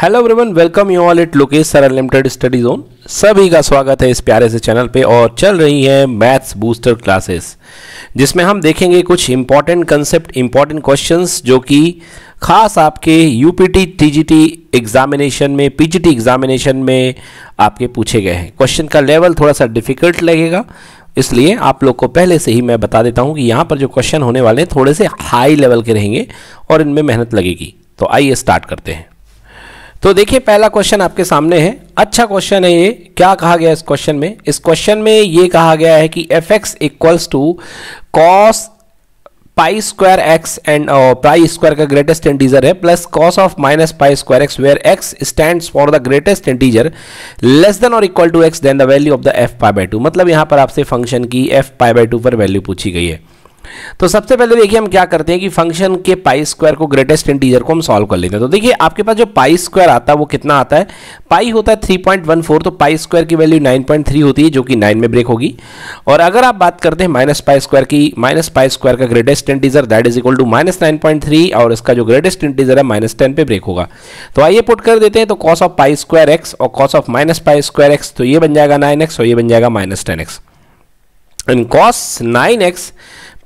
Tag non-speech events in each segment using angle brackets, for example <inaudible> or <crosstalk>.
Hello everyone welcome you all at Lokesh sir unlimited study zone सभी का स्वागत है इस प्यारे से चैनल पे और चल रही है मैथ्स बूस्टर क्लासेस जिसमें हम देखेंगे कुछ इंपॉर्टेंट कंसेप्ट इंपॉर्टेंट क्वेश्चंस जो कि खास आपके यूपीटी टीजीटी एग्जामिनेशन में पीजीटी एग्जामिनेशन में आपके पूछे गए हैं क्वेश्चन का लेवल थोड़ा सा डिफिकल्ट लगेगा इसलिए आप लोग को पहले से ही मैं बता देता हूँ कि यहाँ पर जो क्वेश्चन होने वाले हैं थोड़े से हाई लेवल के रहेंगे और इनमें मेहनत लगेगी तो आइए स्टार्ट करते हैं तो देखिए पहला क्वेश्चन आपके सामने है अच्छा क्वेश्चन है ये क्या कहा गया इस क्वेश्चन में इस क्वेश्चन में ये कहा गया है कि F X equals to cos pi square X and pi square का ग्रेटेस्ट इंटीजर है plus cos of minus pi square X where X stand for the greatest integer less than और equal to X then the value of the F pi by two मतलब यहां पर आपसे function की F pi by two पर value पूछी गई है तो सबसे पहले तो देखिए हम क्या करते हैं कि फंक्शन के पाई स्क्वायर को ग्रेटेस्ट इंटीजर को हम सॉल्व कर लेते हैं तो देखिए आपके पास जो पाई स्क्वायर आता है वो कितना आता है पाई होता है 3.14 तो पाई स्क्वायर की वैल्यू 9.3 होती है जो कि 9 में ब्रेक होगी और अगर आप बात करते हैं माइनस पाई स्क्वायर की माइनस पाई स्क्वायर का greatest integer that is equal to minus और इसका जो ग्रेटेस्ट इंटीजर है माइनस टेन पे ब्रेक होगा तो आइए पुट कर देते हैं तो cos of pi square X और cos of minus pi square X तो ये बन जाएगा नाइन एक्स और ये बन जाएगा minus ten X and cos nine X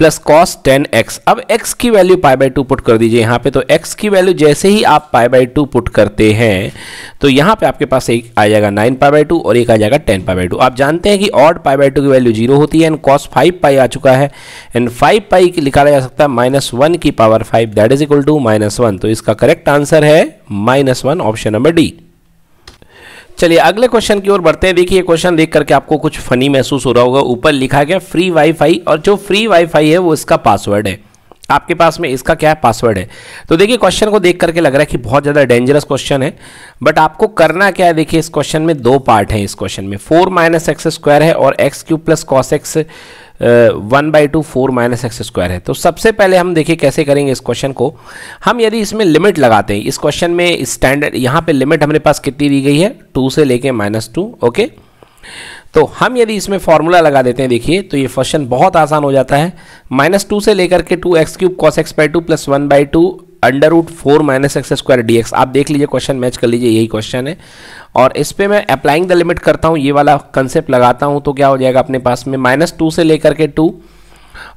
plus cos ten X अब एक्स की value pi by two put कर दीजिए यहाँ पे तो एक्स की वैल्यू जैसे ही आप पाई बाई टू पुट करते हैं तो यहाँ पे आपके पास एक आ जाएगा नाइन पाई बाई टू और एक आ जाएगा टेन पाई बाई टू आप जानते हैं कि ऑड पाई बाई टू की वैल्यू जीरो होती है एंड कॉस फाइव पाई आ चुका है एंड फाइव पाई निकाला जा सकता है माइनस वन की power five that is equal to minus one तो इसका करेक्ट आंसर है minus one option number D चलिए अगले क्वेश्चन की ओर बढ़ते हैं देखिए क्वेश्चन देख करके आपको कुछ फनी महसूस हो रहा होगा ऊपर लिखा गया फ्री वाईफाई और जो फ्री वाईफाई है वो इसका पासवर्ड है आपके पास में इसका क्या है पासवर्ड है तो देखिए क्वेश्चन को देख करके लग रहा है कि बहुत ज़्यादा डेंजरस क्वेश्चन है बट आपको करना क्या है देखिए इस क्वेश्चन में दो पार्ट हैं इस क्वेश्चन में फोर माइनस एक्स स्क्वायर है और X cube plus cos X one by two four minus x square है तो सबसे पहले हम देखिए कैसे करेंगे इस क्वेश्चन को हम यदि इसमें लिमिट लगाते हैं इस क्वेश्चन में स्टैंडर्ड यहाँ पे लिमिट हमारे पास कितनी दी गई है टू से लेके माइनस टू ओके तो हम यदि इसमें फॉर्मूला लगा देते हैं देखिए तो ये क्वेश्चन बहुत आसान हो जाता है माइनस टू से लेकर के two X cube cos X by two plus one by two under root four minus x square D आप देख लीजिए क्वेश्चन मैच कर लीजिए यही क्वेश्चन है और इस पर मैं अप्लाइंग द लिमिट करता हूँ ये वाला कंसेप्ट लगाता हूँ तो क्या हो जाएगा अपने पास में माइनस टू से लेकर के टू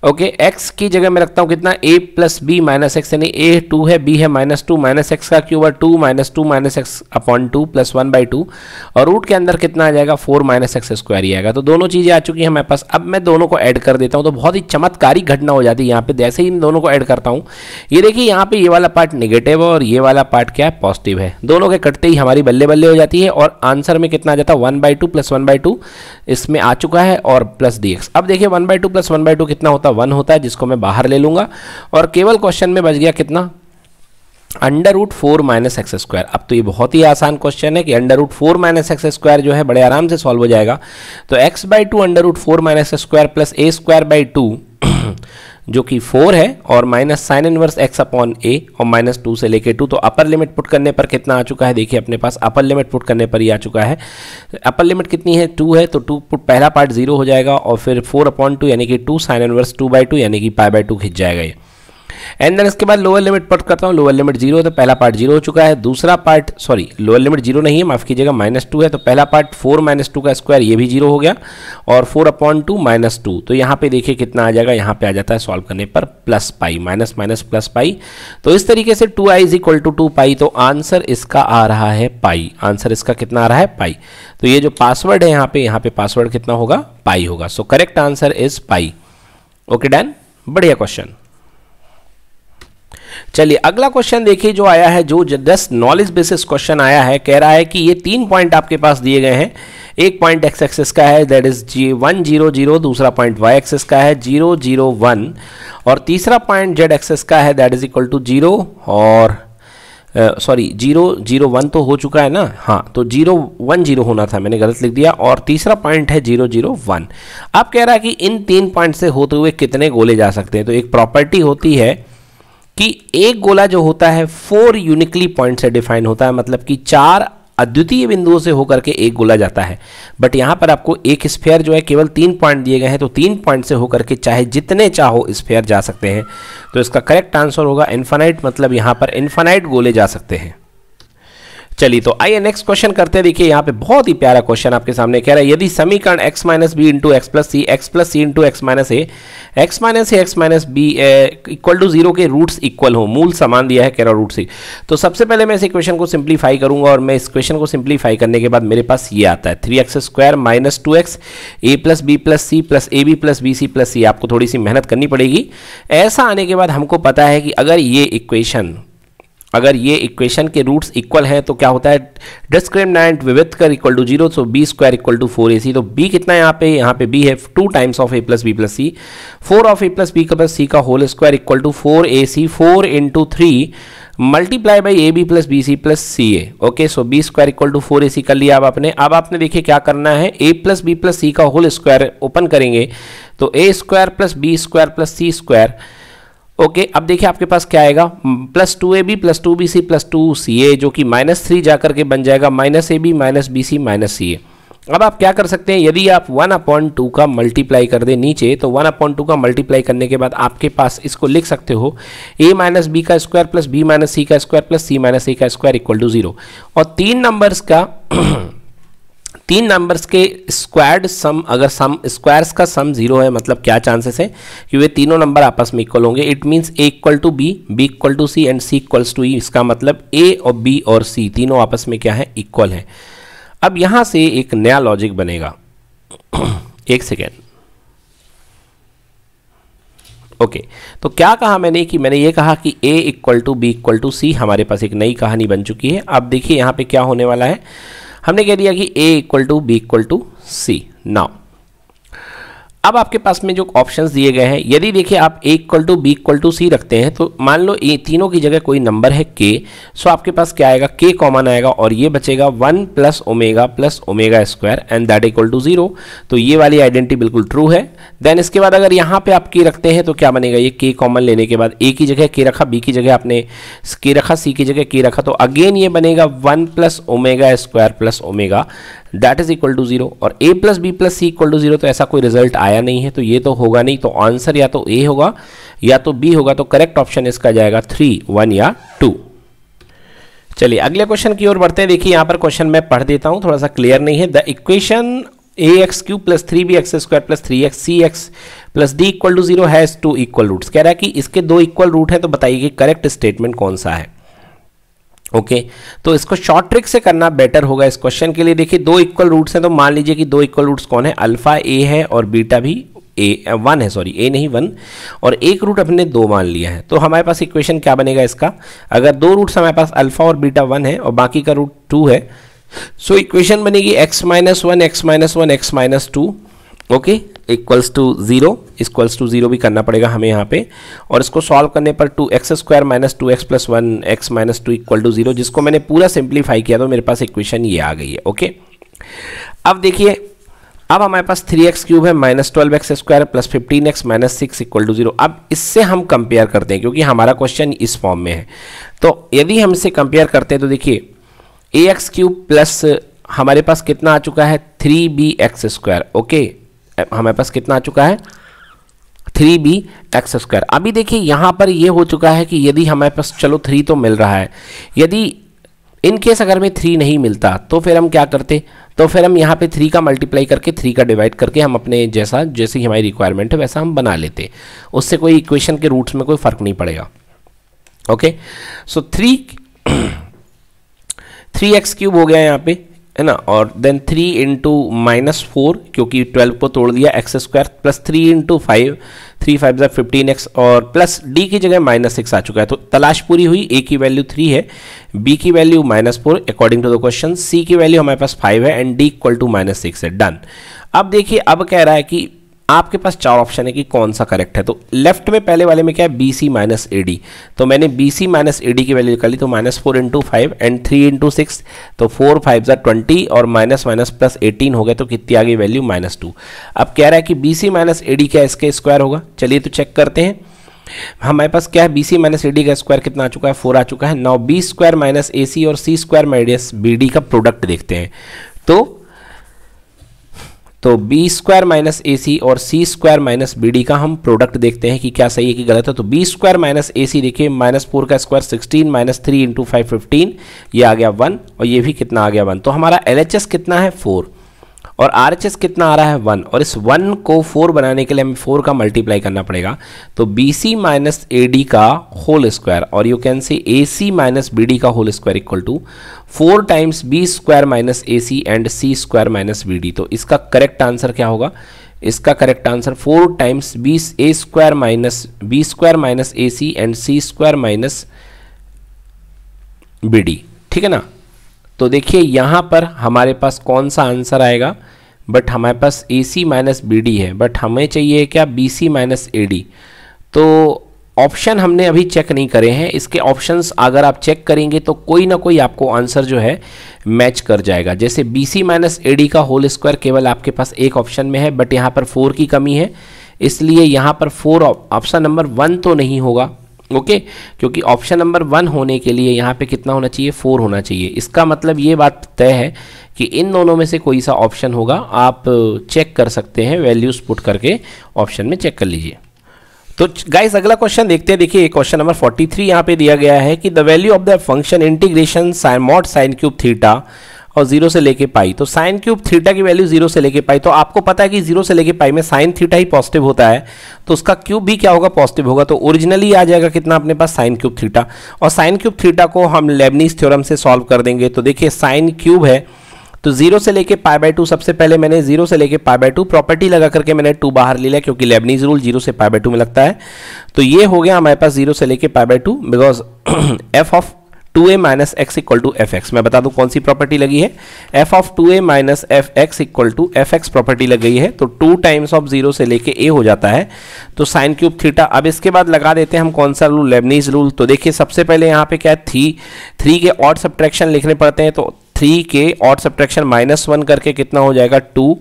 ओके okay, की जगह मैं रखता हूँ कितना A plus B minus X यानी ए टू है बी है माइनस टू माइनस एक्स का क्यूब और two minus two minus X upon two plus one by two और रूट के अंदर कितना आ जाएगा फोर माइनस एक्स स्क्वायर ही आएगा तो दोनों चीज़ें आ चुकी हैं हमारे पास अब मैं दोनों को ऐड कर देता हूँ तो बहुत ही चमत्कारी घटना हो जाती है यहाँ पे जैसे ही इन दोनों को ऐड करता हूँ ये देखिए यहाँ पे ये वाला पार्ट निगेटिव है और ये वाला पार्ट क्या है पॉजिटिव है दोनों के कटते ही हमारी बल्ले बल्ले हो जाती है और आंसर में कितना आ जाता है one by two plus one by two इसमें आ चुका है और प्लस डी एक्स अब देखिए one by two plus one by two कितना होता है वन होता है जिसको मैं बाहर ले लूँगा और केवल क्वेश्चन में बच गया कितना under root four minus x square अब तो ये बहुत ही आसान क्वेश्चन है कि under root four minus x square जो है बड़े आराम से सॉल्व हो जाएगा तो X by two under root four minus square plus A square by two जो कि फोर है और minus sine inverse X upon A और माइनस टू से लेके टू तो अपर लिमिट पुट करने पर कितना आ चुका है देखिए अपने पास अपर लिमिट पुट करने पर ही आ चुका है अपर लिमिट कितनी है टू है तो टू पुट पहला पार्ट जीरो हो जाएगा और फिर फोर अपॉन टू यानी कि two sine inverse two by two यानी कि पाई बाई टू खिंच जाएगा ये एंड देन इसके बाद लोअर लिमिट पुट करता हूँ लोअर लिमिट जीरो तो पहला पार्ट जीरो हो चुका है दूसरा part sorry lower limit zero नहीं है माफ़ कीजिएगा माइनस टू है तो पहला पार्ट फोर माइनस टू का स्क्वायर ये भी जीरो हो गया और four upon two minus two तो यहाँ पे देखिए कितना आ जाएगा यहाँ पे आ जाता है सॉल्व करने पर plus pi minus minus plus pi तो इस तरीके से two I is equal to two pi तो आंसर इसका आ रहा है पाई आंसर इसका कितना आ रहा है पाई तो ये जो पासवर्ड है यहाँ पे यहाँ पे पासवर्ड कितना होगा पाई होगा so correct answer is pi okay then बढ़िया क्वेश्चन चलिए अगला क्वेश्चन देखिए जो आया है जो जस्ट नॉलेज बेसिस क्वेश्चन आया है कह रहा है कि ये तीन पॉइंट आपके पास दिए गए हैं एक पॉइंट एक्स एक्सेस का है दैट इज जी वन जीरो जीरो दूसरा पॉइंट वाई एक्सेस का है जीरो जीरो वन और तीसरा पॉइंट जेड एक्सेस का है that is equal to zero और सॉरी जीरो जीरो वन तो हो चुका है ना हाँ तो जीरो वन जीरो होना था मैंने गलत लिख दिया और तीसरा पॉइंट है जीरो जीरो वन अब कह रहा है कि इन तीन पॉइंट से होते हुए कितने गोले जा सकते हैं तो एक प्रॉपर्टी होती है कि एक गोला जो होता है फोर यूनिकली पॉइंट से डिफाइन होता है मतलब कि चार अद्वितीय बिंदुओं से होकर के एक गोला जाता है बट यहाँ पर आपको एक स्फेयर जो है केवल तीन पॉइंट दिए गए हैं तो तीन पॉइंट से होकर के चाहे जितने चाहो स्फेयर जा सकते हैं तो इसका करेक्ट आंसर होगा इन्फानाइट मतलब यहाँ पर इन्फानाइट गोले जा सकते हैं चलिए तो आइए नेक्स्ट क्वेश्चन करते हैं देखिए यहाँ पे बहुत ही प्यारा क्वेश्चन आपके सामने कह रहा है यदि समीकरण X minus B into X plus C X plus C into X minus A X minus A X minus B equal to zero के रूट्स इक्वल हो मूल समान दिया है कह रहा रूट सी तो सबसे पहले मैं इस इक्वेशन को सिंप्लीफाई करूंगा और मैं इस क्वेश्चन को सिंप्लीफाई करने के बाद मेरे पास ये आता है three X square minus two X A plus B plus C plus A B plus B C plus C आपको थोड़ी सी मेहनत करनी पड़ेगी ऐसा आने के बाद हमको पता है कि अगर ये इक्वेशन अगर ये इक्वेशन के रूट्स इक्वल हैं तो क्या होता है डिस्क्रिमिनेंट विविध कर equal to zero so B square equal to four A C तो बी कितना है यहाँ पे यहाँ पे बी है two times of A plus B plus C four of A plus B का प्लस सी का whole square equal to four A C four into three multiply by A B plus B C plus C A okay so B square equal to four A C कर लिया अब आपने अब आपने देखिए क्या करना है ए प्लस बी प्लस सी का होल स्क्वायर ओपन करेंगे तो ए square plus B square plus सी स्क्वायर ओके okay, अब देखिए आपके पास क्या आएगा plus two A B plus two B C plus two C A जो कि माइनस थ्री जा करके बन जाएगा minus A B minus B C minus C A अब आप क्या कर सकते हैं यदि आप वन अपॉइंट टू का मल्टीप्लाई कर दें नीचे तो वन अपॉइंट टू का मल्टीप्लाई करने के बाद आपके पास इसको लिख सकते हो ए माइनस बी का square plus B minus C का square plus C minus A का स्क्वायर इक्वल टू जीरो और तीन नंबर्स का <clears throat> तीन नंबर्स के स्क्वायर्ड सम अगर सम स्क्वायर्स का सम जीरो है मतलब क्या चांसेस है कि वे तीनों नंबर आपस में इक्वल होंगे it means A equal to B B equal to C and C equals to E इसका मतलब ए और बी और सी तीनों आपस में क्या है इक्वल है अब यहां से एक नया लॉजिक बनेगा एक सेकेंड ओके okay. तो क्या कहा मैंने कि मैंने ये कहा कि a equal to B equal to C हमारे पास एक नई कहानी बन चुकी है अब देखिए यहां पे क्या होने वाला है हमने कह दिया कि A equal to B equal to C now अब आपके पास में जो ऑप्शंस दिए गए हैं यदि देखिए आप A equal to B equal to C रखते हैं तो मान लो ये तीनों की जगह कोई नंबर है के सो आपके पास क्या आएगा के कॉमन आएगा और ये बचेगा one plus omega plus omega square and that equal to zero तो ये वाली आइडेंटिटी बिल्कुल ट्रू है देन इसके बाद अगर यहाँ पर आप के रखते हैं तो क्या बनेगा ये के कॉमन लेने के बाद ए की जगह के रखा बी की जगह आपने के रखा सी की जगह के रखा तो अगेन ये बनेगा one plus omega square plus omega that is equal to zero और A plus B plus C equal to zero तो ऐसा कोई रिजल्ट आया नहीं है तो ये तो होगा नहीं तो आंसर या तो ए होगा या तो बी होगा तो करेक्ट ऑप्शन इसका जाएगा थ्री वन या टू चलिए अगले क्वेश्चन की ओर बढ़ते हैं देखिए यहां पर क्वेश्चन मैं पढ़ देता हूं थोड़ा सा क्लियर नहीं है the equation A X cube plus three B x square plus three X C X plus D equal to zero has two equal roots कह रहा है कि इसके दो इक्वल रूट हैं तो बताइए कि करेक्ट स्टेटमेंट कौन सा है ओके तो इसको शॉर्ट ट्रिक से करना बेटर होगा इस क्वेश्चन के लिए देखिए दो इक्वल रूट्स हैं तो मान लीजिए कि दो इक्वल रूट्स कौन है अल्फा ए है और बीटा भी ए वन है सॉरी ए नहीं वन और एक रूट अपने दो मान लिया है तो हमारे पास इक्वेशन क्या बनेगा इसका अगर दो रूट्स हमारे पास अल्फा और बीटा वन है और बाकी का रूट टू है सो so, इक्वेशन बनेगी X minus one x minus one x minus two okay equals to zero equals to zero भी करना पड़ेगा हमें यहाँ पे और इसको सॉल्व करने पर two x square minus two x plus one x minus two equal to zero जिसको मैंने पूरा सिंप्लीफाई किया तो मेरे पास इक्वेशन ये आ गई है ओके अब देखिए अब हमारे पास थ्री एक्स क्यूब है minus twelve x square plus fifteen x minus six equal to zero अब इससे हम कंपेयर करते हैं क्योंकि हमारा क्वेश्चन इस फॉर्म में है तो यदि हम इसे कंपेयर करते हैं तो देखिए ए एक्स क्यूब प्लस हमारे पास कितना आ चुका है three B x square okay हमारे पास कितना आ चुका है थ्री बी एक्स स्क्वायर अभी देखिए यहाँ पर ये हो चुका है कि यदि हमारे पास चलो थ्री तो मिल रहा है यदि इन केस अगर हमें थ्री नहीं मिलता तो फिर हम क्या करते तो फिर हम यहाँ पे थ्री का मल्टीप्लाई करके थ्री का डिवाइड करके हम अपने जैसा जैसी हमारी रिक्वायरमेंट है वैसा हम बना लेते उससे कोई इक्वेशन के रूट्स में कोई फ़र्क नहीं पड़ेगा okay so three three x cube हो गया यहाँ पे है ना और then three into minus four क्योंकि ट्वेल्व को तोड़ दिया x square plus three into five three five जब फिफ्टीन एक्स और प्लस डी की जगह माइनस सिक्स आ चुका है तो तलाश पूरी हुई ए की वैल्यू थ्री है बी की value minus four according to the question c की वैल्यू हमारे पास फाइव है and d equal to minus six है डन अब देखिए अब कह रहा है कि आपके पास चार ऑप्शन है कि कौन सा करेक्ट है तो लेफ्ट में पहले वाले में क्या है b C minus a d तो मैंने b C minus a d की वैल्यू निकाली तो minus four into five and three into six तो फोर फाइव ज़ा ट्वेंटी और माइनस माइनस प्लस एटीन हो गया तो कितनी आ गई वैल्यू माइनस टू अब कह रहा है कि b C minus a d क्या इसके स्क्वायर होगा चलिए तो चेक करते हैं हमारे पास क्या है b C minus a d का स्क्वायर कितना आ चुका है फोर आ चुका है नौ बी स्क्वायर माइनस ए सी और c square minus b d का प्रोडक्ट देखते हैं तो तो बी स्क्वायर माइनस ए सी और c square minus b d का हम प्रोडक्ट देखते हैं कि क्या सही है कि गलत है तो B square minus a c देखिए माइनस फोर का square sixteen minus three into five fifteen ये आ गया वन और ये भी कितना आ गया वन तो हमारा एल एच एस कितना है फोर और आर एच एस कितना आ रहा है वन और इस वन को फोर बनाने के लिए हमें फोर का मल्टीप्लाई करना पड़ेगा तो b C minus a d का होल स्क्वायर और you can say a c minus b d का whole square equal to four times b square minus a c and c square minus b d तो इसका correct answer क्या होगा इसका correct answer four times b a square minus B square minus a c and c square minus b d ठीक है ना तो देखिए यहाँ पर हमारे पास कौन सा आंसर आएगा बट हमारे पास a c minus b d है बट हमें चाहिए क्या b C minus a d तो ऑप्शन हमने अभी चेक नहीं करे हैं इसके ऑप्शंस अगर आप चेक करेंगे तो कोई ना कोई आपको आंसर जो है मैच कर जाएगा जैसे b C minus a d का होल स्क्वायर केवल आपके पास एक ऑप्शन में है बट यहाँ पर फोर की कमी है इसलिए यहाँ पर फोर ऑप्शन नंबर वन तो नहीं होगा ओके क्योंकि ऑप्शन नंबर वन होने के लिए यहाँ पे कितना होना चाहिए फोर होना चाहिए इसका मतलब ये बात तय है कि इन दोनों में से कोई सा ऑप्शन होगा आप चेक कर सकते हैं वैल्यूज़ पुट करके ऑप्शन में चेक कर लीजिए तो गाइस अगला क्वेश्चन देखते हैं देखिए क्वेश्चन नंबर 43 थ्री यहाँ पे दिया गया है कि the value of the function integration sine mod sine cube theta और जीरो से लेके पाई तो साइन क्यूब थीटा की वैल्यू जीरो से लेके पाई तो आपको पता है कि जीरो से लेके पाई में साइन थीटा ही पॉजिटिव होता है तो उसका क्यूब भी क्या होगा पॉजिटिव होगा तो ओरिजिनली आ जाएगा कितना अपने पास साइन क्यूब थीटा और साइन क्यूब थीटा को हम लेबनीज थ्योरम से सॉल्व कर देंगे तो देखिए साइन क्यूब है तो जीरो से लेके पाई बाय टू सबसे पहले मैंने जीरो से लेके पाई बाय टू प्रॉपर्टी लगा करके मैंने टू बाहर ले लिया क्योंकि लेबनीज रूल जीरो से पाई बाय टू में लगता है तो ये हो गया हमारे पास जीरो से लेके pi by two because f of two a minus x equal to f x मैं बता दूं कौन सी प्रॉपर्टी लगी है F of two a minus f x equal to f x property लग गई है तो टू टाइम्स ऑफ जीरो से लेके ए हो जाता है तो साइन क्यूब थीटा अब इसके बाद लगा देते हैं हम कौन सा रूल लेबनीज रूल तो देखिए सबसे पहले यहाँ पे क्या है थ्री थ्री के ऑट सब्ट्रैक्शन लिखने पड़ते हैं तो थ्री के ऑट सब्ट्रैक्शन माइनस वन करके कितना हो जाएगा two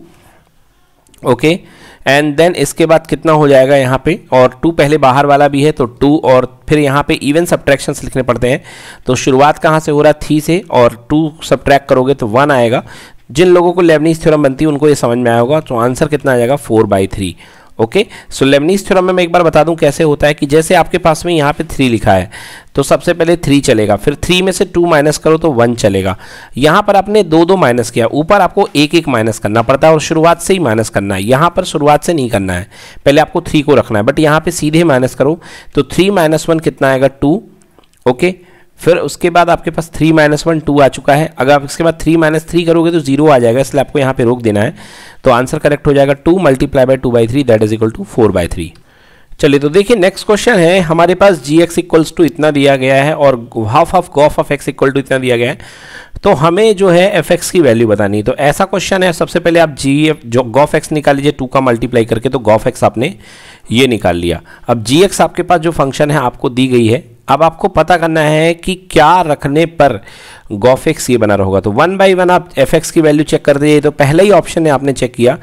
okay okay? And then इसके बाद कितना हो जाएगा यहाँ पे और टू पहले बाहर वाला भी है तो टू और फिर यहाँ पे इवन सब्ट्रैक्शन लिखने पड़ते हैं तो शुरुआत कहाँ से हो रहा है थ्री से और टू सब्ट्रैक करोगे तो वन आएगा जिन लोगों को लेबनीज थ्योरम बनती है उनको ये समझ में आया होगा तो आंसर कितना आ जाएगा four by three okay so Leibniz theorem में मैं एक बार बता दूं कैसे होता है कि जैसे आपके पास में यहाँ पे थ्री लिखा है तो सबसे पहले थ्री चलेगा फिर थ्री में से टू माइनस करो तो वन चलेगा यहाँ पर आपने दो दो माइनस किया ऊपर आपको एक एक माइनस करना पड़ता है और शुरुआत से ही माइनस करना है यहाँ पर शुरुआत से नहीं करना है पहले आपको थ्री को रखना है बट यहाँ पर सीधे माइनस करो तो थ्री माइनस वन कितना आएगा टू ओके okay? फिर उसके बाद आपके पास थ्री माइनस वन टू आ चुका है अगर आप इसके बाद थ्री माइनस थ्री करोगे तो जीरो आ जाएगा इसलिए आपको यहाँ पे रोक देना है तो आंसर करेक्ट हो जाएगा two multiply by two by three that is equal to four by three चलिए तो देखिए नेक्स्ट क्वेश्चन है हमारे पास जी एक्स इक्वल्स टू इतना दिया गया है और half of gof of x equal to इतना दिया गया है तो हमें जो है एफ एक्स की वैल्यू बतानी है तो ऐसा क्वेश्चन है सबसे पहले आप जी एफ जो गॉफ एक्स निकाल लीजिए टू का मल्टीप्लाई करके तो गॉफ एक्स आपने ये निकाल लिया अब जी एक्स आपके पास जो फंक्शन है आपको दी गई है अब आपको पता करना है कि क्या रखने पर गॉफ एक्स ये बना रहेगा तो वन बाई वन आप एफ एक्स की वैल्यू चेक कर दीजिए तो पहला ही ऑप्शन है आपने चेक किया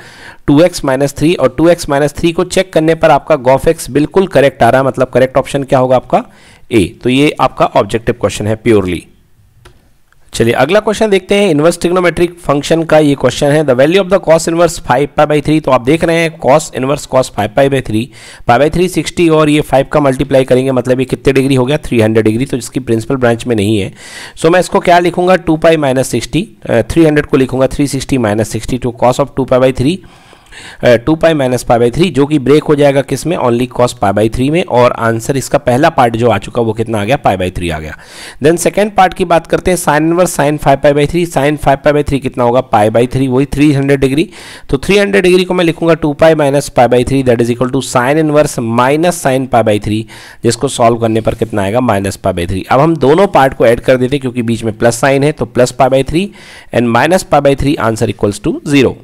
टू एक्स माइनस थ्री और टू एक्स माइनस थ्री को चेक करने पर आपका गॉफ एक्स बिल्कुल करेक्ट आ रहा है मतलब करेक्ट ऑप्शन क्या होगा आपका ए तो ये आपका ऑब्जेक्टिव क्वेश्चन है प्योरली चलिए अगला क्वेश्चन देखते हैं इन्वर्स ट्रिग्नोमेट्रिक फंक्शन का ये क्वेश्चन है the value of the cos inverse five pi by three तो आप देख रहे हैं cos inverse cos five pi by three pi by three sixty और ये फाइव का मल्टीप्लाई करेंगे मतलब ये कितने डिग्री हो गया थ्री हंड्रेड डिग्री तो जिसकी प्रिंसिपल ब्रांच में नहीं है सो so, मैं इसको क्या लिखूंगा two pi minus sixty three hundred को लिखूंगा three sixty minus sixty two cos of two pi by three two pi minus pi by three जो कि ब्रेक हो जाएगा किस में only cos pi by three में और आंसर इसका पहला पार्ट जो आ चुका वो कितना आ गया पाई बाई थ्री आ गया देन सेकेंड पार्ट की बात करते हैं sine inverse sine five pi by three sine five pi by three कितना होगा पाई बाई थ्री वही थ्री हंड्रेड डिग्री तो थ्री हंड्रेड डिग्री को मैं लिखूंगा two pi minus pi by three that is equal to sine inverse minus sine pi by three जिसको solve करने पर कितना आएगा माइनस पाई बाई थ्री अब हम दोनों पार्ट को ऐड कर देते क्योंकि बीच में प्लस साइन है तो plus pi by three and minus pi by three answer equals to zero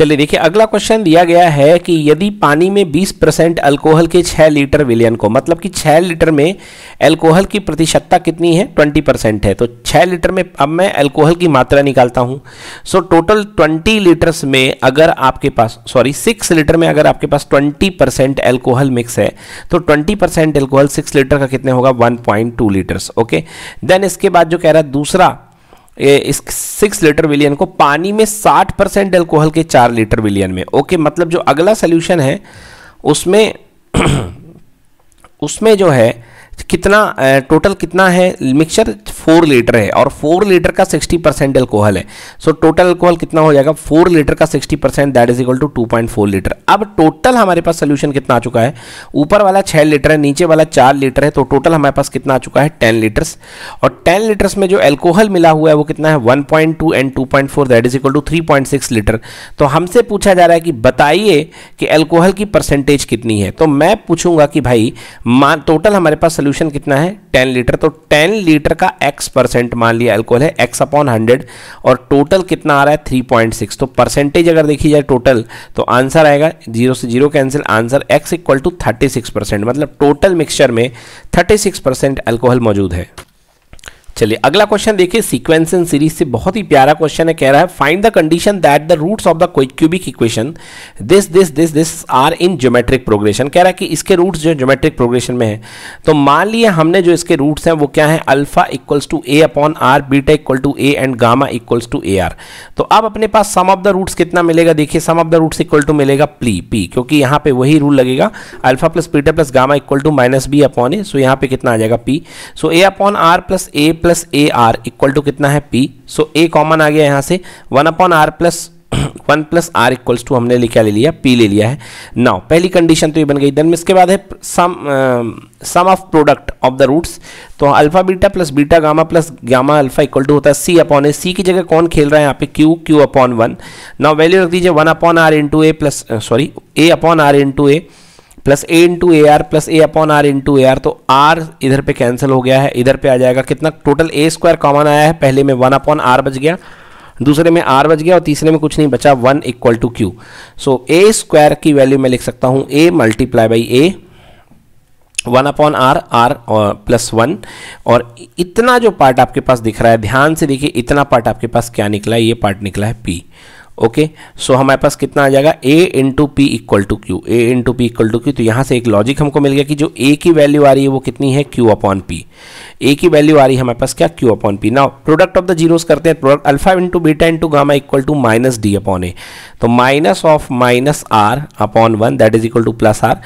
चलिए देखिए अगला क्वेश्चन दिया गया है कि यदि पानी में 20 परसेंट अल्कोहल के 6 लीटर विलियन को मतलब कि 6 लीटर में अल्कोहल की प्रतिशतता कितनी है 20 परसेंट है तो 6 लीटर में अब मैं अल्कोहल की मात्रा निकालता हूं सो टोटल 20 लीटर्स में अगर आपके पास सॉरी 6 लीटर में अगर आपके पास 20 परसेंट एल्कोहल मिक्स है तो twenty percent alcohol six litre का कितने होगा 1.2 लीटर्स ओके देन इसके बाद जो कह रहा है दूसरा सिक्स लीटर विलियन को पानी में साठ परसेंट एल्कोहल के चार लीटर विलियन में ओके मतलब जो अगला सोल्यूशन है उसमें <clears throat> उसमें जो है कितना टोटल कितना है मिक्सचर फोर लीटर है और फोर लीटर का सिक्सटी परसेंट एल्कोहल है सो टोटल एल्कोहल कितना हो जाएगा फोर लीटर का sixty percent that is equal to two point four litre अब टोटल हमारे पास सोल्यूशन कितना आ चुका है ऊपर वाला छः लीटर है नीचे वाला चार लीटर है तो टोटल हमारे पास कितना आ चुका है टेन लीटर्स और टेन लीटर्स में जो एल्कोहल मिला हुआ है वो कितना है one point two and two point four that is equal to three point six litre तो हमसे पूछा जा रहा है कि बताइए कि एल्कोहल की परसेंटेज कितनी है तो मैं पूछूंगा कि भाई मान टोटल हमारे पास सोल्यूशन सोल्यूशन कितना है 10 लीटर तो 10 लीटर का x परसेंट मान लिया अल्कोहल है x अपॉन हंड्रेड और टोटल कितना आ रहा है 3.6 तो परसेंटेज अगर देखी जाए टोटल तो आंसर आएगा जीरो से zero cancel answer x equal to thirty मतलब टोटल मिक्सचर में थर्टी सिक्स परसेंट अल्कोहल मौजूद है चलिए अगला क्वेश्चन देखिए सीक्वेंस इन सीरीज से बहुत ही प्यारा क्वेश्चन है कह रहा है find the condition that the roots of the cubic equation this this this this are in geometric progression कह रहा है कि इसके रूट्स जो ज्योमेट्रिक प्रोग्रेशन में है तो मान लिए हमने जो इसके रूट्स हैं वो क्या है alpha equals to a upon r beta equal to a and gamma equals to a r तो अब अपने पास सम ऑफ द रूट्स कितना मिलेगा देखिए sum of the roots equal to मिलेगा प्ली पी क्योंकि यहाँ पे वही रूल लगेगा alpha plus beta plus gamma equal to minus b upon a so यहाँ पे कितना आ जाएगा p so a upon r plus A plus plus a r equal to कितना है पी सो ए कॉमन आ गया यहाँ से one upon r plus one plus r equals to हमने क्या ले लिया पी ले लिया है नाउ पहली कंडीशन तो ये बन गई देन इसके बाद है sum sum of product of the roots तो alpha beta plus beta gamma plus gamma alpha equal to होता है सी अपॉन ए सी की जगह कौन खेल रहा है यहाँ पे q q upon one now value रख दीजिए one upon r into a plus sorry a upon r into a plus a into a r plus a upon r into a r तो आर इधर पे cancel हो गया है इधर पे आ जाएगा कितना टोटल ए स्क्वायर कॉमन आया है पहले में वन अपॉन आर बच गया दूसरे में आर बच गया और तीसरे में कुछ नहीं बचा one equal to q so a square की वैल्यू मैं लिख सकता हूँ a multiply by a one upon r r plus one और इतना जो पार्ट आपके पास दिख रहा है ध्यान से देखिए इतना पार्ट आपके पास क्या निकला है ये पार्ट निकला है पी ओके सो हमारे पास कितना आ जाएगा a into p equal to q a into p equal to q तो यहाँ से एक लॉजिक हमको मिल गया कि जो ए की वैल्यू आ रही है वो कितनी है क्यू अपॉन पी ए की वैल्यू आ रही है हमारे पास क्या q upon p now product of the zeros करते हैं product alpha into beta into gamma equal to minus D upon a तो minus of minus r upon one that is equal to plus r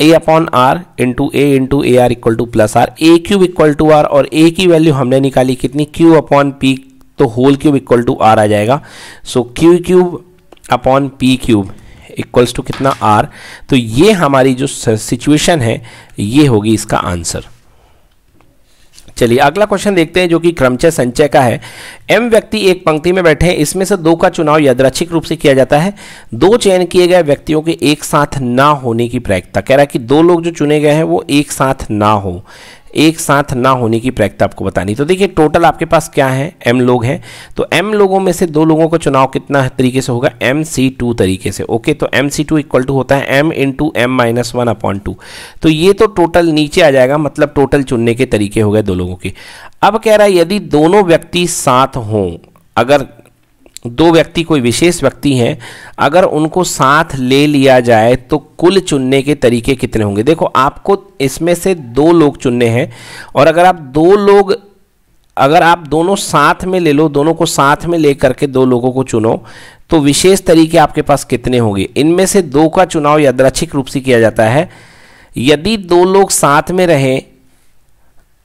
a upon r into A into a r equal to plus r a cube equal to r और a की value हमने निकाली कितनी q upon p तो whole cube equal to are आ जाएगा so Q cube upon P cube equals to कितना are तो ये हमारी जो सिचुएशन है ये होगी इसका आंसर चलिए अगला क्वेश्चन देखते हैं जो कि क्रमचय संचय का है एम व्यक्ति एक पंक्ति में बैठे हैं इसमें से दो का चुनाव यादराच्छिक रूप से किया जाता है दो चयन किए गए व्यक्तियों के एक साथ ना होने की प्रायिकता कह रहा है कि दो लोग जो चुने गए हैं वो एक साथ ना हो एक साथ ना होने की प्रयक्ता आपको बतानी तो देखिए टोटल आपके पास क्या है एम लोग हैं तो एम लोगों में से दो लोगों का चुनाव कितना तरीके से होगा एम सी टू तरीके से ओके तो M C two equal to होता है M into M minus one upon two तो ये तो टोटल नीचे आ जाएगा मतलब टोटल चुनने के तरीके हो गए दो लोगों के अब कह रहा है यदि दोनों व्यक्ति साथ हों अगर दो व्यक्ति कोई विशेष व्यक्ति हैं अगर उनको साथ ले लिया जाए तो कुल चुनने के तरीके कितने होंगे देखो आपको इसमें से दो लोग चुनने हैं और अगर आप दो लोग अगर आप दोनों साथ में ले लो दोनों को साथ में ले करके दो लोगों को चुनो तो विशेष तरीके आपके पास कितने होंगे इनमें से दो का चुनाव यादृच्छिक रूप से किया जाता है यदि दो लोग साथ में रहें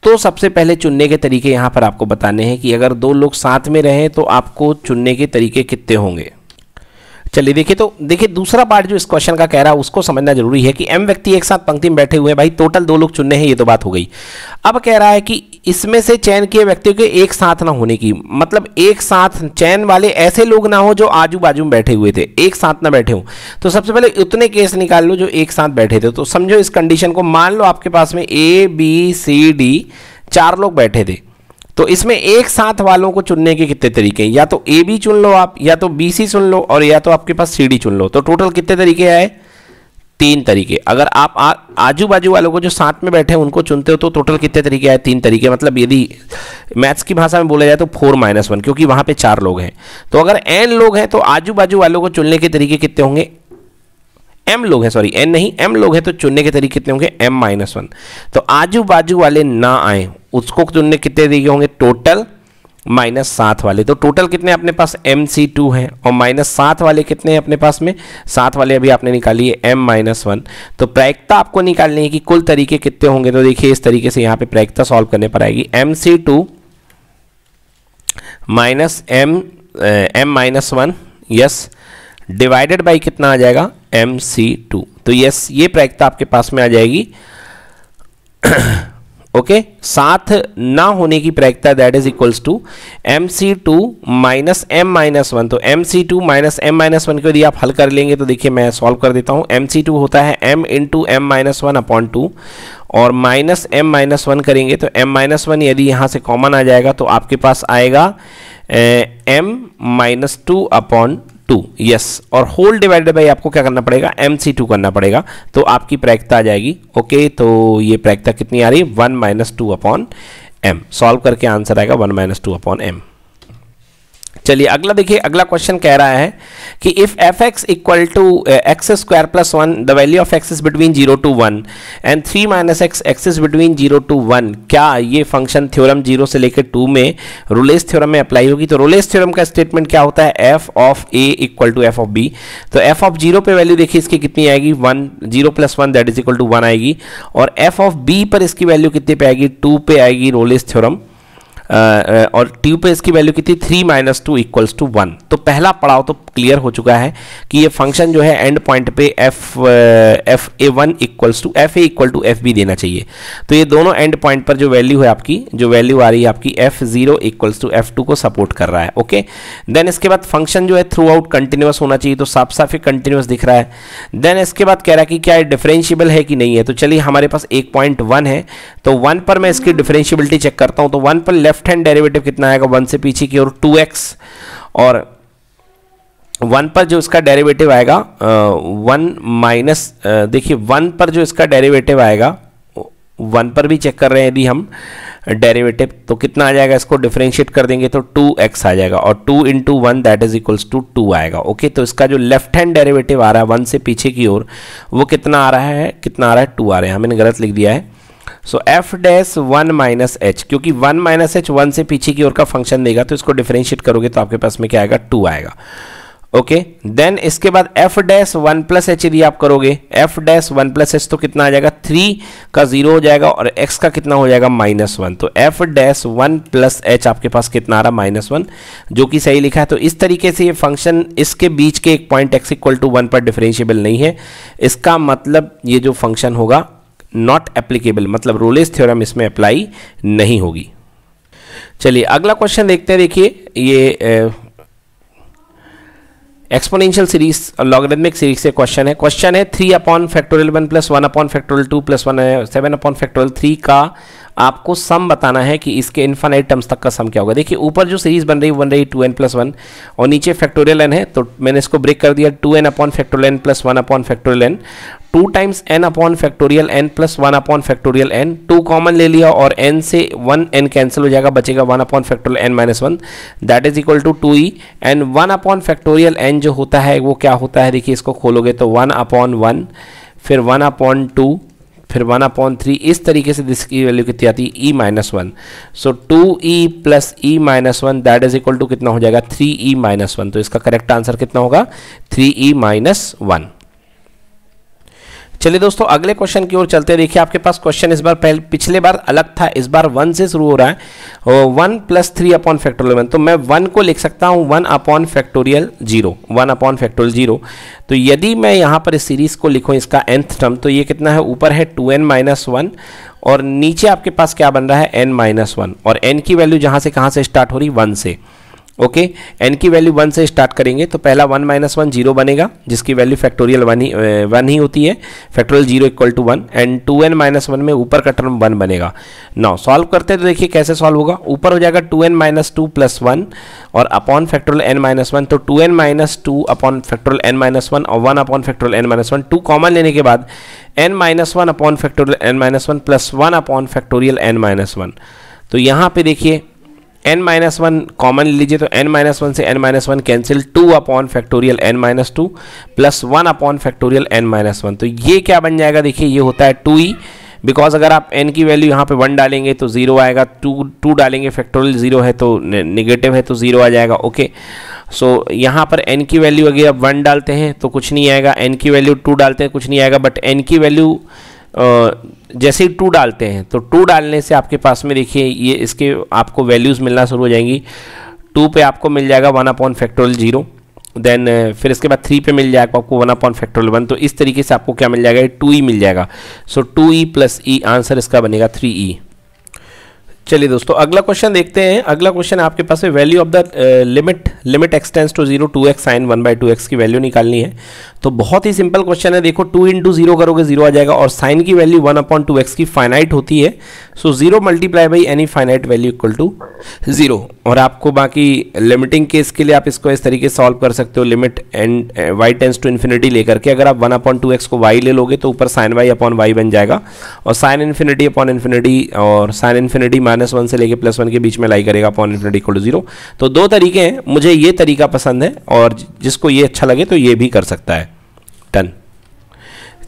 तो सबसे पहले चुनने के तरीके यहाँ पर आपको बताने हैं कि अगर दो लोग साथ में रहें तो आपको चुनने के तरीके कितने होंगे चलिए देखिए तो देखिए दूसरा पार्ट जो इस क्वेश्चन का कह रहा है उसको समझना जरूरी है कि एम व्यक्ति एक साथ पंक्ति में बैठे हुए हैं भाई टोटल दो लोग चुनने हैं ये तो बात हो गई अब कह रहा है कि इसमें से चयन किए व्यक्तियों के एक साथ ना होने की मतलब एक साथ चयन वाले ऐसे लोग ना हो जो आजू बाजू में बैठे हुए थे एक साथ ना बैठे हों तो सबसे पहले उतने केस निकाल लो जो एक साथ बैठे थे तो समझो इस कंडीशन को मान लो आपके पास में ए बी सी डी चार लोग बैठे थे तो इसमें एक साथ वालों को चुनने के कितने तरीके हैं या तो ए बी चुन लो आप या तो बी सी चुन लो और या तो आपके पास सी डी चुन लो तो टोटल कितने तरीके आए तीन तरीके अगर आप आजू बाजू वालों को जो साथ में बैठे हैं उनको चुनते हो तो टोटल कितने तरीके आए तीन तरीके मतलब यदि मैथ्स की भाषा में बोला जाए तो फोर माइनस वन क्योंकि वहां पे चार लोग हैं तो अगर एन लोग हैं तो आजू बाजू वालों को चुनने के तरीके कितने होंगे एम लोग हैं सॉरी एन नहीं एम लोग हैं तो चुनने के तरीके कितने होंगे एम माइनस वन तो आजू बाजू वाले ना आए उसको तुमने कितने दिए होंगे टोटल माइनस सात वाले तो टोटल कितने अपने पास एम सी टू है और माइनस सात वाले कितने हैं अपने पास में सात वाले अभी आपने निकाली है एम माइनस वन तो प्रायिकता आपको निकालनी है कि कुल तरीके कितने होंगे तो देखिए इस तरीके से यहाँ पे प्रायिकता सॉल्व करने पर आएगी M C two minus M M minus one yes divided by कितना आ जाएगा एम सी टू तो यस ये प्रायिकता आपके पास में आ जाएगी ओके साथ ना होने की प्रायिकता that is equals to M C two minus M minus one तो M C two minus M minus one को यदि आप हल कर लेंगे तो देखिए मैं सॉल्व कर देता हूँ एम सी टू होता है M into M minus one upon two और माइनस एम माइनस वन करेंगे तो एम माइनस वन यदि यहाँ से कॉमन आ जाएगा तो आपके पास आएगा M minus two upon two yes और होल डिवाइडेड बाई आपको क्या करना पड़ेगा एम सी टू करना पड़ेगा तो आपकी प्रैक्ता आ जाएगी ओके तो ये प्रैक्ता कितनी आ रही है one minus two upon M solve करके आंसर आएगा one minus two upon M चलिए अगला देखिए अगला क्वेश्चन कह रहा है कि if F x equal to x square plus one the value of X is between zero to one and three minus X X is between zero to one क्या ये फंक्शन थ्योरम जीरो से लेकर to में Rolle's theorem में apply होगी तो Rolle's theorem का statement क्या होता है F of A equal to F of B तो एफ ऑफ जीरो पे वैल्यू देखिए इसकी कितनी आएगी one zero plus one that is equal to one आएगी और एफ ऑफ बी पर इसकी वैल्यू कितनी पे आएगी टू पे आएगी रोलेस थ्योरम और ट्यू पे इसकी वैल्यू कितनी three minus two equals to one तो पहला पड़ाव तो क्लियर हो चुका है कि ये फंक्शन जो है एंड पॉइंट पे F F A one equals to F A equal to F B देना चाहिए तो ये दोनों एंड पॉइंट पर जो वैल्यू है आपकी जो वैल्यू आ रही है आपकी F zero equals to F two को सपोर्ट कर रहा है ओके देन इसके बाद फंक्शन जो है थ्रू आउट कंटिन्यूस होना चाहिए तो साफ साफ ही कंटिन्यूस दिख रहा है देन इसके बाद कह रहा है कि क्या डिफरेंशियबल है कि नहीं है तो चलिए हमारे पास एक पॉइंट वन है तो वन पर मैं इसकी डिफरेंशियबिलिटी चेक करता हूँ तो वन पर लेफ्ट लेफ्ट हैंड डेरिवेटिव कितना आएगा वन से पीछे की ओर टू एक्स और वन पर जो इसका डेरिवेटिव आएगा वन माइनस देखिए वन पर जो इसका डेरिवेटिव आएगा वन पर भी चेक कर रहे हैं यदि हम डेरिवेटिव तो कितना आ जाएगा इसको डिफ्रेंशिएट कर देंगे तो टू एक्स आ जाएगा और two into one that is equals to two आएगा ओके तो इसका जो लेफ्ट हैंड डेरिवेटिव आ रहा है वन से पीछे की ओर वो कितना आ रहा है कितना आ रहा है टू आ रहा है हमने गलत लिख दिया है so F dash one minus H क्योंकि वन माइनस एच वन से पीछे की ओर का फंक्शन देगा तो इसको डिफ्रेंशिएट करोगे तो आपके पास में क्या आएगा टू आएगा ओके okay, देन इसके बाद F dash one plus H यदि आप करोगे F dash one plus H तो कितना आ जाएगा थ्री का जीरो हो जाएगा और एक्स का कितना हो जाएगा माइनस वन तो F dash one plus H आपके पास कितना आ रहा माइनस वन जो कि सही लिखा है तो इस तरीके से ये फंक्शन इसके बीच के एक point X equal to one पर डिफरेंशियबल नहीं है इसका मतलब ये जो फंक्शन होगा नॉट एप्लीकेबल मतलब रोलेस थ्योरम इसमें अप्लाई नहीं होगी चलिए अगला क्वेश्चन देखते हैं देखिए ये एक्सपोनेंशियल सीरीज लॉगरिथमिक सीरीज से क्वेश्चन है क्वेश्चन है three upon factorial one plus one upon factorial two plus one seven upon factorial three का आपको सम बताना है कि इसके इन्फानाइट टर्म्स तक का सम क्या होगा देखिए ऊपर जो सीरीज बन रही है बन रही टू एन प्लस वन और नीचे फैक्टोरियल एन है तो मैंने इसको ब्रेक कर दिया two N upon factorial N plus one upon factorial N two times N upon factorial N plus one upon factorial N two common ले लिया और एन से वन एन कैंसिल हो जाएगा बचेगा one upon factorial N minus one that is equal to two E and one upon factorial N जो होता है वो क्या होता है देखिए इसको खोलोगे तो वन अपॉन वन फिर वन अपॉन टू फिर वन अपॉन थ्री इस तरीके से इसकी वैल्यू कितनी आती है E minus one so two E plus E minus one that is equal to कितना हो जाएगा थ्री ई माइनस वन तो इसका करेक्ट आंसर कितना होगा थ्री ई माइनस वन चलिए दोस्तों अगले क्वेश्चन की ओर चलते देखिए आपके पास क्वेश्चन इस बार पहले पिछले बार अलग था इस बार वन से शुरू हो रहा है one plus three upon factorial तो मैं वन को लिख सकता हूँ one upon factorial zero one upon factorial zero तो यदि मैं यहाँ पर इस सीरीज को लिखूँ इसका एंथ टर्म तो ये कितना है ऊपर है टू एन माइनस वन और नीचे आपके पास क्या बन रहा है एन माइनस वन और एन की वैल्यू जहाँ से कहाँ से स्टार्ट हो रही वन से ओके एन की वैल्यू वन से स्टार्ट करेंगे तो पहला वन माइनस वन जीरो बनेगा जिसकी वैल्यू फैक्टोरियल वन ही वन ही होती है factorial zero equal to one and two N minus one में ऊपर का टर्म वन बनेगा नाउ सॉल्व करते हैं तो देखिए कैसे सॉल्व होगा ऊपर हो जाएगा two N minus two plus one और upon factorial N minus one तो two N minus two upon factorial N minus one और one upon factorial N minus one two common लेने के बाद N minus one upon factorial N minus one plus one upon factorial N minus one तो यहाँ पे देखिए N minus one common लीजिए तो एन माइनस वन से N minus one cancel two upon factorial N minus two plus one upon factorial N minus one तो ये क्या बन जाएगा देखिए ये होता है टू ई बिकॉज अगर आप एन की वैल्यू यहाँ पे वन डालेंगे तो ज़ीरो आएगा टू टू डालेंगे फैक्टोरियल ज़ीरो है तो निगेटिव है तो ज़ीरो आ जाएगा ओके सो so, यहाँ पर एन की वैल्यू अगर आप वन डालते हैं तो कुछ नहीं आएगा एन की वैल्यू टू डालते हैं कुछ नहीं आएगा बट एन की वैल्यू जैसे ही टू डालते हैं तो टू डालने से आपके पास में देखिए ये इसके आपको वैल्यूज़ मिलना शुरू हो जाएंगी टू पे आपको मिल जाएगा one upon factorial zero then फिर इसके बाद थ्री पे मिल जाएगा आपको वन अपॉन फैक्टोरियल वन तो इस तरीके से आपको क्या मिल जाएगा टू ई मिल जाएगा so two E plus E answer इसका बनेगा थ्री ई चलिए दोस्तों अगला क्वेश्चन देखते हैं अगला क्वेश्चन आपके पास है value of the limit limit x tends to zero two X sine one by two x की वैल्यू निकालनी है तो बहुत ही सिंपल क्वेश्चन है देखो टू इंटू जीरो करोगे जीरो आ जाएगा और साइन की value one upon two x की फाइनाइट होती है so zero multiply by any finite value equal to zero और आपको बाकी लिमिटिंग केस के लिए आप इसको इस तरीके सॉल्व कर सकते हो limit and Y tends to infinity लेकर के अगर आप वन अपॉइंट टू एक्स को वाई ले लोगे तो ऊपर साइन वाई अपॉन वाई बन जाएगा और साइन इन्फिनिटी अपॉन इन्फिनिटी और साइन इन्फिनिटी माइनस वन से लेके प्लस वन के बीच में लाई करेगा upon infinity equal to zero तो दो तरीके हैं मुझे ये तरीका पसंद है और जिसको ये अच्छा लगे तो ये भी कर सकता है डन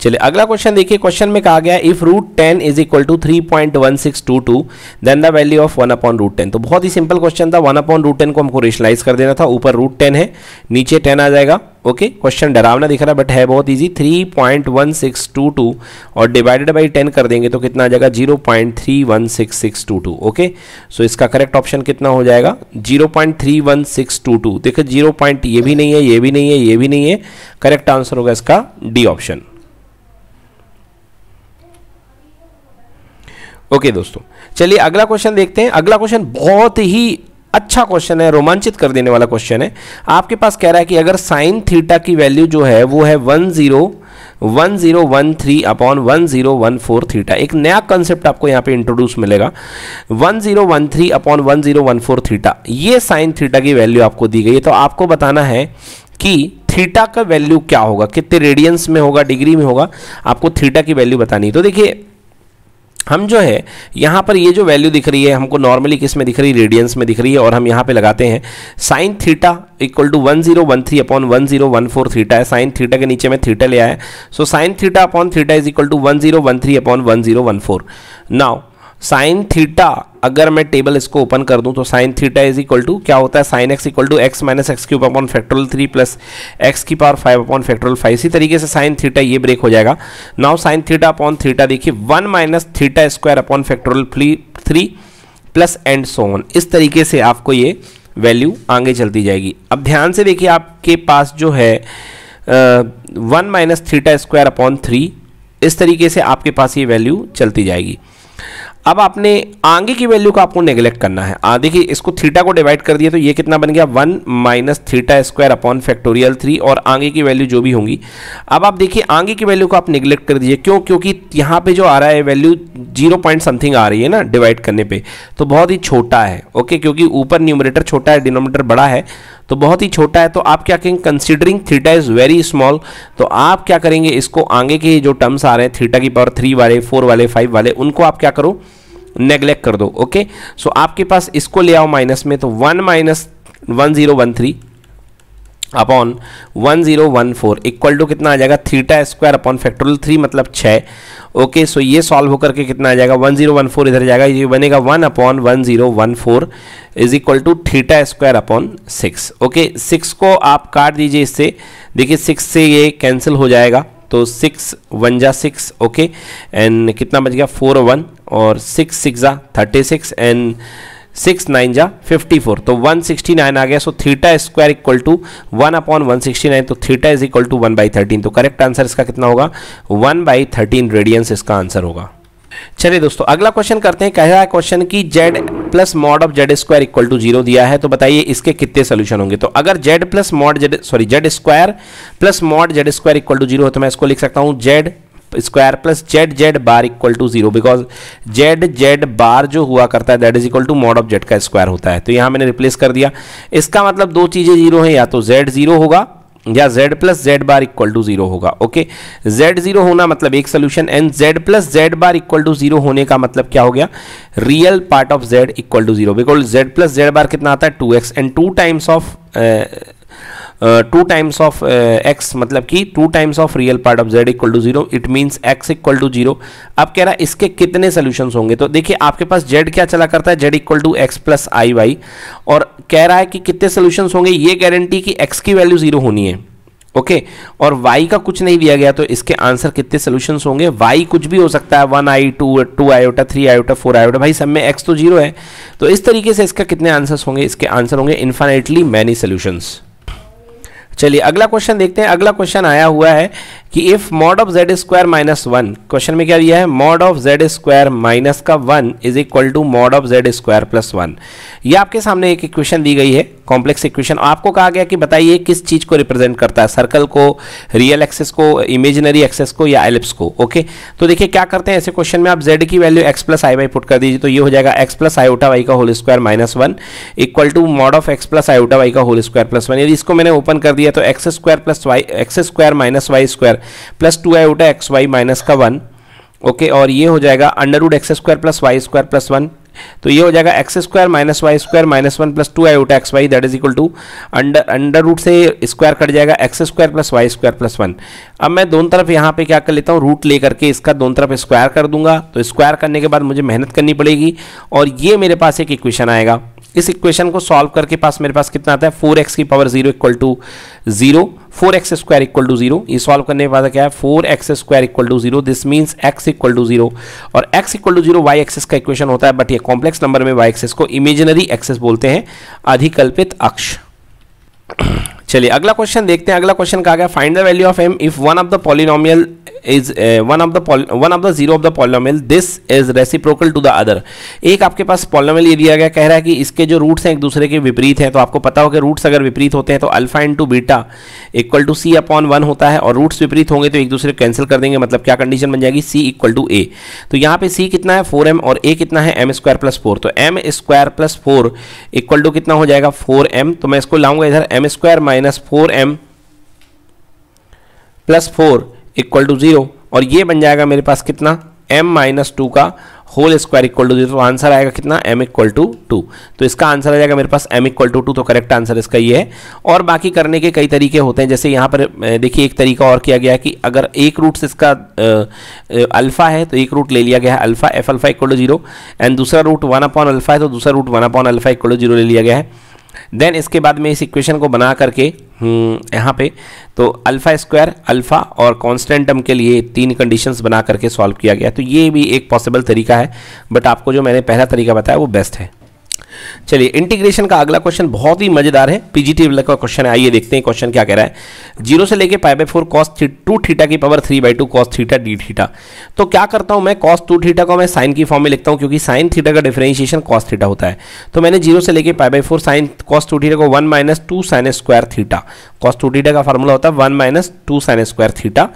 चलिए अगला क्वेश्चन देखिए क्वेश्चन में कहा गया if root ten is equal to three point one six two two then the value of one upon root ten तो बहुत ही सिंपल क्वेश्चन था वन अपॉन रूट टेन को हमको रेशनलाइज कर देना था ऊपर रूट टेन है नीचे टेन आ जाएगा ओके क्वेश्चन डरावना दिख रहा है बट है बहुत easy three point one six two two और डिवाइडेड बाई टेन कर देंगे तो कितना आ जाएगा zero point three one six six two two okay so इसका करेक्ट ऑप्शन कितना हो जाएगा zero point three one six two two देखिए जीरो पॉइंट ये भी नहीं है ये भी नहीं है ये भी नहीं है करेक्ट आंसर होगा इसका डी ऑप्शन ओके okay, दोस्तों चलिए अगला क्वेश्चन देखते हैं अगला क्वेश्चन बहुत ही अच्छा क्वेश्चन है रोमांचित कर देने वाला क्वेश्चन है आपके पास कह रहा है कि अगर साइन थीटा की वैल्यू जो है वो है one zero one zero one three upon one zero one four theta एक नया कंसेप्ट आपको यहां पे इंट्रोड्यूस मिलेगा one zero one three upon one zero one four theta ये साइन थीटा की वैल्यू आपको दी गई है तो आपको बताना है कि थीटा का वैल्यू क्या होगा कितने रेडियंस में होगा डिग्री में होगा आपको थीटा की वैल्यू बतानी तो देखिए हम जो है यहाँ पर ये जो वैल्यू दिख रही है हमको नॉर्मली किस में दिख रही है रेडियंस में दिख रही है और हम यहाँ पे लगाते हैं sine theta equal to one zero one three upon one zero one four theta है साइन थीटा के नीचे में थीटा ले आया है so sine theta upon theta is equal to one zero one three upon one zero one four now sine theta अगर मैं table इसको ओपन कर दूं तो sine theta is equal to क्या होता है sine X equal to x minus x cube upon factorial three plus x की power five upon factorial five इसी तरीके से साइन थीटा ये ब्रेक हो जाएगा now sine theta upon theta देखिए one minus theta square upon factorial three plus and so on इस तरीके से आपको ये वैल्यू आगे चलती जाएगी अब ध्यान से देखिए आपके पास जो है one minus theta square upon three इस तरीके से आपके पास ये वैल्यू चलती जाएगी अब आपने आगे की वैल्यू को आपको नेग्लेक्ट करना है देखिए इसको थीटा को डिवाइड कर दिया तो ये कितना बन गया one minus theta square upon factorial three और आगे की वैल्यू जो भी होंगी अब आप देखिए आगे की वैल्यू को आप नेग्लेक्ट कर दीजिए क्यों क्योंकि यहाँ पे जो आ रहा है वैल्यू जीरो पॉइंट समथिंग आ रही है ना डिवाइड करने पर तो बहुत ही छोटा है ओके क्योंकि ऊपर न्यूमरेटर छोटा है डिनोमीटर बड़ा है तो बहुत ही छोटा है तो आप क्या कहेंगे considering theta is very small तो आप क्या करेंगे इसको आगे के जो टर्म्स आ रहे हैं थीटा की पावर थ्री वाले फोर वाले फाइव वाले उनको आप क्या करो नेग्लेक्ट कर दो ओके सो आपके पास इसको ले आओ माइनस में तो one minus one zero one three upon one zero one four equal to कितना आ जाएगा theta square upon factorial three मतलब छः ओके सो ये सॉल्व होकर के कितना आ जाएगा वन जीरो वन फोर इधर जाएगा ये बनेगा one upon one zero one four is equal to theta square upon six okay six को आप काट दीजिए इससे देखिए सिक्स से ये कैंसिल हो जाएगा तो सिक्स वन जा सिक्स ओके एंड कितना बच गया फोर वन और सिक्स सिक्स जा thirty six and six nine जा फिफ्टी फोर तो वन सिक्सटी नाइन आ गया so theta square equal to one upon one sixty nine तो theta is equal to one by thirteen तो correct answer इसका कितना होगा वन बाई थर्टीन रेडियंस इसका आंसर होगा चलिए दोस्तों अगला क्वेश्चन करते हैं कह रहा है क्वेश्चन की Z plus mod of Z square equal to zero दिया है तो बताइए इसके कितने सोल्यूशन होंगे तो अगर Z plus mod Z sorry Z square plus mod Z square equal to zero तो मैं इसको लिख सकता हूं Z square plus Z Z bar equal to zero because Z Z bar जो हुआ करता है that is equal to mod of Z का स्क्वायर होता है तो यहाँ मैंने रिप्लेस कर दिया इसका मतलब दो चीज़ें जीरो हैं या तो जेड जीरो होगा या z plus Z bar equal to zero होगा ओके z जीरो होना मतलब एक solution and z plus Z bar equal to zero होने का मतलब क्या हो गया real part of z equal to zero because z plus Z bar कितना आता है 2x and two times of two times of X मतलब कि two times of real part of Z equal to zero it means X equal to zero अब कह रहा है इसके कितने सोल्यूशन होंगे तो देखिए आपके पास जेड क्या चला करता है Z equal to x plus I Y और कह रहा है कि कितने सोल्यूशन होंगे ये गारंटी कि एक्स की वैल्यू जीरो होनी है ओके okay, और वाई का कुछ नहीं दिया गया तो इसके आंसर कितने सोल्यूशंस होंगे वाई कुछ भी हो सकता है one I two two iota three iota four iota भाई सब में एक्स तो जीरो है तो इस तरीके से इसका कितने आंसर्स होंगे इसके आंसर होंगे इन्फाइनेटली मैनी सोल्यूशंस चलिए अगला क्वेश्चन देखते हैं अगला क्वेश्चन आया हुआ है कि if mod of Z square minus one question में क्या दिया है mod of Z square minus का one is equal to mod of Z square plus one ये आपके सामने एक इक्वेशन दी गई है कॉम्प्लेक्स इक्वेशन आपको कहा गया कि बताइए किस चीज़ को रिप्रेजेंट करता है सर्कल को रियल एक्सेस को इमेजिनरी एक्सेस को या एलिप्स को ओके तो देखिए क्या करते हैं ऐसे क्वेश्चन में आप जेड की value X plus I Y put कर दीजिए तो ये हो जाएगा एक्स प्लस आयोटा वाई का whole square minus one equal to mod of X plus iota Y का होल स्क्वायर प्लस वन यदि इसको मैंने ओपन कर दिया तो X square plus Y x square minus Y square plus two iota X Y minus का one okay okay, और ये हो जाएगा under root x square plus Y square plus one तो ये हो जाएगा x square minus Y square minus one plus two iota X Y that is equal to under under root से square cut जाएगा x square plus Y square plus one अब मैं दोनों तरफ यहाँ पे क्या कर लेता हूँ रूट लेकर के इसका दोनों तरफ स्क्वायर कर दूंगा तो स्क्वायर करने के बाद मुझे मेहनत करनी पड़ेगी और ये मेरे पास एक इक्वेशन आएगा इस इक्वेशन को सॉल्व करके पास मेरे पास कितना आता है फोर एक्स की power zero equal to zero four X square equal to zero ये सॉल्व करने के बाद क्या है four X square equal to zero this means X equal to zero और X equal to zero Y axis का equation होता है बट ये कॉम्प्लेक्स नंबर में वाई एक्सेस को इमेजिनरी एक्सेस बोलते हैं अधिकल्पित अक्ष चलिए अगला क्वेश्चन देखते हैं अगला क्वेश्चन कहा गया find the value of M if one of the polynomial is one of the one of the zero of the polynomial this is reciprocal to the other एक आपके पास पॉलोमेल ये दिया गया कह रहा है कि इसके जो रूट्स हैं एक दूसरे के विपरीत हैं तो आपको पता हो कि रूट्स अगर विपरीत होते हैं तो alpha into beta equal to C upon one होता है और रूट्स विपरीत होंगे तो एक दूसरे को कैंसिल कर देंगे मतलब क्या कंडीशन बन जाएगी सी इक्वल टू ए तो यहाँ पे सी कितना है फोर एम और ए कितना है एम स्क्वायर प्लस फोर तो M square plus four equal to कितना हो जाएगा फोर एम तो मैं इसको लाऊंगा इधर M square minus four M plus four equal to zero और ये बन जाएगा मेरे पास कितना एम माइनस टू का whole square equal to zero तो आंसर आएगा कितना m इक्वल टू टू तो इसका आंसर आ जाएगा मेरे पास m इक्वल टू टू तो करेक्ट आंसर इसका ये है और बाकी करने के कई तरीके होते हैं जैसे यहाँ पर देखिए एक तरीका और किया गया है कि अगर एक रूट से इसका अल्फा है तो एक रूट ले लिया गया है alpha F alpha equal to zero and दूसरा रूट वन अपॉन अल्फा है तो दूसरा root one upon alpha equal to zero ले लिया गया है देन इसके बाद में इस इक्वेशन को बना करके हम्म, यहाँ पे तो अल्फ़ा स्क्वायर अल्फ़ा और कॉन्स्टेंटम टर्म के लिए तीन कंडीशंस बना करके सॉल्व किया गया तो ये भी एक पॉसिबल तरीका है बट आपको जो मैंने पहला तरीका बताया वो बेस्ट है चलिए इंटीग्रेशन का अगला क्वेश्चन बहुत ही मजेदार है पीजीटी वाला का क्वेश्चन है आइए देखते हैं क्वेश्चन क्या कह रहा है जीरो से लेके pi by four cos two theta की power three by two cos theta D theta तो क्या करता हूं मैं कॉस टू थीटा को मैं साइन की फॉर्म में लिखता हूं क्योंकि साइन थीटा का डिफरेंशिएशन कॉस थीटा होता है तो मैंने जीरो से लेकर pi by four sine cos two theta को one minus two sine square theta cos two theta का फॉर्मूला होता है one minus two sine square theta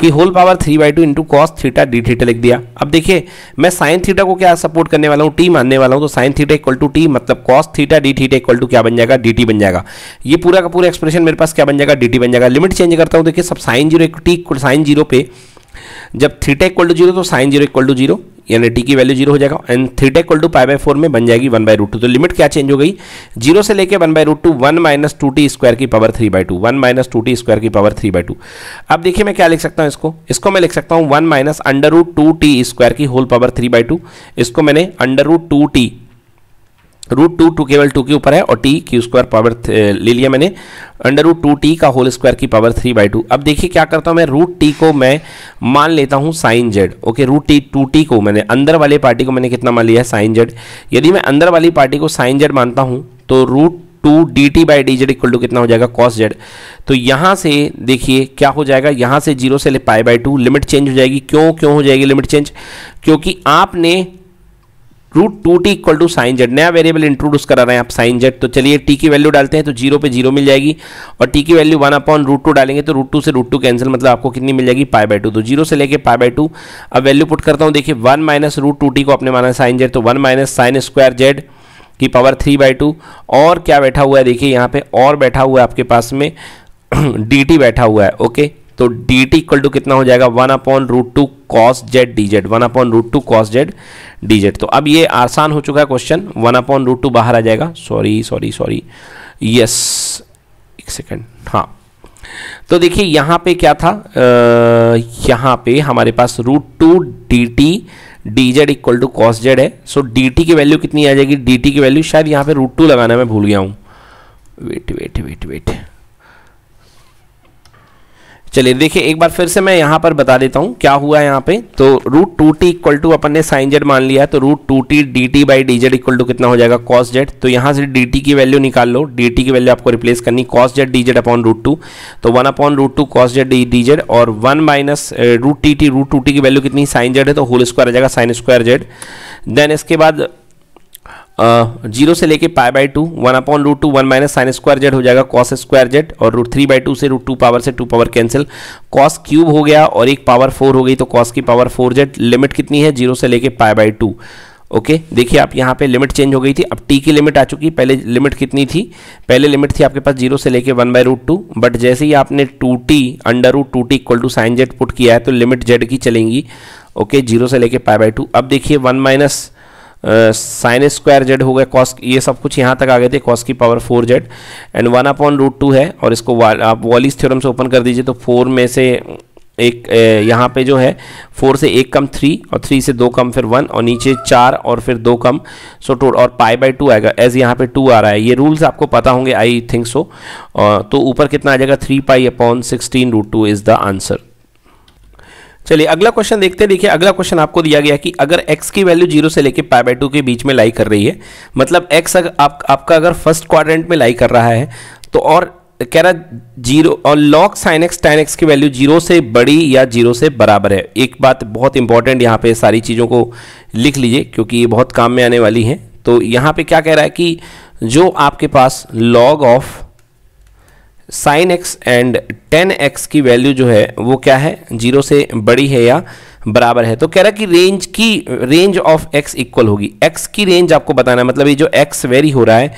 की whole power three by two into cos theta D theta लिख दिया अब देखिए मैं साइन थीटा को क्या सपोर्ट करने वाला हूँ टी मानने वाला हूँ तो sine theta equal to T मतलब cos theta D theta equal to क्या बन जाएगा डी टी बन जाएगा ये पूरा का पूरा एक्सप्रेशन मेरे पास क्या बन जाएगा डी टी बन जाएगा लिमिट चेंज करता हूँ देखिए सब sine zero T sine zero पे जब थीटा इक्वल टू जीरो तो sine zero equal to zero यानी टी की वैल्यू जीरो हो जाएगा and theta equal to pi by four में बन जाएगी वन बाय रूट टू तो लिमिट क्या चेंज हो गई जीरो से लेके one by root two one minus two T square की power three by two one minus two T square की पावर थ्री बाई टू अब देखिए मैं क्या लिख सकता हूँ इसको इसको मैं लिख सकता हूँ one minus under root two T square की whole power three by two इसको मैंने under root two T root two two केवल टू के ऊपर है और टी क्यू स्क्वायर पावर ले लिया मैंने अंडर रूट टू टी का होल स्क्वायर की पावर थ्री बाई टू अब देखिए क्या करता हूँ मैं रूट टी को मैं मान लेता हूँ sine Z okay root T two T को मैंने अंदर वाली पार्टी को मैंने कितना मान लिया है साइन जेड यदि मैं अंदर वाली पार्टी को साइन जेड मानता हूँ तो root two D T by D Z equal to कितना हो जाएगा कॉस जेड तो यहाँ से देखिए क्या हो जाएगा यहाँ से जीरो से ले pi by two limit change हो जाएगी क्यों क्यों हो जाएगी लिमिट चेंज क्योंकि आपने root two T equal to sine Z नया वेरिएबल इंट्रोड्यूस करा रहे हैं आप साइन जेड तो चलिए टी की वैल्यू डालते हैं तो जीरो पे जीरो मिल जाएगी और टी की value one upon root two डालेंगे तो रूट टू से रूट टू कैंसिल मतलब आपको कितनी मिल जाएगी पाई बाई टू तो जीरो से लेके पाई बाई टू अब वैल्यू पुट करता हूँ देखिए one minus root two T को अपने माना साइन जेड तो one minus sine square Z की पावर थ्री बाई टू और क्या बैठा हुआ है देखिए यहाँ पे और बैठा हुआ है आपके पास में डी <clears throat> टी बैठा हुआ है ओके तो डी टी इक्वल टू कितना हो जाएगा one upon root two cos Z D Z one upon root two cos Z D Z तो अब ये आसान हो चुका है question one upon root two बाहर आ जाएगा सॉरी सॉरी सॉरी यस एक सेकेंड हाँ तो देखिए यहां पे क्या था आ, यहां पे हमारे पास root two D T D Z equal to cos Z है सो डी टी की वैल्यू कितनी आ जाएगी डी टी की वैल्यू शायद यहां पे रूट टू लगाना मैं भूल गया हूं wait wait wait wait wait चलिए देखिए एक बार फिर से मैं यहाँ पर बता देता हूँ क्या हुआ यहां यहाँ पे तो root two T equal to अपन ने साइन जेड मान लिया तो root two T D T by D Z equal to कितना हो जाएगा कॉस जेड तो यहाँ से डी टी की वैल्यू निकाल लो डी टी की वैल्यू आपको रिप्लेस करनी cos Z D Z upon root two तो one upon root two cos Z D Z और one minus root T T root two T की वैल्यू कितनी साइन जेड है तो होल स्क्वायर आ जाएगा साइन स्क्वायर जेड देन इसके बाद zero से लेके pi by two one upon root two one minus sine square Z हो जाएगा कॉस स्क्वायर जेड और रूट थ्री बाई टू से रूट टू पावर से two power cancel cos cube हो गया और एक पावर फोर हो गई तो कॉस की पावर फोर जेड लिमिट कितनी है जीरो से लेके pi by two okay okay, देखिए आप यहाँ पे लिमिट चेंज हो गई थी अब टी की लिमिट आ चुकी पहले लिमिट कितनी थी पहले लिमिट थी आपके पास जीरो से लेके one by root two but जैसे ही आपने two T under root two T equal to sine Z put किया है तो लिमिट जेड की चलेंगी ओके okay, जीरो से लेके पाई बाई टू अब देखिए one minus sine square Z हो गया कॉस ये सब कुछ यहाँ तक आ गए थे कॉस की power four Z and one upon root two है और इसको वा, आप वॉलीस थ्योरम से ओपन कर दीजिए तो फोर में से एक यहाँ पे जो है फोर से एक कम थ्री और थ्री से दो कम फिर वन और नीचे चार और फिर दो कम सो टोट और पाई बाई टू आएगा एज यहाँ पे टू आ रहा है ये रूल्स आपको पता होंगे आई थिंक सो तो ऊपर कितना आ जाएगा three pi upon sixteen root two is the answer चलिए अगला क्वेश्चन देखते हैं देखिए अगला क्वेश्चन आपको दिया गया कि अगर x की वैल्यू जीरो से लेकर पाई बाई टू के बीच में लाई कर रही है मतलब x अगर आप, आपका अगर फर्स्ट क्वाड्रेंट में लाई कर रहा है तो और कह रहा जीरो और log sine X tan X की वैल्यू जीरो से बड़ी या जीरो से बराबर है एक बात बहुत इंपॉर्टेंट यहाँ पे सारी चीज़ों को लिख लीजिए क्योंकि ये बहुत काम में आने वाली हैं तो यहाँ पे क्या कह रहा है कि जो आपके पास log of sine X and tan X की वैल्यू जो है वो क्या है जीरो से बड़ी है या बराबर है तो कह रहा कि रेंज की रेंज ऑफ एक्स इक्वल होगी एक्स की रेंज आपको बताना है मतलब ये जो एक्स वेरी हो रहा है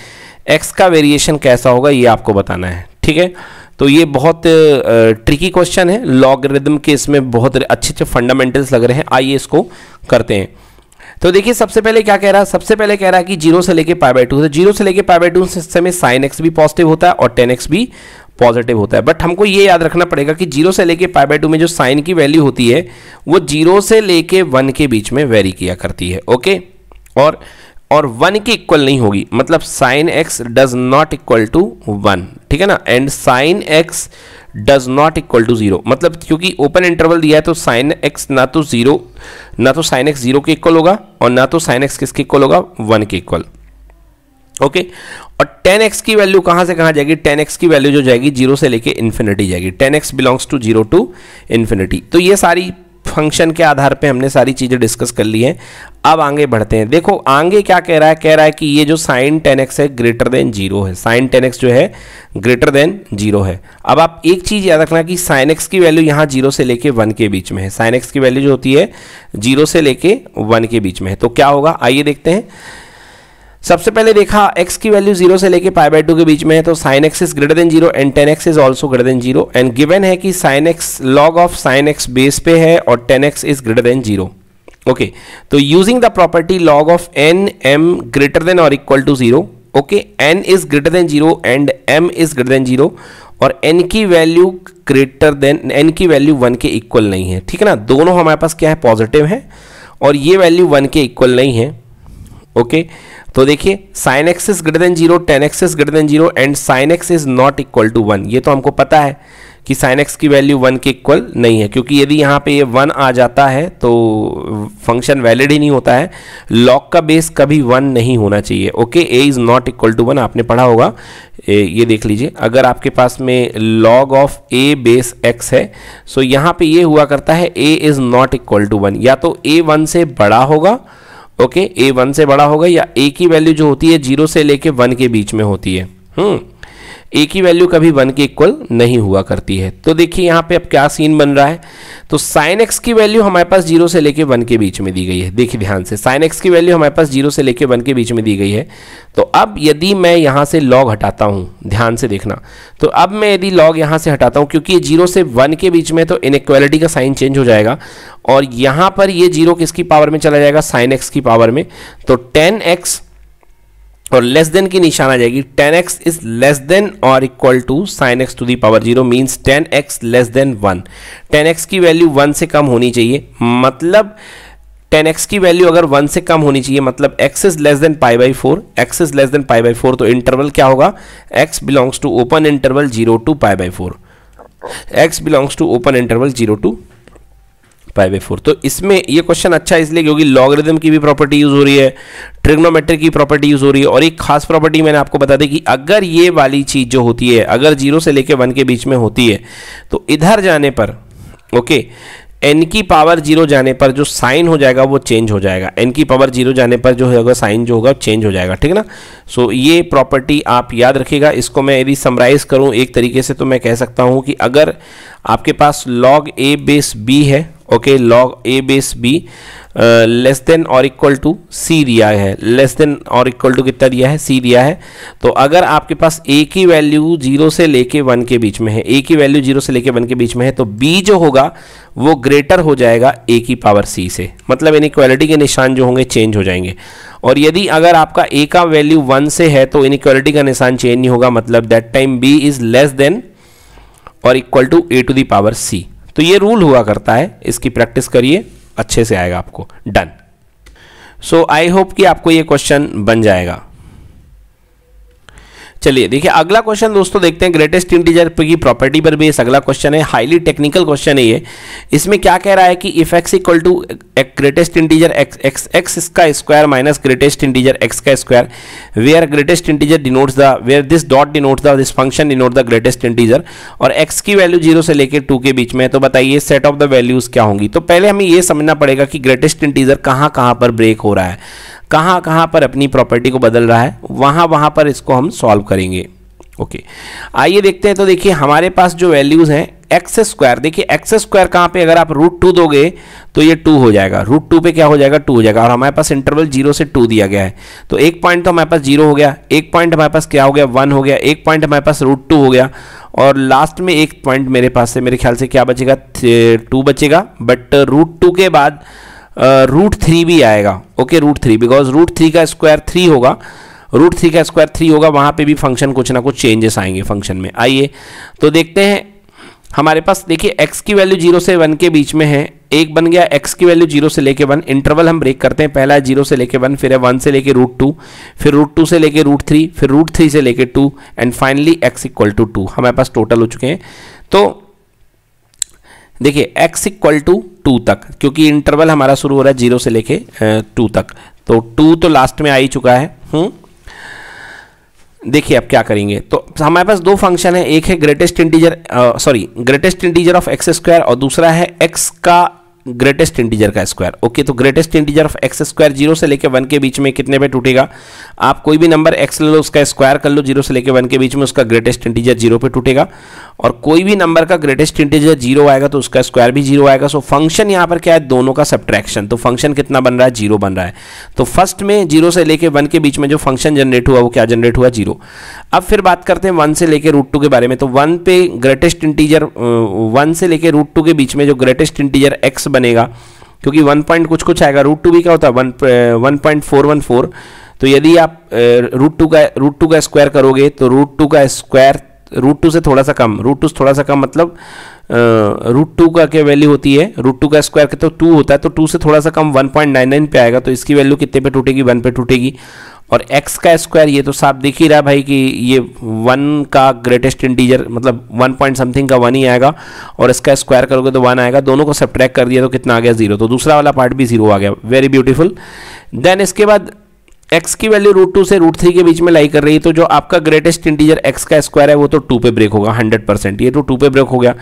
एक्स का वेरिएशन कैसा होगा ये आपको बताना है ठीक है तो ये बहुत ट्रिकी क्वेश्चन है लॉगरिदम के इसमें बहुत अच्छे अच्छे फंडामेंटल्स लग रहे हैं आइए इसको करते हैं तो देखिए सबसे पहले क्या कह रहा है सबसे पहले कह रहा है कि जीरो से लेके पाई बाई टू तो जीरो से लेके पाई बाई टू समय साइन एक्स भी पॉजिटिव होता है और टेन एक्स भी पॉजिटिव होता है बट हमको ये याद रखना पड़ेगा कि जीरो से लेके पाई बाई टू में जो साइन की वैल्यू होती है वो जीरो से लेके वन के बीच में वेरी किया करती है ओके और और वन के इक्वल नहीं होगी मतलब sine X does not equal to one ठीक है ना and sine X does not equal to zero मतलब क्योंकि ओपन इंटरवल दिया है तो साइन एक्स ना तो जीरो ना तो साइन एक्स जीरो के इक्वल होगा और ना तो साइन एक्स किसके इक्वल होगा वन के इक्वल ओके और एक्स की वैल्यू कहां से कहां जाएगी टेन एक्स की वैल्यू जो जाएगी जीरो से लेके इन्फिनिटी जाएगी tan X belongs to zero to infinity तो ये सारी फंक्शन के आधार पे हमने सारी चीज़ें डिस्कस कर ली हैं अब आगे बढ़ते हैं देखो आगे क्या कह रहा है कह रहा है कि ये जो साइन टेन एक्स है ग्रेटर देन जीरो है साइन टेन एक्स जो है ग्रेटर देन जीरो है अब आप एक चीज़ याद रखना कि साइन एक्स की वैल्यू यहाँ जीरो से लेके वन के बीच में है साइन एक्स की वैल्यू जो होती है जीरो से लेके वन के बीच में है तो क्या होगा आइए देखते हैं सबसे पहले देखा x की वैल्यू जीरो से लेके पाई बाई टू के बीच में है तो sine x is greater than zero and tan X is also greater than zero and given है कि sine X log of sine X base पे है और tan X is greater than zero okay तो using the property log of N M greater than और equal to zero okay N is greater than zero and M is greater than zero और N की value greater than N की value one के equal नहीं है ठीक है ना दोनों हमारे पास क्या है पॉजिटिव है और ये वैल्यू वन के इक्वल नहीं है ओके तो देखिए sine x is greater than zero tan X is greater than zero and sine x is not equal to one ये तो हमको पता है कि साइन एक्स की वैल्यू वन के इक्वल नहीं है क्योंकि यदि यहाँ पे ये वन आ जाता है तो फंक्शन वैलिड ही नहीं होता है लॉग का बेस कभी वन नहीं होना चाहिए okay A is not equal to one आपने पढ़ा होगा ए, ये देख लीजिए अगर आपके पास में log of A base X है सो यहाँ पे ये हुआ करता है A is not equal to one या तो ए वन से बड़ा होगा ओके ए वन से बड़ा होगा या ए की वैल्यू जो होती है जीरो से लेके वन के बीच में होती है हम्म ए की वैल्यू कभी वन के इक्वल नहीं हुआ करती है तो देखिए यहाँ पे अब क्या सीन बन रहा है तो साइन एक्स की वैल्यू हमारे पास जीरो से लेके वन के बीच में दी गई है देखिए ध्यान से साइन एक्स की वैल्यू हमारे पास जीरो से लेके वन के बीच में दी गई है तो अब यदि मैं यहाँ से लॉग हटाता हूँ ध्यान से देखना तो अब मैं यदि लॉग यहाँ से हटाता हूँ क्योंकि ये जीरो से वन के बीच में तो इनक्वालिटी का साइन चेंज हो जाएगा और यहाँ पर ये जीरो किसकी पावर में चला जाएगा साइन एक्स की पावर में तो टेन एक्स और लेस देन की निशान आ जाएगी tan X is less than और equal to sine X to the power zero means tan X less than one tan X की वैल्यू वन से कम होनी चाहिए मतलब टेन एक्स की वैल्यू अगर वन से कम होनी चाहिए मतलब X is less than pi by four X is less than pi by four तो इंटरवल क्या होगा X belongs to open interval zero to pi by four X belongs to open interval zero to pi by four तो इसमें ये question अच्छा इसलिए क्योंकि logarithm की भी प्रॉपर्टी यूज हो रही है ट्रिग्नोमेट्रिक की प्रॉपर्टी यूज हो रही है और एक खास प्रॉपर्टी मैंने आपको बता दी कि अगर ये वाली चीज जो होती है अगर जीरो से लेकर वन के बीच में होती है तो इधर जाने पर ओके एन की पावर जीरो जाने पर जो साइन हो जाएगा वो चेंज हो जाएगा एन की पावर जीरो जाने पर जो होगा साइन जो होगा चेंज हो जाएगा ठीक है ना सो so, ये प्रॉपर्टी आप याद रखिएगा इसको मैं यदि समराइज़ करूँ एक तरीके से तो मैं कह सकता हूँ कि अगर आपके पास लॉग ए बेस बी है okay log A base B less than और इक्वल टू सी दिया है लेस देन और इक्वल टू कितना दिया है सी दिया है तो अगर आपके पास ए की वैल्यू जीरो से लेके वन के बीच में है ए की वैल्यू जीरो से लेके वन के बीच में है तो बी जो होगा वो ग्रेटर हो जाएगा ए की पावर सी से मतलब इन इक्वालिटी के निशान जो होंगे चेंज हो जाएंगे और यदि अगर आपका ए का वैल्यू वन से है तो इन इक्वालिटी का निशान चेंज नहीं होगा मतलब that time B is less than और equal to A to the power C तो ये रूल हुआ करता है इसकी प्रैक्टिस करिए अच्छे से आएगा आपको डन सो आई होप कि आपको ये क्वेश्चन बन जाएगा चलिए देखिए अगला क्वेश्चन दोस्तों देखते हैं ग्रेटेस्ट इंटीजर की प्रॉपर्टी पर बेस अगला क्वेश्चन है हाईली टेक्निकल क्वेश्चन है ये इसमें क्या कह रहा है कि if X equal to greatest integer X X X का square minus greatest integer X का square where greatest integer denotes the where this dot denotes the this function denote the greatest integer और X की value zero से लेकर to के बीच में तो बताइए सेट ऑफ द वैल्यूज क्या होंगी तो पहले हमें यह समझना पड़ेगा कि ग्रेटेस्ट इंटीजर कहाँ कहाँ पर ब्रेक हो रहा है कहाँ कहाँ पर अपनी प्रॉपर्टी को बदल रहा है वहाँ वहाँ पर इसको हम सॉल्व करेंगे ओके आइए देखते हैं तो देखिए हमारे पास जो वैल्यूज़ हैं एक्स स्क्वायर देखिए एक्स स्क्वायर कहाँ पे अगर आप रूट टू दोगे तो ये टू हो जाएगा रूट टू पे क्या हो जाएगा टू हो जाएगा और हमारे पास इंटरवल जीरो से टू दिया गया है तो एक पॉइंट तो हमारे पास जीरो हो गया एक पॉइंट हमारे पास क्या हो गया वन हो गया एक पॉइंट हमारे पास रूट टू हो गया और लास्ट में एक पॉइंट मेरे पास से मेरे ख्याल से क्या बचेगा टू बचेगा बट रूट टू के बाद रूट थ्री भी आएगा okay root three because root three का स्क्वायर थ्री होगा रूट थ्री का स्क्वायर थ्री होगा वहाँ पे भी फंक्शन कुछ ना कुछ चेंजेस आएंगे फंक्शन में आइए तो देखते हैं हमारे पास देखिए एक्स की वैल्यू जीरो से वन के बीच में है एक बन गया x की वैल्यू जीरो से लेके वन इंटरवल हम ब्रेक करते हैं पहला है जीरो से लेके वन फिर है वन से लेके रूट टू फिर रूट टू से लेके रूट थ्री फिर रूट थ्री से लेके two and finally x equal to two हमारे पास टोटल हो चुके हैं तो देखिए एक्स इक्वल टू टू तक क्योंकि इंटरवल हमारा शुरू हो रहा है जीरो से लेके टू तक तो टू तो लास्ट में आ ही चुका है हम्म। देखिए अब क्या करेंगे तो हमारे पास दो फंक्शन है एक है greatest integer sorry greatest integer of X square और दूसरा है एक्स का ग्रेटेस्ट इंटीजर का स्क्वायर ओके तो greatest integer of X square zero से लेकर वन के बीच में कितने पे टूटेगा आप कोई भी नंबर एक्स ले लो उसका स्क्वायर कर लो जीरो से लेकर वन के बीच में उसका ग्रेटेस्ट इंटीजर जीरो पे टूटेगा और कोई भी नंबर का ग्रेटेस्ट इंटीजर जीरो आएगा तो उसका स्क्वायर भी जीरो आएगा सो फंक्शन यहाँ पर क्या है दोनों का सब्ट्रैक्शन तो फंक्शन कितना बन रहा है जीरो बन रहा है तो फर्स्ट में जीरो से लेकर वन के बीच में जो फंक्शन जनरेट हुआ वो क्या जनरेट हुआ जीरो अब फिर बात करते हैं वन से लेकर रूट टू के बारे में तो वन पे ग्रेटेस्ट इंटीजर वन से लेकर रूट टू के बीच में जो ग्रेटेस्ट इंटीजर एक्स बनेगा क्योंकि वन पॉइंट कुछ कुछ आएगा रूट टू भी क्या होता है वन तो यदि आप रूट टू का रूट टू का स्क्वायर करोगे तो रूट टू का स्क्वायर रूट टू से थोड़ा सा कम रूट टू से थोड़ा सा कम मतलब रूट टू का क्या वैल्यू होती है रूट टू का स्क्वायर कितना तो टू होता है तो टू से थोड़ा सा कम वन पॉइंट नाइन नाइन पे आएगा तो इसकी वैल्यू कितने पे टूटेगी वन पे टूटेगी और एक्स का स्क्वायर ये तो साफ दिख ही रहा भाई कि ये वन का ग्रेटेस्ट इंटीजर मतलब वन पॉइंट समथिंग का वन ही आएगा और इसका स्क्वायर करोगे तो वन आएगा दोनों को सब्ट्रैक कर दिया तो कितना आ गया जीरो तो दूसरा वाला पार्ट भी जीरो आ गया वेरी ब्यूटीफुल देन इसके बाद एक्स की वैल्यू रूट टू से रूट थ्री के बीच में लाई कर रही है तो जो आपका ग्रेटेस्ट इंटीजर एक्स का स्क्वायर है वो तो टू पे ब्रेक होगा हंड्रेड परसेंट ये तो टू पे ब्रेक हो गया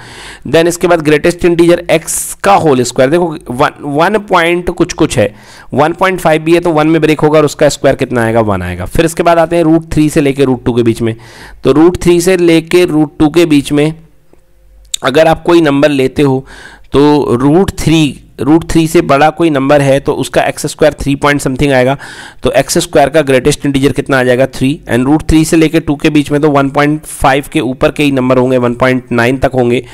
देन इसके बाद ग्रेटेस्ट इंटीजर एक्स का होल स्क्वायर देखो वन वन पॉइंट कुछ कुछ है वन पॉइंट फाइव भी है तो वन में ब्रेक होगा और उसका स्क्वायर कितना आएगा वन आएगा फिर इसके बाद आते हैं रूट थ्री से लेकर रूट टू के बीच में तो रूट थ्री से लेकर रूट टू के बीच में अगर आप कोई नंबर लेते हो तो रूट थ्री रूट थ्री से बड़ा कोई नंबर है तो उसका X square three point something आएगा तो एक्स स्क्वायर का ग्रेटेस्ट इंटीजर कितना आ जाएगा थ्री एंड रूट थ्री से लेकर टू के बीच में तो वन पॉइंट फाइव के ऊपर के ही नंबर होंगे वन पॉइंट नाइन तक होंगे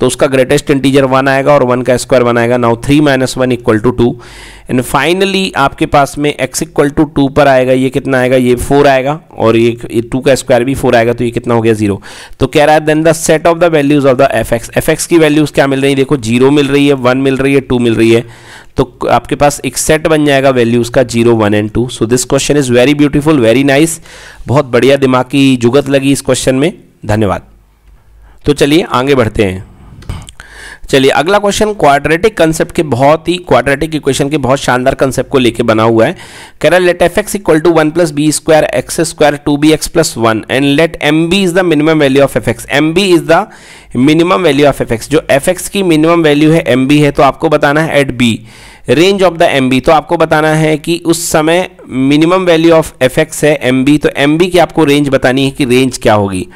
तो उसका ग्रेटेस्ट इंटीजर वन आएगा और वन का स्क्वायर वन आएगा now three minus one equal to two and finally आपके पास में एक्स इक्वल टू टू पर आएगा ये कितना आएगा ये फोर आएगा और ये टू का स्क्वायर भी फोर आएगा तो ये कितना हो गया जीरो तो कह रहा है then the set of the values of the F X F x की वैल्यूज क्या मिल रही है देखो जीरो मिल रही है वन मिल रही है टू मिल रही है तो आपके पास एक सेट बन जाएगा वैल्यूज का zero one and two so this question is very beautiful very nice बहुत बढ़िया दिमाग की जुगत लगी इस क्वेश्चन में धन्यवाद तो चलिए आगे बढ़ते हैं चलिए अगला क्वेश्चन क्वाड्रेटिक कंसेप्ट के बहुत ही क्वाड्रेटिक इक्वेशन के बहुत शानदार कंसेप्ट को लेकर बना हुआ है कह रहा है let F x equal to one plus B square X square two B X plus one and let M B is the minimum value of F X M B is the minimum value of F X जो F x की minimum value है M B है तो आपको बताना है at B range of the M B तो आपको बताना है कि उस समय minimum value of F X है एम बी तो एम बी की आपको रेंज बतानी है कि रेंज क्या होगी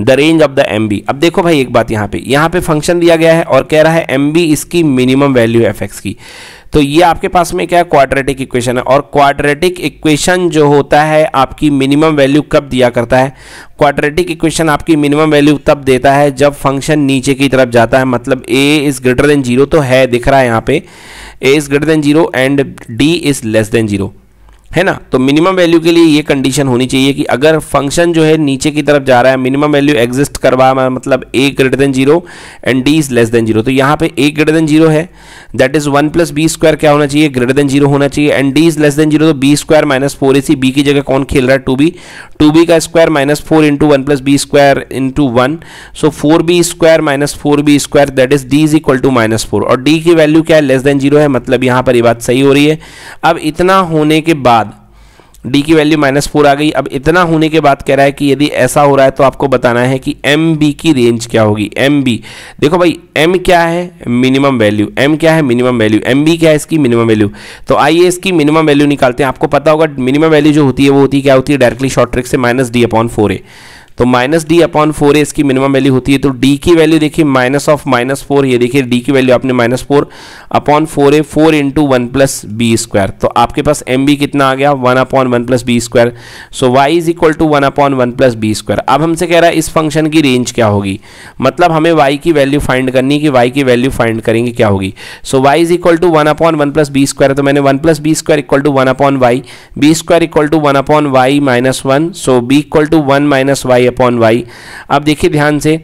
the range of the M B अब देखो भाई एक बात यहाँ पे यहाँ पे फंक्शन दिया गया है और कह रहा है एम बी इसकी मिनिमम वैल्यू एफ एक्स की तो ये आपके पास में क्या है क्वाड्रेटिक इक्वेशन है और क्वाड्रेटिक इक्वेशन जो होता है आपकी मिनिमम वैल्यू कब दिया करता है क्वाड्रेटिक इक्वेशन आपकी मिनिमम वैल्यू तब देता है जब फंक्शन नीचे की तरफ जाता है मतलब A is greater than zero तो है दिख रहा है यहाँ पे A is greater than zero and D is less than zero है ना तो मिनिमम वैल्यू के लिए ये कंडीशन होनी चाहिए कि अगर फंक्शन जो है नीचे की तरफ जा रहा है मिनिमम वैल्यू एग्जिस्ट करवा मतलब A greater than zero and D is less than zero तो यहाँ पे ए ग्रेटर देन जीरो है that is one plus B square क्या होना चाहिए ग्रेटर देन जीरो होना चाहिए and D is less than zero तो B square minus four A C B की जगह कौन खेल रहा है टू बी टू बी का square minus four into one plus B square into one so four B square minus four B square that is D is equal to minus four और D की value क्या है less than zero है मतलब यहाँ पर ये बात सही हो रही है अब इतना होने के बाद डी की वैल्यू माइनस फोर आ गई अब इतना होने के बाद कह रहा है कि यदि ऐसा हो रहा है तो आपको बताना है कि एम बी की रेंज क्या होगी एम बी देखो भाई एम क्या है मिनिमम वैल्यू एम क्या है मिनिमम वैल्यू एम बी क्या है इसकी मिनिमम वैल्यू तो आइए इसकी मिनिमम वैल्यू निकालते हैं आपको पता होगा मिनिमम वैल्यू जो होती है वो होती है क्या होती है डायरेक्टली शॉर्ट ट्रिक से minus D upon four A तो minus D upon four A इसकी मिनिमम वैल्यू होती है तो डी की वैल्यू देखिए माइनस ऑफ माइनस फोर ये देखिए डी की वैल्यू आपने minus four upon four A four into one plus B square तो आपके पास एम बी कितना आ गया one upon one plus B square so Y is equal to one upon one plus B square अब हमसे कह रहा है इस फंक्शन की रेंज क्या होगी मतलब हमें वाई की वैल्यू फाइंड करनी कि वाई की वैल्यू फाइंड करेंगे क्या होगी so Y is equal to one upon one plus B square तो मैंने one plus B square equal to one upon y b square equal to one upon y minus one so b equal to one minus y upon y अब देखिए ध्यान से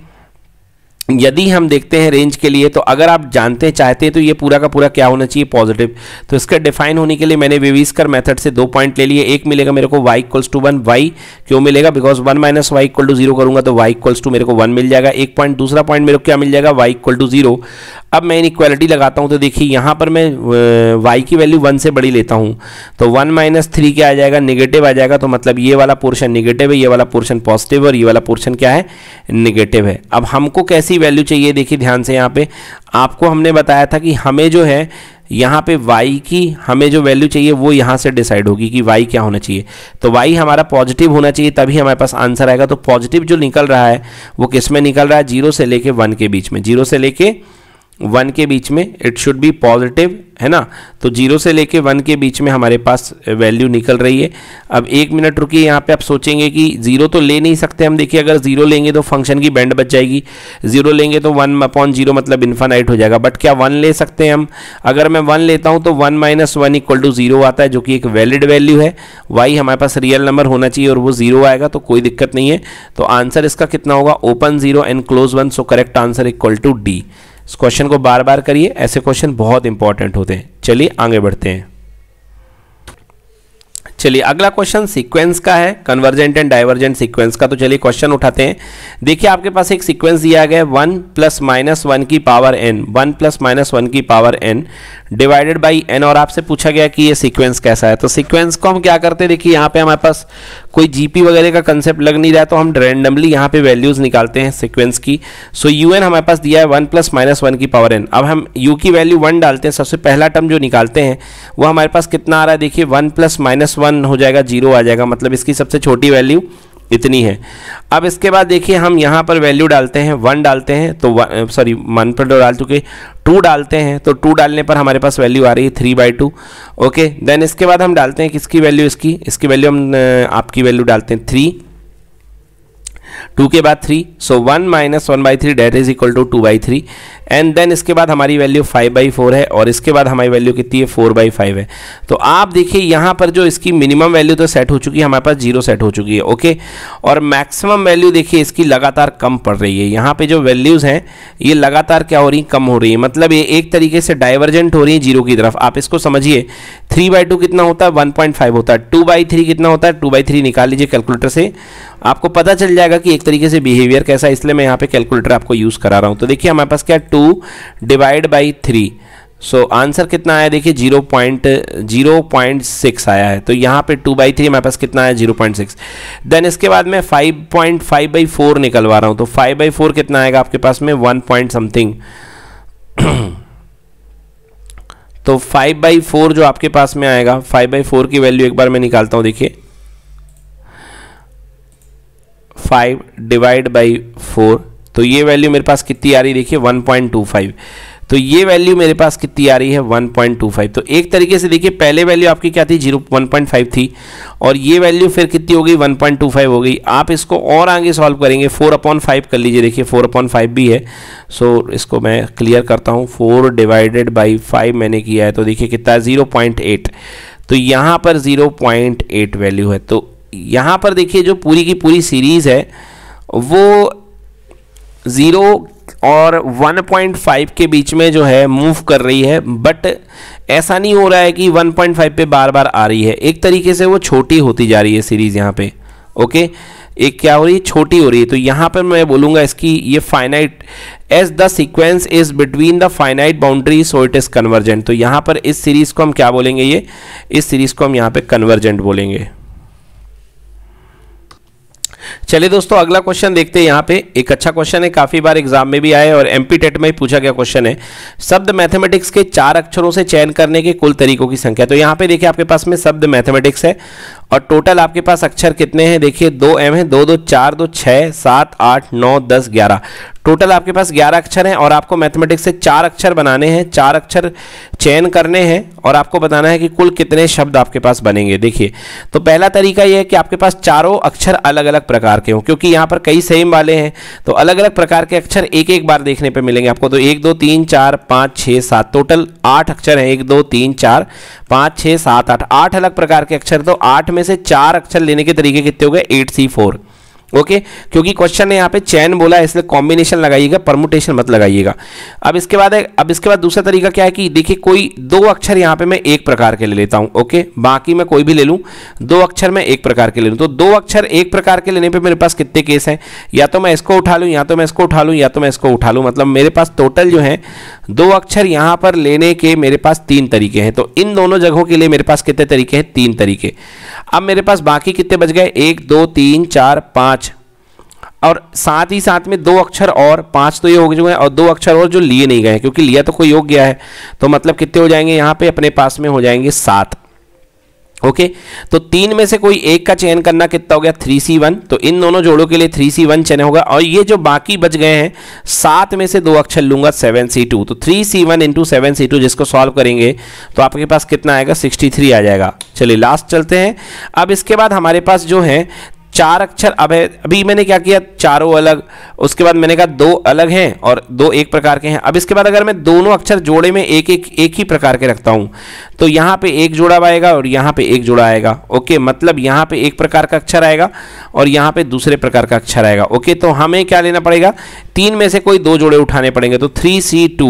यदि हम देखते हैं रेंज के लिए तो अगर आप जानते चाहते हैं तो ये पूरा का पूरा क्या होना चाहिए पॉजिटिव तो इसका डिफाइन होने के लिए मैंने वेविस्कर मेथड से दो पॉइंट ले लिए एक मिलेगा मेरे को y equals to one y क्यों मिलेगा because one minus y equal to zero करूंगा तो y इक्वल्स टू मेरे को वन मिल जाएगा एक पॉइंट दूसरा पॉइंट मेरे को क्या मिल जाएगा वाई इक्वल टू जीरो अब मैं इन इक्वालिटी लगाता हूँ तो देखिए यहाँ पर मैं वाई की वैल्यू वन से बड़ी लेता हूँ तो वन माइनस थ्री क्या आ जाएगा निगेटिव आ जाएगा तो मतलब ये वाला पोर्शन निगेटिव है ये वाला पोर्शन पॉजिटिव है और ये वाला पोर्शन क्या है निगेटिव है अब हमको कैसे सी वैल्यू चाहिए देखिए ध्यान से यहाँ पे आपको हमने बताया था कि हमें जो है यहाँ पे y की हमें जो वैल्यू चाहिए वो यहाँ से डिसाइड होगी कि y क्या होना चाहिए तो y हमारा पॉजिटिव होना चाहिए तभी हमारे पास आंसर आएगा तो पॉजिटिव जो निकल रहा है वो किस में निकल रहा है जीरो से लेके वन के बीच में जीरो से लेके वन के बीच में इट शुड बी पॉजिटिव है ना तो जीरो से लेके वन के बीच में हमारे पास वैल्यू निकल रही है अब एक मिनट रुकिए यहाँ पे आप सोचेंगे कि जीरो तो ले नहीं सकते हम देखिए अगर जीरो लेंगे तो फंक्शन की बैंड बच जाएगी जीरो लेंगे तो वन अपॉन जीरो मतलब इन्फानाइट हो जाएगा बट क्या वन ले सकते हैं हम अगर मैं वन लेता हूँ तो one minus one equal to zero आता है जो कि एक वैलिड वैल्यू है वाई हमारे पास रियल नंबर होना चाहिए और वो जीरो आएगा तो कोई दिक्कत नहीं है तो आंसर इसका कितना होगा open zero and close one so correct answer equal to d इस क्वेश्चन को बार बार करिए ऐसे क्वेश्चन बहुत इंपॉर्टेंट होते हैं चलिए आगे बढ़ते हैं चलिए अगला क्वेश्चन सीक्वेंस का है कन्वर्जेंट एंड डाइवर्जेंट सीक्वेंस का तो चलिए क्वेश्चन उठाते हैं देखिए आपके पास एक सीक्वेंस दिया गया है वन प्लस माइनस वन की power n one plus minus one की power n divided by n और आपसे पूछा गया कि ये सीक्वेंस कैसा है तो सीक्वेंस को हम क्या करते हैं देखिए यहाँ पे हमारे पास कोई जीपी वगैरह का कंसेप्ट लग नहीं रहा तो हम रेंडमली यहाँ पे वैल्यूज निकालते हैं सिक्वेंस की सो यू एन हमारे पास दिया है वन प्लस माइनस वन की पावर एन अब हम यू की वैल्यू वन डालते हैं सबसे पहला टर्म जो निकालते हैं वो हमारे पास कितना आ रहा है देखिए one plus minus one one हो जाएगा जीरो आ जाएगा मतलब इसकी सबसे छोटी वैल्यू इतनी है अब इसके बाद देखिए हम यहाँ पर वैल्यू डालते हैं वन डालते हैं तो सॉरी वन पर डाल चुके टू डालते हैं तो टू डालने पर हमारे पास वैल्यू आ रही है three by two okay then इसके बाद हम डालते हैं किसकी वैल्यू इसकी इसकी वैल्यू हम आपकी वैल्यू डालते हैं थ्री टू के बाद three so one minus one by three that is equal to two by three and then इसके बाद हमारी वैल्यू फाइव बाई फोर है और इसके बाद हमारी वैल्यू कितनी है फोर बाई फाइव है तो आप देखिए यहाँ पर जो इसकी मिनिमम वैल्यू तो सेट हो चुकी है हमारे पास जीरो सेट हो चुकी है ओके और मैक्सिमम वैल्यू देखिए इसकी लगातार कम पड़ रही है यहाँ पर जो वैल्यूज़ हैं ये लगातार क्या हो रही कम हो रही है मतलब ये एक तरीके से डाइवर्जेंट हो रही है जीरो की तरफ आप इसको समझिए थ्री बाई टू कितना होता है वन पॉइंट फाइव होता है टू बाई थ्री कितना होता है टू बाई थ्री निकाल लीजिए कैलकुलेटर से आपको पता चल जाएगा कि एक तरीके से बिहेवियर कैसा है इसलिए मैं यहाँ पे कैलकुलेटर आपको यूज़ करा रहा हूँ तो देखिए हमारे पास क्या two divide by three so answer कितना आया देखिए zero point zero point six आया है तो यहाँ पे टू बाई थ्री हमारे पास कितना आया जीरो पॉइंट सिक्स देन इसके बाद मैं five point five by four निकलवा रहा हूँ तो फाइव बाई फोर कितना आएगा आपके पास में वन पॉइंट समथिंग तो फाइव बाई फोर जो आपके पास में आएगा फाइव बाई फोर की वैल्यू एक बार मैं निकालता हूँ देखिए फाइव डिवाइड बाई फोर तो ये वैल्यू मेरे पास कितनी आ रही है देखिए 1.25 तो ये वैल्यू मेरे पास कितनी आ रही है 1.25 तो एक तरीके से देखिए पहले वैल्यू आपकी क्या थी जीरो थी और ये वैल्यू फिर कितनी हो गई 1.25 हो गई आप इसको और आगे सॉल्व करेंगे 4 अपॉन फाइव कर लीजिए देखिए 4 अपॉन फाइव भी है सो so, इसको मैं क्लियर करता हूँ फोर डिवाइडेड बाई फाइव मैंने किया है तो देखिए कितना है जीरो तो यहाँ पर जीरो वैल्यू है तो यहाँ पर देखिए जो पूरी की पूरी सीरीज़ है वो ज़ीरो और 1.5 के बीच में जो है मूव कर रही है बट ऐसा नहीं हो रहा है कि 1.5 पे बार बार आ रही है एक तरीके से वो छोटी होती जा रही है सीरीज़ यहाँ पे ओके एक क्या हो रही है छोटी हो रही है तो यहाँ पर मैं बोलूँगा इसकी ये finite as the sequence is between the finite boundary so it is convergent तो यहाँ पर इस सीरीज़ को हम क्या बोलेंगे ये इस सीरीज़ को हम यहाँ पर कन्वर्जेंट बोलेंगे चलिए दोस्तों अगला क्वेश्चन देखते हैं यहाँ पे एक अच्छा क्वेश्चन है काफ़ी बार एग्जाम में भी आए और एमपी टेट में पूछा गया क्वेश्चन है शब्द मैथमेटिक्स के चार अक्षरों से चयन करने के कुल तरीकों की संख्या तो यहाँ पे देखिए आपके पास में शब्द मैथमेटिक्स है और टोटल आपके पास अक्षर कितने हैं देखिए दो एम है दो दो चार दो छः सात आठ नौ दस ग्यारह टोटल आपके पास ग्यारह अक्षर हैं और आपको मैथमेटिक्स से चार अक्षर बनाने हैं चार अक्षर चयन करने हैं और आपको बताना है कि कुल कितने शब्द आपके पास बनेंगे देखिए तो पहला तरीका यह है कि आपके पास चारों अक्षर अलग अलग प्रकार के हों क्योंकि यहाँ पर कई सेम वाले हैं तो अलग अलग प्रकार के अक्षर एक एक बार देखने पर मिलेंगे आपको तो एक दो तीन चार पाँच छः सात टोटल आठ अक्षर हैं एक दो तीन चार पाँच छः सात आठ आठ अलग प्रकार के अक्षर तो आठ में से चार अक्षर लेने के तरीके कितने हो गए एट सी फोर ओके क्योंकि क्वेश्चन ने यहाँ पे चैन बोला है इसलिए कॉम्बिनेशन लगाइएगा परमुटेशन मत लगाइएगा अब इसके बाद अब इसके बाद दूसरा तरीका क्या है कि देखिए कोई दो अक्षर यहाँ पे मैं एक प्रकार के ले लेता हूँ ओके बाकी मैं कोई भी ले लूँ दो अक्षर मैं एक प्रकार के ले लूँ तो दो अक्षर एक प्रकार के लेने पर मेरे पास कितने केस हैं या तो मैं इसको उठा लूँ या तो मैं इसको उठा लूँ या तो मैं इसको उठा लूँ मतलब मेरे पास टोटल जो है दो अक्षर यहाँ पर लेने के मेरे पास तीन तरीके हैं तो इन दोनों जगहों के लिए मेरे पास कितने तरीके हैं तीन तरीके अब मेरे पास बाकी कितने बच गए एक दो तीन चार पाँच और साथ ही साथ में दो अक्षर और पांच तो ये हो गए और दो अक्षर और जो लिए नहीं गए क्योंकि लिया तो कोई योग गया है तो मतलब कितने हो जाएंगे यहां पे अपने पास में हो जाएंगे सात ओके तो तीन में से कोई एक का चयन करना कितना हो गया थ्री सी वन तो इन दोनों जोड़ों के लिए थ्री सी वन चयन होगा और ये जो बाकी बच गए हैं सात में से दो अक्षर लूंगा सेवन सी टू तो three C one into seven C two जिसको सॉल्व करेंगे तो आपके पास कितना आएगा सिक्सटी थ्री आ जाएगा चलिए लास्ट चलते हैं अब इसके बाद हमारे पास जो है चार अक्षर अब है अभी मैंने क्या किया चारों अलग उसके बाद मैंने कहा दो अलग हैं और दो एक प्रकार के हैं अब इसके बाद अगर मैं दोनों अक्षर जोड़े में एक एक एक ही प्रकार के रखता हूँ तो यहाँ पे एक जोड़ा आएगा और यहाँ पे एक जोड़ा आएगा ओके मतलब यहाँ पे एक प्रकार का अक्षर आएगा और यहाँ पे दूसरे प्रकार का अक्षर आएगा ओके तो हमें क्या लेना पड़ेगा तीन में से कोई दो जोड़े उठाने पड़ेंगे तो थ्री सी टू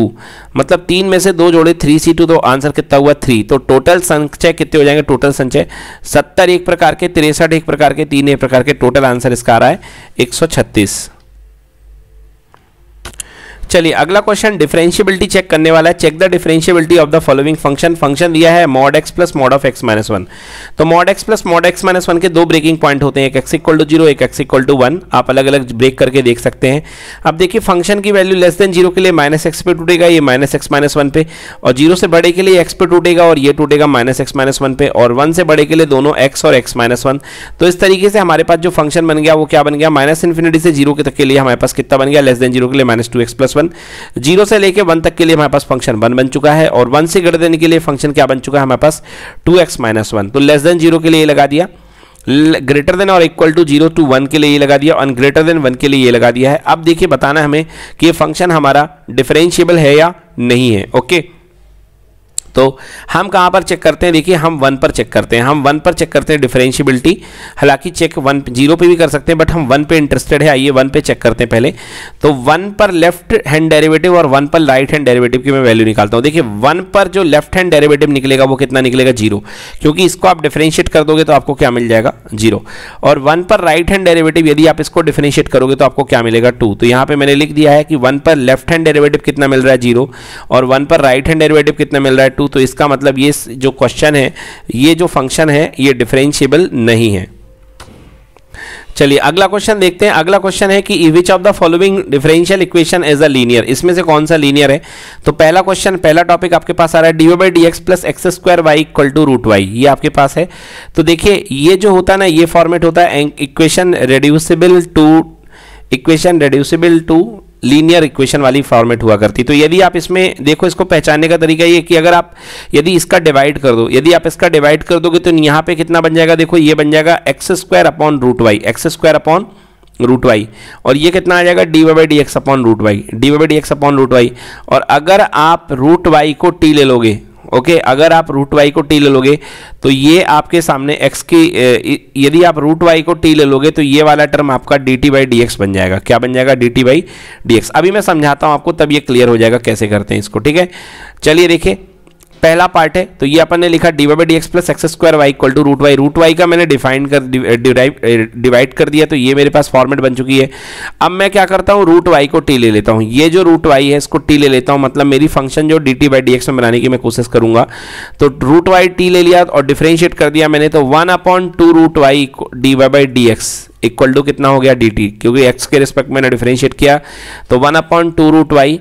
मतलब तीन में से दो जोड़े थ्री सी टू तो आंसर कितना हुआ थ्री तो टोटल संचय कितने हो जाएंगे टोटल संचय सत्तर एक प्रकार के तिरसठ एक प्रकार के तीन एक प्रकार करके टोटल आंसर इसका आ रहा है एक चलिए अगला क्वेश्चन डिफरेंशियबिलिटी चेक करने वाला है check the differentiability of the following function function दिया है mod x plus mod of x minus one तो mod x plus mod x minus one के दो ब्रेकिंग पॉइंट होते हैं एक एक्स इक्वल टू जीरो एक एक्स इक्वल टू वन आप अलग अलग ब्रेक करके देख सकते हैं अब देखिए फंक्शन की वैल्यू लेस देन जीरो के लिए माइनस एक्स पे टूटेगा ये माइनस एक्स माइनस वन पे और जीरो से बड़े के लिए एक्स पे टूटेगा और ये टूटेगा माइनस एक्स माइनस वन पे और वन से बड़े के लिए दोनों एक्स और एक्स माइनस वन तो इस तरीके से हमारे पास जो फंक्शन बन गया वो क्या बन गया माइनस इन्फिनिटी से जीरो तक के लिए हमारे पास कितना बन गया लेस देन जीरो के लिए minus two x plus one one zero से लेके वन तक के लिए हमारे पास फंक्शन वन बन चुका है और वन से ग्रेटर देने के लिए फंक्शन क्या बन चुका है हमारे पास टू एक्स माइनस वन तो लेस देन जीरो के लिए ये लगा दिया ग्रेटर देन और equal to zero to one के लिए ये लगा दिया और ग्रेटर देन वन के लिए ये लगा दिया है अब देखिए बताना हमें कि ये फंक्शन हमारा डिफरेंशिएबल है या नहीं है ओके okay? तो हम कहाँ पर चेक करते हैं देखिए हम वन पर चेक करते हैं हम वन पर चेक करते हैं डिफरेंशियबिलिटी हालांकि चेक वन जीरो पे भी कर सकते हैं बट हम वन पे इंटरेस्टेड है आइए वन पे चेक करते हैं पहले तो वन पर लेफ्ट हैंड डेरिवेटिव और वन पर राइट हैंड डेरिवेटिव की मैं वैल्यू निकालता हूँ देखिए वन पर जो लेफ्ट हैंड डेरेवेटिव निकलेगा वो कितना निकलेगा जीरो क्योंकि इसको आप डिफ्रेंशिएट कर दोगे तो आपको क्या मिल जाएगा जीरो और वन पर राइट हैंड डेरेवेटिव यदि आप इसको डिफ्रेंशिएट करोगे तो आपको क्या मिलेगा टू तो यहाँ पर मैंने लिख दिया है कि वन पर लेफ्ट हैंड डेरेवेटिव कितना मिल रहा है जीरो और वन पर राइट हैंड डेरेवेटिव कितना मिल रहा है टू टू तो इसका मतलब ये जो क्वेश्चन है ये जो फंक्शन है ये डिफ्रेंशियबल नहीं है चलिए अगला क्वेश्चन देखते हैं अगला क्वेश्चन है कि which of the following differential equation as a linear इसमें से कौन सा लीनियर है तो पहला क्वेश्चन पहला टॉपिक आपके पास आ रहा है d by d x plus x square y equal to root y ये आपके पास है तो देखिए ये जो होता है ना ये फॉर्मेट होता है equation reducible to equation reducible to linear equation वाली फॉर्मेट हुआ करती तो यदि आप इसमें देखो इसको पहचानने का तरीका ये कि अगर आप यदि इसका डिवाइड कर दो यदि आप इसका डिवाइड कर दोगे तो यहाँ पे कितना बन जाएगा देखो ये बन जाएगा x square upon root y x square upon root y और ये कितना आ जाएगा d y d x upon root y d y d x upon root y और अगर आप रूट वाई को टी ले लोगे ओके अगर आप रूट वाई को टी ले लोगे तो ये आपके सामने एक्स की यदि आप रूट वाई को टी ले लोगे तो ये वाला टर्म आपका d T by d x बन जाएगा क्या बन जाएगा d T by d x अभी मैं समझाता हूँ आपको तब ये क्लियर हो जाएगा कैसे करते हैं इसको ठीक है चलिए देखिए पहला पार्ट है तो ये अपन ने लिखा d y by d x plus x square y equal to root y root y का मैंने डिफाइन कर डिवाइड eh, eh, कर दिया तो ये मेरे पास फॉर्मेट बन चुकी है अब मैं क्या करता हूँ रूट वाई को टी ले लेता हूँ ये जो रूट वाई है इसको टी ले लेता हूँ मतलब मेरी फंक्शन जो d T by d x में बनाने की मैं कोशिश करूंगा तो रूट वाई टी ले लिया और डिफ्रेंशिएट कर दिया मैंने तो one upon two root y d y by d x equal to कितना हो गया डी टी क्योंकि एक्स के रिस्पेक्ट मैंने डिफ्रेंशिएट किया तो one upon two root y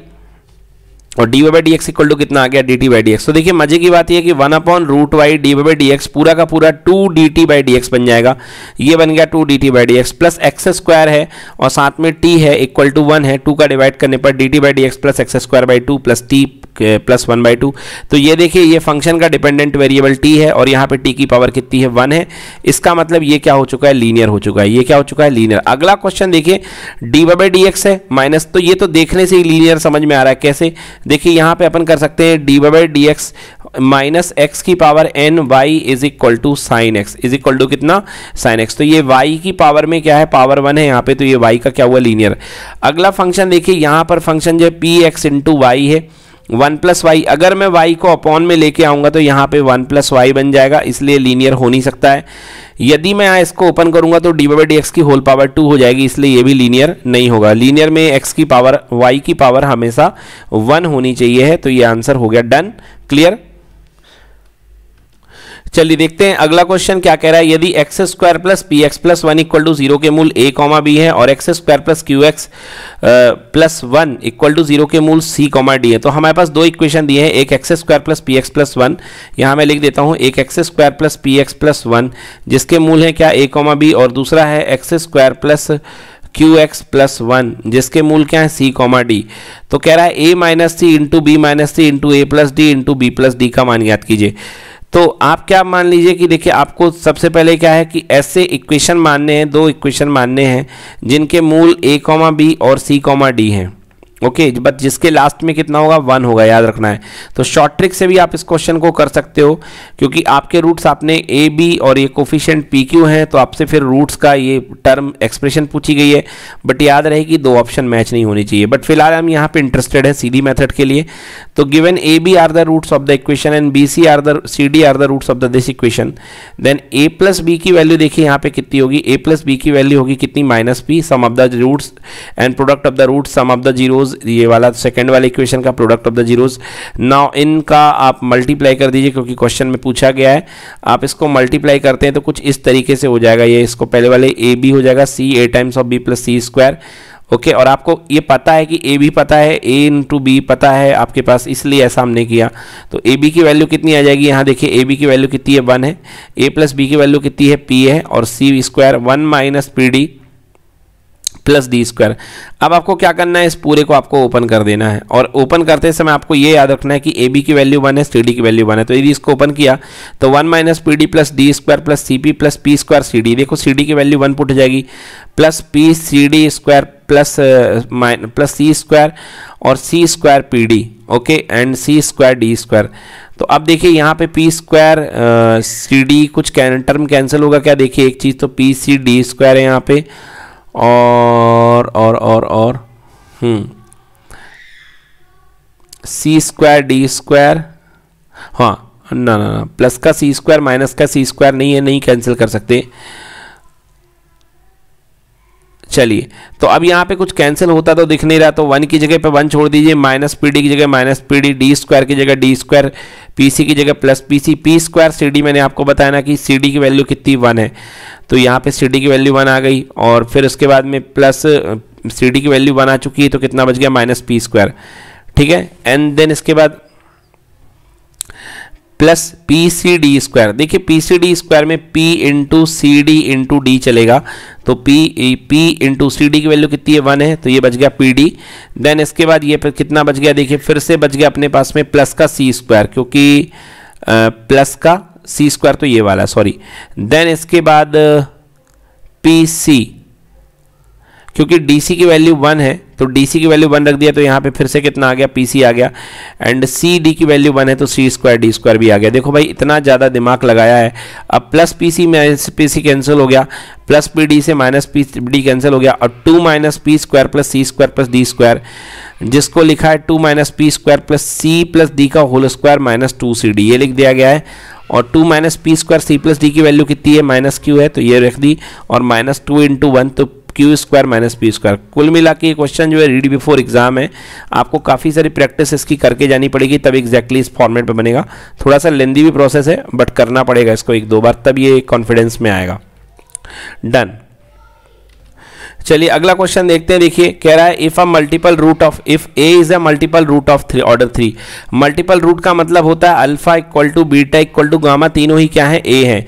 और d y by d x equal to कितना आ गया d T by d x तो देखिए मजे की बात यह कि one upon root y d y by d x पूरा का पूरा to D T by d x बन जाएगा ये बन गया two D T by d x plus x square है और साथ में टी है इक्वल टू वन है टू का डिवाइड करने पर d T by d x plus x square by two plus t plus one by two तो ये देखिए ये फंक्शन का डिपेंडेंट वेरिएबल टी है और यहाँ पे टी की पावर कितनी है वन है इसका मतलब ये क्या हो चुका है लीनियर हो चुका है ये क्या हो चुका है लीनियर अगला क्वेश्चन देखिए डी बाई डी एक्स है माइनस तो ये तो देखने से ही लीनियर समझ में आ रहा है कैसे देखिए यहाँ पे अपन कर सकते हैं d by d x minus x की power n y is equal to sine x is equal to कितना साइन एक्स तो ये वाई की पावर में क्या है पावर वन है यहाँ पे तो ये वाई का क्या हुआ लीनियर अगला फंक्शन देखिए यहाँ पर फंक्शन जो है पी एक्स इंटू वाई है वन प्लस वाई अगर मैं वाई को अपॉन में लेके आऊँगा तो यहाँ पे वन प्लस वाई बन जाएगा इसलिए लीनियर हो नहीं सकता है यदि मैं इसको ओपन करूँगा तो डी बाई डी एक्स की होल पावर टू हो जाएगी इसलिए ये भी लीनियर नहीं होगा लीनियर में एक्स की पावर वाई की पावर हमेशा वन होनी चाहिए है तो ये आंसर हो गया डन क्लियर चलिए देखते हैं अगला क्वेश्चन क्या कह रहा है यदि x square plus p x plus one equal to zero के मूल ए कॉमा बी है और x square plus q x plus one equal to zero के मूल सी कॉमा डी है तो हमारे पास दो इक्वेशन दिए हैं एक x square plus p x plus one यहाँ मैं लिख देता हूँ एक x square plus p x plus one जिसके मूल है क्या ए कॉमा बी और दूसरा है x square plus q x plus one जिसके मूल क्या है सी कॉमा डी तो कह रहा है a minus c into b minus c into a plus d into b plus D का मान याद कीजिए तो आप क्या मान लीजिए कि देखिए आपको सबसे पहले क्या है कि ऐसे इक्वेशन मानने हैं दो इक्वेशन मानने हैं जिनके मूल ए कॉमा बी और सी कॉमा डी हैं ओके okay, बट जिसके लास्ट में कितना होगा वन होगा याद रखना है तो शॉर्ट ट्रिक से भी आप इस क्वेश्चन को कर सकते हो क्योंकि आपके रूट्स आपने ए बी और ये कोफिशेंट पी क्यू हैं तो आपसे फिर रूट्स का ये टर्म एक्सप्रेशन पूछी गई है बट याद रहे कि दो ऑप्शन मैच नहीं होनी चाहिए बट फिलहाल हम यहाँ पे इंटरेस्टेड हैं सी मेथड के लिए तो given a b are the roots of the equation and b c are the c d are the roots of the this equation then a plus b की वैल्यू देखिए यहाँ पे कितनी होगी ए प्लस बी की value होगी कितनी minus p sum of the roots and product of the root sum of the zeros ये वाला सेकेंड वाले इक्वेशन का product of the zeros now इनका आप मल्टीप्लाई कर दीजिए क्योंकि क्वेश्चन में पूछा गया है आप इसको मल्टीप्लाई करते हैं तो कुछ इस तरीके से हो जाएगा ये इसको पहले वाले ए बी हो जाएगा c a times of b plus C square okay okay, और आपको ये पता है कि ए बी पता है ए इंटू बी पता है आपके पास इसलिए ऐसा हमने किया तो ए बी की वैल्यू कितनी आ जाएगी यहाँ देखिए ए बी की वैल्यू कितनी है वन है ए प्लस बी की वैल्यू कितनी है पी है और c square one minus P d plus D square अब आपको क्या करना है इस पूरे को आपको ओपन कर देना है और ओपन करते समय आपको ये याद रखना है कि ए बी की वैल्यू वन है सी डी की वैल्यू वन है तो यदि इसको ओपन किया तो one minus P d plus D square plus c p plus p square c d देखो सी डी की वैल्यू वन पुट जाएगी plus P c d square plus mine plus सी square और c square p d okay and c square d square तो अब देखिए यहाँ पे p square c d कुछ कैन, टर्म कैंसिल होगा क्या देखिए एक चीज़ तो पी सी डी स्क्वायर है यहाँ पे और और और और हम्म सी स्क्वायर डी स्क्वायर हाँ ना ना ना प्लस का सी स्क्वायर माइनस का सी स्क्वायर नहीं है नहीं कैंसिल कर सकते चलिए तो अब यहाँ पे कुछ कैंसिल होता तो दिख नहीं रहा तो वन की जगह पे वन छोड़ दीजिए माइनस पी डी की जगह minus P d d square की जगह डी स्क्वायर पी सी की जगह plus P c p square c d मैंने आपको बताया ना कि सी डी की वैल्यू कितनी वन है तो यहाँ पे सी डी की वैल्यू वन आ गई और फिर उसके बाद में प्लस सी डी की वैल्यू वन आ चुकी है तो कितना बच गया माइनस पी स्क्वायर ठीक है एंड देन इसके बाद plus P c d square देखिए पी सी डी स्क्वायर में p into c d into d चलेगा तो p p into c D की वैल्यू कितनी है वन है तो ये बच गया पी डी देन इसके बाद ये कितना बच गया देखिए फिर से बच गया अपने पास में प्लस का सी स्क्वायर क्योंकि प्लस का सी स्क्वायर तो ये वाला सॉरी देन इसके बाद पी सी क्योंकि डी सी की वैल्यू वन है तो डी सी की वैल्यू वन रख दिया तो यहाँ पे फिर से कितना आ गया पी सी आ गया एंड सी डी की वैल्यू वन है तो सी स्क्वायर डी स्क्वायर भी आ गया देखो भाई इतना ज़्यादा दिमाग लगाया है अब plus P C minus P C cancel हो गया प्लस पी डी से माइनस पी डी कैंसिल हो गया और two minus P square plus सी स्क्वायर प्लस डी स्क्वायर जिसको लिखा है two minus P square plus C plus D का whole square minus two C D ये लिख दिया गया है और two minus P square C plus D की वैल्यू कितनी है माइनस क्यू है तो ये रख दी और माइनस टू इंटू वन तो Q square minus P square कुल मिला के ये क्वेश्चन जो है रीड बिफोर एग्जाम है आपको काफ़ी सारी प्रैक्टिस इसकी करके जानी पड़ेगी तब एग्जैक्टली इस फॉर्मेट पर बनेगा थोड़ा सा लेंदी भी प्रोसेस है बट करना पड़ेगा इसको एक दो बार तब ये कॉन्फिडेंस में आएगा डन चलिए अगला क्वेश्चन देखते हैं देखिए कह रहा है if a multiple root of if A is a multiple root of three order three multiple root का मतलब होता है alpha equal to beta equal to gamma तीनों ही क्या है ए है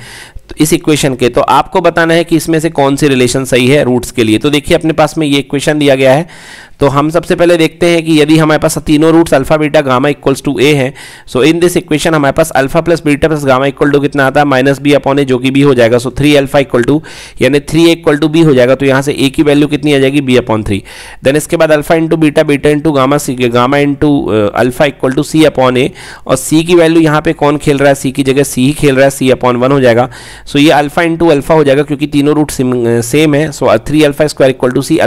तो इस इक्वेशन के तो आपको बताना है कि इसमें से कौन सी रिलेशन सही है रूट्स के लिए तो देखिए अपने पास में ये इक्वेशन दिया गया है तो हम सबसे पहले देखते हैं कि यदि हमारे पास तीनों roots alpha beta gamma equals to A है सो इन दिस इक्वेशन हमारे पास alpha plus beta plus gamma equal to कितना आता है माइनस बी अपॉन ए जो कि बी हो जाएगा so three alpha equal to यानी थ्री इक्वल टू बी हो जाएगा तो यहाँ से ए की वैल्यू कितनी आ जाएगी बी अपॉन थ्री देन इसके बाद alpha into beta beta into gamma C gamma into alpha equal to C upon A और सी की वैल्यू यहाँ पे कौन खेल रहा है सी की जगह सी ही खेल रहा है सी अपॉन वन हो जाएगा सो ये अल्फा इंटू अल्फा हो जाएगा क्योंकि तीनों रूट सेम है so three alpha square equal to C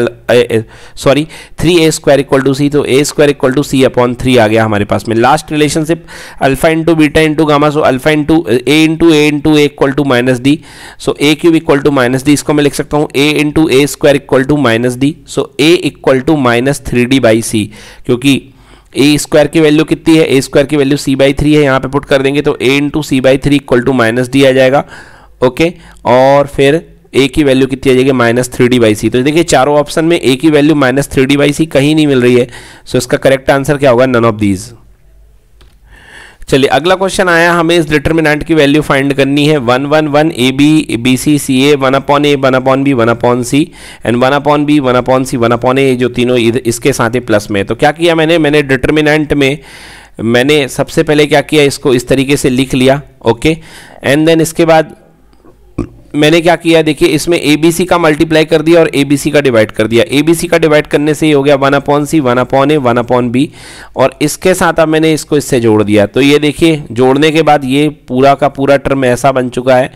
sorry three A square equal to C तो ए square equal to C upon three आ गया हमारे पास में last relationship alpha into beta into gamma so alpha into A into A into A equal to minus D so A cube equal to minus D इसको मैं लिख सकता हूँ A into A square equal to minus D so A equal to minus three D by C क्योंकि A square की value कितनी है A square की वैल्यू सी बाई थ्री है यहाँ पे पुट कर देंगे तो A into C by three equal to minus D आ जाएगा ओके और फिर ए की वैल्यू कितनी आ जाएगी minus three D by C तो देखिए चारों ऑप्शन में ए की value minus three D by C कहीं नहीं मिल रही है सो so, इसका करेक्ट आंसर क्या होगा नन ऑफ दीज चलिए अगला क्वेश्चन आया हमें इस डिटर्मिनेंट की वैल्यू फाइंड करनी है one one one A B B C C A one upon A one upon B one upon C and one upon B one upon C one upon A जो तीनों इसके साथ ही plus में तो क्या किया मैंने मैंने डिटर्मिनेंट में मैंने सबसे पहले क्या किया इसको इस तरीके से लिख लिया ओके एंड देन इसके बाद मैंने क्या किया देखिए इसमें ए बी सी का मल्टीप्लाई कर दिया और ए बी सी का डिवाइड कर दिया ए बी सी का डिवाइड करने से ही हो गया one upon C one upon A one upon B और इसके साथ अब मैंने इसको इससे जोड़ दिया तो ये देखिए जोड़ने के बाद ये पूरा का पूरा टर्म ऐसा बन चुका है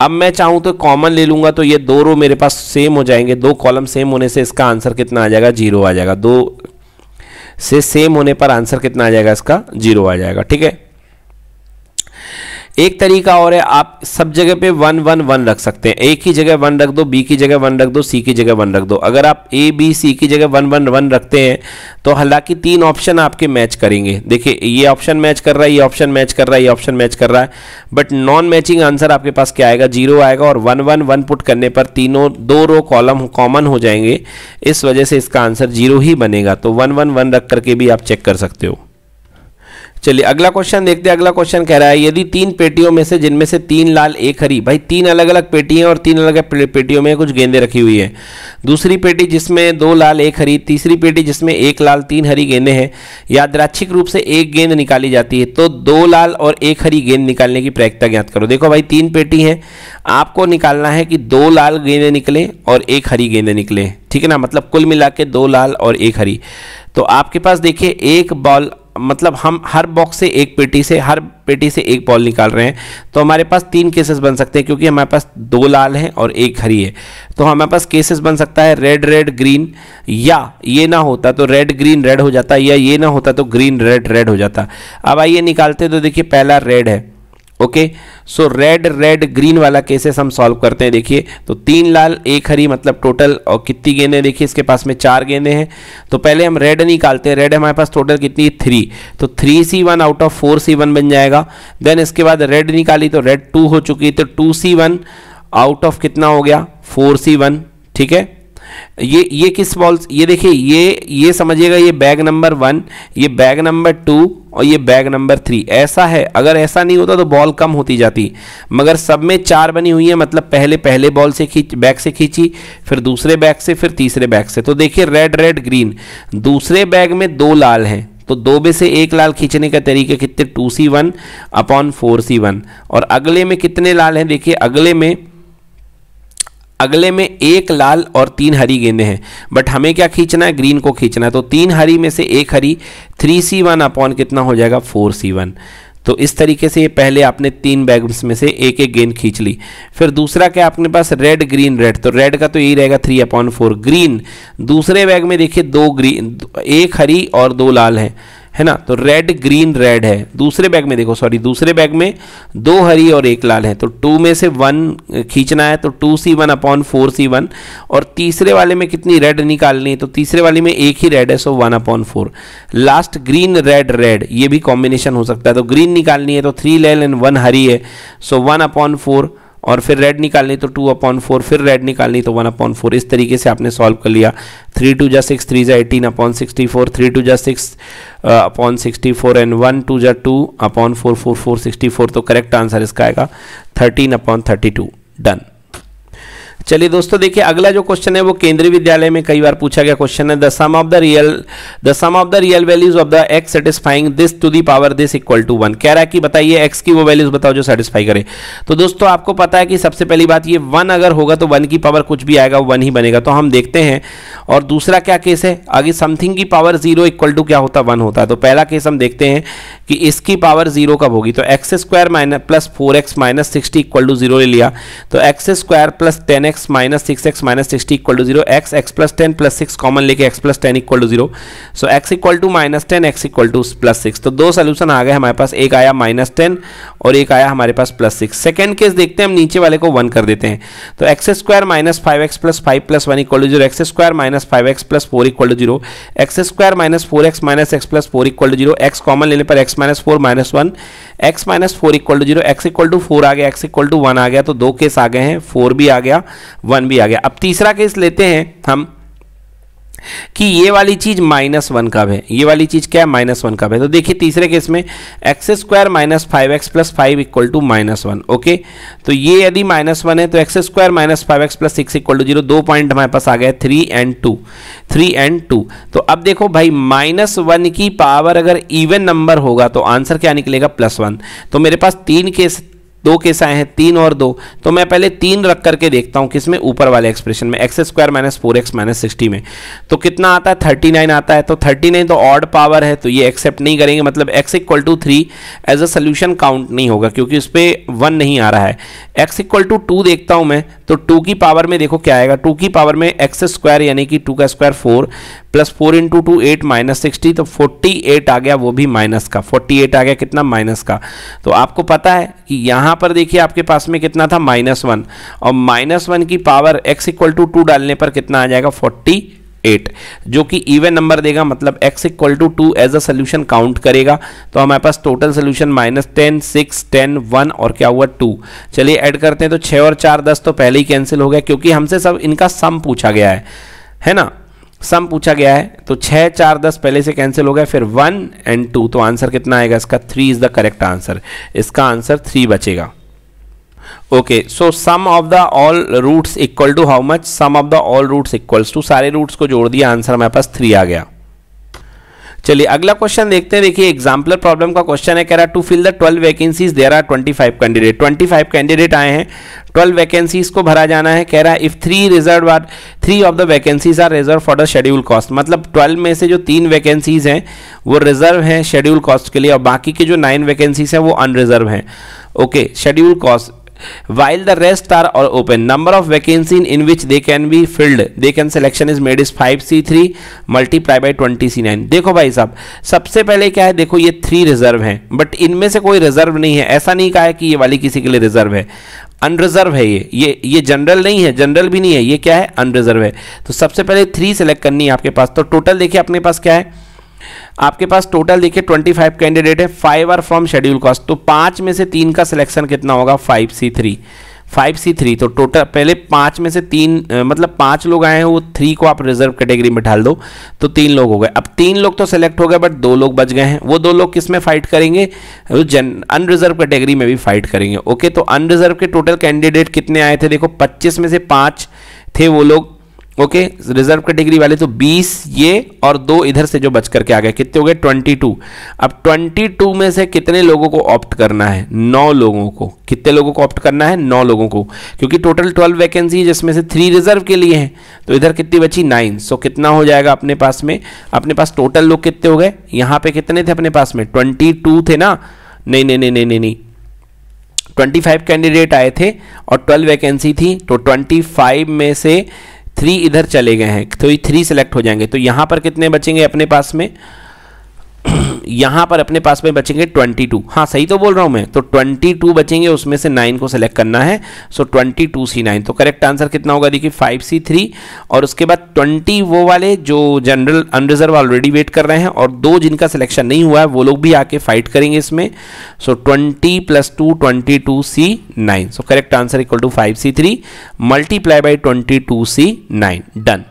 अब मैं चाहूँ तो कॉमन ले लूँगा तो ये दो रो मेरे पास सेम हो जाएंगे दो कॉलम सेम होने से इसका आंसर कितना आ जाएगा जीरो आ जाएगा दो से सेम होने पर आंसर कितना आ जाएगा इसका जीरो आ जाएगा ठीक है एक तरीका और है आप सब जगह पे वन वन वन रख सकते हैं ए की जगह वन रख दो बी की जगह वन रख दो सी की जगह वन रख दो अगर आप ए बी सी की जगह वन वन वन रखते हैं तो हालांकि तीन ऑप्शन आपके मैच करेंगे देखिए ये ऑप्शन मैच कर रहा है ये ऑप्शन मैच कर रहा है ये ऑप्शन मैच कर रहा है बट नॉन मैचिंग आंसर आपके पास क्या आएगा जीरो आएगा और वन वन वन पुट करने पर तीनों दो रो कॉलम कॉमन हो जाएंगे इस वजह से इसका आंसर जीरो ही बनेगा तो वन वन वन रख करके भी आप चेक कर सकते हो चलिए अगला क्वेश्चन देखते हैं अगला क्वेश्चन कह रहा है यदि तीन पेटियों में से जिनमें से तीन लाल एक हरी भाई तीन अलग अलग पेटियां और तीन अलग अलग पेटियों में कुछ गेंदे रखी हुई है दूसरी पेटी जिसमें दो लाल एक हरी तीसरी पेटी जिसमें एक लाल तीन हरी गेंदे हैं यादराक्षिक रूप से एक गेंद निकाली जाती है तो दो लाल और एक हरी गेंद निकालने की प्रयक्ता ज्ञात करो देखो भाई तीन पेटी है आपको निकालना है कि दो लाल गेंदे निकले और एक हरी गेंदे निकले ठीक है ना मतलब कुल मिला के दो लाल और एक हरी तो आपके पास देखिए एक बॉल मतलब हम हर बॉक्स से एक पेटी से हर पेटी से एक बॉल निकाल रहे हैं तो हमारे पास तीन केसेस बन सकते हैं क्योंकि हमारे पास दो लाल हैं और एक हरी है तो हमारे पास केसेस बन सकता है रेड रेड ग्रीन या ये ना होता तो रेड ग्रीन रेड हो जाता या ये ना होता तो ग्रीन रेड रेड हो जाता अब आइए निकालते तो देखिए पहला रेड है okay so red red green वाला केसेस हम सॉल्व करते हैं देखिए तो तीन लाल एक हरी मतलब टोटल और कितनी गेंदे देखिए इसके पास में चार गेंदे हैं तो पहले हम रेड निकालते हैं रेड हमारे पास टोटल कितनी थ्री तो three C one out of four C one बन जाएगा देन इसके बाद रेड निकाली तो रेड टू हो चुकी है तो two C one out of कितना हो गया फोर सी वन ठीक है ये ये किस बॉल ये देखिए ये ये समझिएगा ये बैग नंबर वन ये बैग नंबर टू और ये बैग नंबर थ्री ऐसा है अगर ऐसा नहीं होता तो बॉल कम होती जाती मगर सब में चार बनी हुई है मतलब पहले पहले बॉल से खींच बैग से खींची फिर दूसरे बैग से फिर तीसरे बैग से तो देखिए रेड रेड ग्रीन दूसरे बैग में दो लाल हैं तो दो में से एक लाल खींचने का तरीका कितने two C one upon four C one और अगले में कितने लाल हैं देखिए अगले में अगले में एक लाल और तीन हरी गेंदे हैं बट हमें क्या खींचना है ग्रीन को खींचना है तो तीन हरी में से एक हरी थ्री सी वन अपॉन कितना हो जाएगा फोर सी वन तो इस तरीके से ये पहले आपने तीन बैग्स में से एक एक गेंद खींच ली फिर दूसरा क्या आपने पास रेड ग्रीन रेड तो रेड का तो यही रहेगा थ्री अपॉन फोर ग्रीन दूसरे बैग में देखिए दो ग्रीन एक हरी और दो लाल हैं है ना तो रेड ग्रीन रेड है दूसरे बैग में देखो सॉरी दूसरे बैग में दो हरी और एक लाल है तो टू में से वन खींचना है तो two C one upon four C one और तीसरे वाले में कितनी रेड निकालनी है तो तीसरे वाले में एक ही रेड है so one upon four last green red red ये भी कॉम्बिनेशन हो सकता है तो ग्रीन निकालनी है तो थ्री लेल एंड वन हरी है सो वन अपॉन फोर और फिर रेड निकालनी तो टू अपॉन फोर फिर रेड निकालनी तो वन अपॉन फोर इस तरीके से आपने सॉल्व कर लिया थ्री टू जा सिक्स थ्री जा eighteen upon sixty four three two जा six upon sixty four and one two जा two upon four four four sixty four तो करेक्ट आंसर इसका आएगा thirteen upon thirty two done चलिए दोस्तों देखिए अगला जो क्वेश्चन है वो केंद्रीय विद्यालय में कई बार पूछा गया क्वेश्चन है the sum of the real the sum of the real values of the X satisfying this to the power this equal to one कह रहा है कि बताइए एक्स की वो वैल्यूज बताओ जो सेटिस्फाई करे तो दोस्तों आपको पता है कि सबसे पहली बात ये वन अगर होगा तो वन की पावर कुछ भी आएगा वन ही बनेगा तो हम देखते हैं और दूसरा क्या केस है आगे समथिंग की पावर जीरो इक्वल टू क्या होता वन होता है तो पहला केस हम देखते हैं कि इसकी पावर जीरो कब होगी तो X square minus plus four X minus sixty equal to zero ले लिया तो X square plus ten X minus six X minus sixty equal to zero X X plus ten plus six common लेके X plus ten equal to zero so X equal to minus ten X equal to plus six तो दो solution आ गए हमारे पास एक आया minus ten और एक आया हमारे पास प्लस सिक्स सेकेंड केस देखते हैं हम नीचे वाले को वन कर देते हैं तो X square minus five X plus five plus one equal to zero X square minus five X plus four equal to zero X square minus four X minus X plus four equal to zero X common लेने पर X minus four minus one x minus four equal to zero X equal to four आ गया X equal to one आ गया तो दो case आ गए हैं फोर भी आ गया वन भी आ गया अब तीसरा केस लेते हैं हम कि ये वाली चीज़ माइनस वन कब है ये वाली चीज़ क्या है माइनस वन कब है तो देखिए तीसरे केस में x square minus five X plus five equal to minus one okay तो ये यदि माइनस वन है तो X square minus five X plus six equal to zero दो पॉइंट हमारे पास आ गए three and two three and two तो अब देखो भाई माइनस वन की पावर अगर इवन नंबर होगा तो आंसर क्या निकलेगा प्लस वन तो मेरे पास तीन केस दो केस आए हैं तीन और दो तो मैं पहले तीन रख करके देखता हूँ किसमें ऊपर वाले एक्सप्रेशन में x square minus four X minus sixty में तो कितना आता है थर्टी नाइन आता है तो थर्टी नाइन तो ऑड पावर है तो ये एक्सेप्ट नहीं करेंगे मतलब X equal to three as a solution count नहीं होगा क्योंकि उस पर वन नहीं आ रहा है एक्स इक्वल टू टू देखता हूँ मैं तो टू की पावर में देखो क्या आएगा टू की पावर में एक्स स्क्वायर यानी कि टू का square four plus four into two eight minus sixty तो फोर्टी एट आ गया वो भी माइनस का फोर्टी एट आ गया कितना माइनस का तो आपको पता है कि यहाँ यहाँ पर देखिए आपके पास में कितना था माइनस वन और माइनस वन की power x equal to two डालने पर कितना आ जाएगा फोर्टी एट जो कि इवन नंबर देगा मतलब x equal to two as a solution count करेगा तो हमारे पास total solution minus ten six ten one और क्या हुआ टू चलिए ऐड करते हैं तो छः और चार दस तो पहले ही कैंसिल हो गया क्योंकि हमसे सब इनका सम पूछा गया है है ना सम पूछा गया है तो छः चार दस पहले से कैंसिल हो गया फिर वन एंड टू तो आंसर कितना आएगा इसका three is the correct answer इसका आंसर थ्री बचेगा okay so sum of the all roots equal to how much sum of the all roots equals to सारे रूट्स को जोड़ दिया आंसर हमारे पास थ्री आ गया चलिए अगला क्वेश्चन देखते हैं देखिए एग्जाम्पलर प्रॉब्लम का क्वेश्चन है कह रहा to fill the twelve vacancies there are twenty five candidate twenty five candidate आए हैं ट्वेल्व वैकेंसीज को भरा जाना है कह रहा है if three reserve are three of the vacancies are reserve for the schedule caste मतलब ट्वेल्व में से जो तीन वैकेंसीज हैं वो रिजर्व हैं शेड्यूल कॉस्ट के लिए और बाकी के जो नाइन वैकेंसीज हैं वो अनरिजर्व हैं okay schedule caste while the rest are all open number of vacancy in which they can be filled they can selection is made is five C three multiply by twenty C nine देखो भाई साहब सबसे पहले क्या है देखो ये three reserve हैं बट इनमें से कोई रिजर्व नहीं है ऐसा नहीं कहा है कि ये वाली किसी के लिए रिजर्व है अनरिजर्व है ये ये ये जनरल नहीं है जनरल भी नहीं है ये क्या है अनरिजर्व है तो सबसे पहले थ्री सेलेक्ट करनी है आपके पास तो टोटल देखिए अपने पास क्या है आपके पास टोटल देखिए 25 कैंडिडेट है five are from schedule caste तो पाँच में से तीन का सिलेक्शन कितना होगा five C three five C three तो टोटल पहले पाँच में से तीन मतलब पाँच लोग आए हैं वो थ्री को आप रिजर्व कैटेगरी में ढाल दो तो तीन लोग हो गए अब तीन लोग तो सिलेक्ट हो गए बट दो लोग बच गए हैं वो दो लोग किस में फाइट करेंगे जन अनरिजर्व कैटेगरी में भी फाइट करेंगे ओके तो अनरिजर्व के टोटल कैंडिडेट कितने आए थे देखो पच्चीस में से पाँच थे वो लोग ओके रिजर्व कैटेगरी वाले तो 20 ये और दो इधर से जो बच करके आ गए कितने हो गए 22 अब 22 में से कितने लोगों को ऑप्ट करना है नौ लोगों को कितने लोगों को ऑप्ट करना है नौ लोगों को क्योंकि टोटल 12 वैकेंसी है जिसमें से थ्री रिजर्व के लिए हैं तो इधर कितनी बची नाइन सो कितना हो जाएगा अपने पास में अपने पास टोटल लोग कितने हो गए यहाँ पे कितने थे अपने पास में ट्वेंटी थे ना नहीं नहीं नहीं नहीं नहीं नहीं 25 कैंडिडेट आए थे और 12 वैकेंसी थी तो 25 में से थ्री इधर चले गए हैं तो ये थ्री सेलेक्ट हो जाएंगे तो यहाँ पर कितने बचेंगे अपने पास में <clears throat> यहाँ पर अपने पास में बचेंगे 22 हाँ सही तो बोल रहा हूँ मैं तो 22 बचेंगे उसमें से 9 को सिलेक्ट करना है so twenty two C nine तो करेक्ट आंसर कितना होगा देखिए 5C3 और उसके बाद 20 वो वाले जो जनरल अनरिजर्व ऑलरेडी वेट कर रहे हैं और दो जिनका सिलेक्शन नहीं हुआ है वो लोग भी आके फाइट करेंगे इसमें so twenty plus two twenty two C nine so correct answer equal to five C three multiply by twenty two C nine done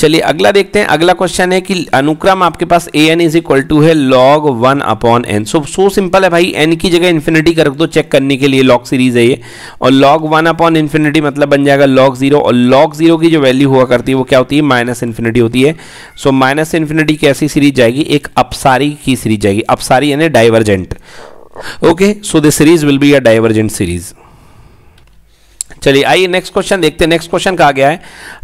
चलिए अगला देखते हैं अगला क्वेश्चन है कि अनुक्रम आपके पास A N is equal to है log one upon N so so simple है भाई एन की जगह इन्फिनिटी कर दो चेक करने के लिए लॉग सीरीज है ये और लॉग वन अपॉन इन्फिनिटी मतलब बन जाएगा लॉग जीरो और लॉग जीरो की जो वैल्यू हुआ करती है वो क्या होती है माइनस इन्फिनिटी होती है सो माइनस इन्फिनिटी कैसी सीरीज जाएगी एक अपसारी की सीरीज जाएगी अपसारी यानी divergent okay so the series will be a divergent series चलिए आइए नेक्स्ट क्वेश्चन देखते हैं नेक्स्ट क्वेश्चन कहा गया है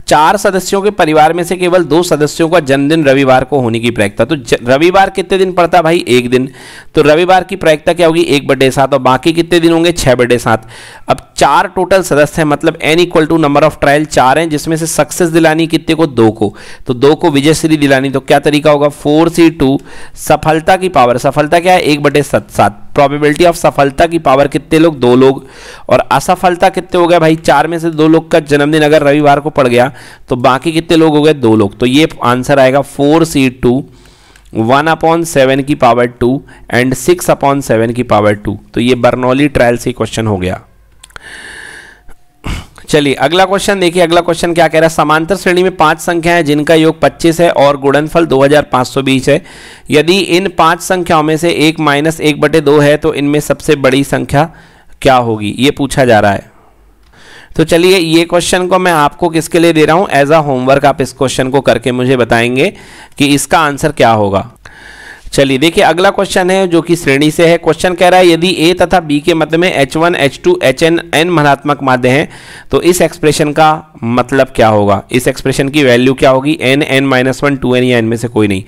चार सदस्यों के परिवार में से केवल दो सदस्यों का जन्मदिन रविवार को होने की प्रायिकता तो रविवार कितने दिन पड़ता भाई एक दिन तो रविवार की प्रायिकता क्या होगी एक बड्डे सात और बाकी कितने दिन होंगे छः बड्डे सात अब चार टोटल सदस्य हैं मतलब n equal to number of trial चार हैं जिसमें से सक्सेस दिलानी कितने को दो को तो दो को विजयश्री दिलानी तो क्या तरीका होगा फोर सी टू सफलता की पावर सफलता क्या है एक बड्डे सत सात प्रॉबिलिटी ऑफ सफलता की पावर कितने लोग दो लोग और असफलता कितने हो गया भाई चार में से दो लोग का जन्मदिन अगर रविवार को पड़ गया तो बाकी कितने लोग हो गए दो लोग तो ये आंसर आएगा four C two one upon seven की power two and six upon seven की पावर टू तो ये बर्नौली ट्रायल से क्वेश्चन हो गया चलिए अगला क्वेश्चन देखिए अगला क्वेश्चन क्या कह रहा है समांतर श्रेणी में पांच संख्याएं जिनका योग 25 है और गुणनफल 2520 है यदि इन पांच संख्याओं में से एक माइनस एक बटे दो है तो इनमें सबसे बड़ी संख्या क्या होगी ये पूछा जा रहा है तो चलिए ये क्वेश्चन को मैं आपको किसके लिए दे रहा हूँ एज अ होमवर्क आप इस क्वेश्चन को करके मुझे बताएंगे कि इसका आंसर क्या होगा चलिए देखिए अगला क्वेश्चन है जो कि श्रेणी से है क्वेश्चन कह रहा है यदि ए तथा बी के मध्य में H one H two H n n महात्मक माध्य हैं तो इस एक्सप्रेशन का मतलब क्या होगा इस एक्सप्रेशन की वैल्यू क्या होगी n n minus one two n या एन में से कोई नहीं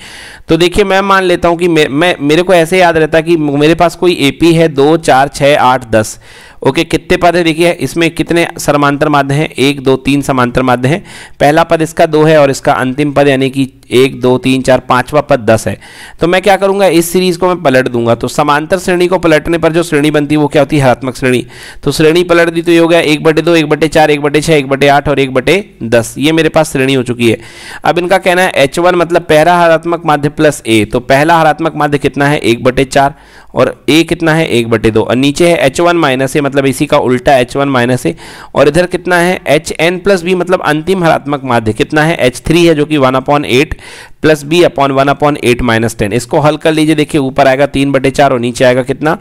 तो देखिए मैं मान लेता हूँ कि मैं मेरे को ऐसे याद रहता कि मेरे पास कोई ए पी है दो चार छः आठ दस ओके कितने पद है देखिए इसमें कितने समांतर माध्य हैं एक दो तीन समांतर माध्य हैं पहला पद इसका दो है और इसका अंतिम पद यानी कि एक दो तीन चार पांचवा पद दस है तो मैं क्या करूंगा इस सीरीज को मैं पलट दूंगा तो समांतर श्रेणी को पलटने पर जो श्रेणी बनती है वो क्या होती है हरात्मक श्रेणी तो श्रेणी पलट दी तो ये हो गया एक बटे दो एक बटे चार एक बटे छः एक बटे आठ और एक बटे दस ये मेरे पास श्रेणी हो चुकी है अब इनका कहना है एच वन मतलब पहला हरात्मक माध्य प्लस ए तो पहला हरात्मक माध्य कितना है एक बटे चार और ए कितना है एक बटे दो और नीचे है एच वन माइनस ए मतलब इसी का उल्टा एच वन माइनस है और इधर कितना है एच एन प्लस बी मतलब अंतिम हरात्मक माध्य कितना है एच थ्री है जो कि one upon eight plus b upon one upon eight minus ten इसको हल कर लीजिए देखिए ऊपर आएगा तीन बटे चार और नीचे आएगा कितना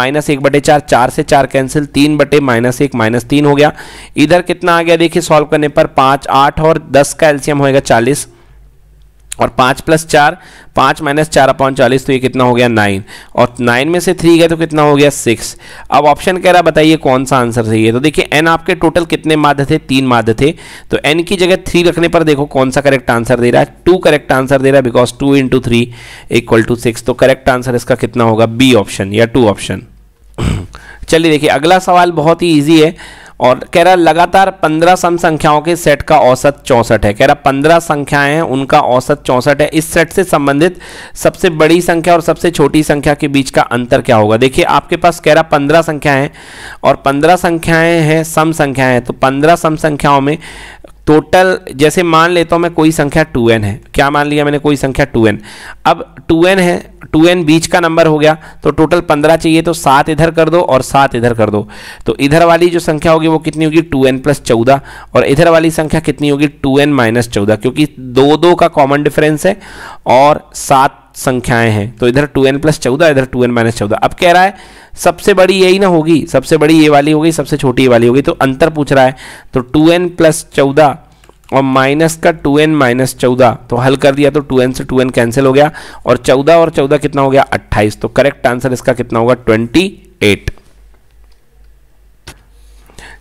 माइनस एक बटे चार चार से चार कैंसिल तीन बटे माइनस एक माइनस तीन हो गया इधर कितना आ गया देखिए सॉल्व करने पर पाँच आठ और दस का एल्सियम होएगा चालीस और पाँच प्लस चार पाँच माइनस चार अपॉन चालीस तो ये कितना हो गया नाइन और नाइन में से थ्री गए तो कितना हो गया सिक्स अब ऑप्शन कह रहा बताइए कौन सा आंसर सही है तो देखिए एन आपके टोटल कितने माध्य थे तीन माध्य थे तो एन की जगह थ्री रखने पर देखो कौन सा करेक्ट आंसर दे रहा है टू करेक्ट आंसर दे रहा है because two into three equal to six तो करेक्ट आंसर इसका कितना होगा बी ऑप्शन या टू ऑप्शन <clears throat> चलिए देखिए अगला सवाल बहुत ही ईजी है और कह रहा लगातार पंद्रह सम संख्याओं के सेट का औसत चौंसठ है कह रहा पंद्रह संख्याएं हैं उनका औसत चौंसठ है इस सेट से संबंधित सबसे बड़ी संख्या और सबसे छोटी संख्या के बीच का अंतर क्या होगा देखिए आपके पास कह रहा पंद्रह संख्याएं और पंद्रह संख्याएं हैं सम संख्याएं तो पंद्रह सम संख्याओं में टोटल जैसे मान लेता हूँ मैं कोई संख्या टू एन है क्या मान लिया मैंने कोई संख्या टू एन अब टू एन है टू एन बीच का नंबर हो गया तो टोटल पंद्रह चाहिए तो सात इधर कर दो और सात इधर कर दो तो इधर वाली जो संख्या होगी वो कितनी होगी टू एन प्लस चौदह और इधर वाली संख्या कितनी होगी टू एन माइनस चौदह क्योंकि दो दो का कॉमन डिफरेंस है और सात संख्याएं हैं तो इधर टू एन प्लस चौदह इधर टू एन माइनस चौदह अब कह रहा है सबसे बड़ी यही ना होगी सबसे बड़ी ये वाली होगी सबसे छोटी ये वाली होगी तो अंतर पूछ रहा है तो टू एन प्लस चौदह और माइनस का टू एन माइनस चौदह तो हल कर दिया तो टू एन से टू एन कैंसिल हो गया और चौदह और चौदह कितना हो गया अट्ठाईस तो करेक्ट आंसर इसका कितना होगा ट्वेंटी एट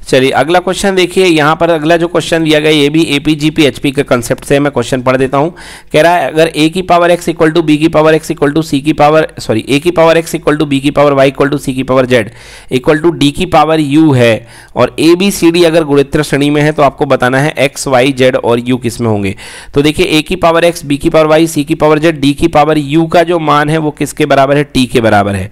चलिए अगला क्वेश्चन देखिए यहाँ पर अगला जो क्वेश्चन दिया गया ये भी A P G P H P के कंसेप्ट से मैं क्वेश्चन पढ़ देता हूँ कह रहा है अगर ए की power x equal to b की power x equal to c की पावर सॉरी ए की power x equal to b की power y equal to c की power z equal to d की पावर यू है और A B C D अगर गुणित्र श्रेणी में है तो आपको बताना है एक्स वाई जेड और यू किस में होंगे तो देखिए ए की पावर एक्स बी की पावर वाई सी की पावर जेड डी की पावर यू का जो मान है वो किसके बराबर है टी के बराबर है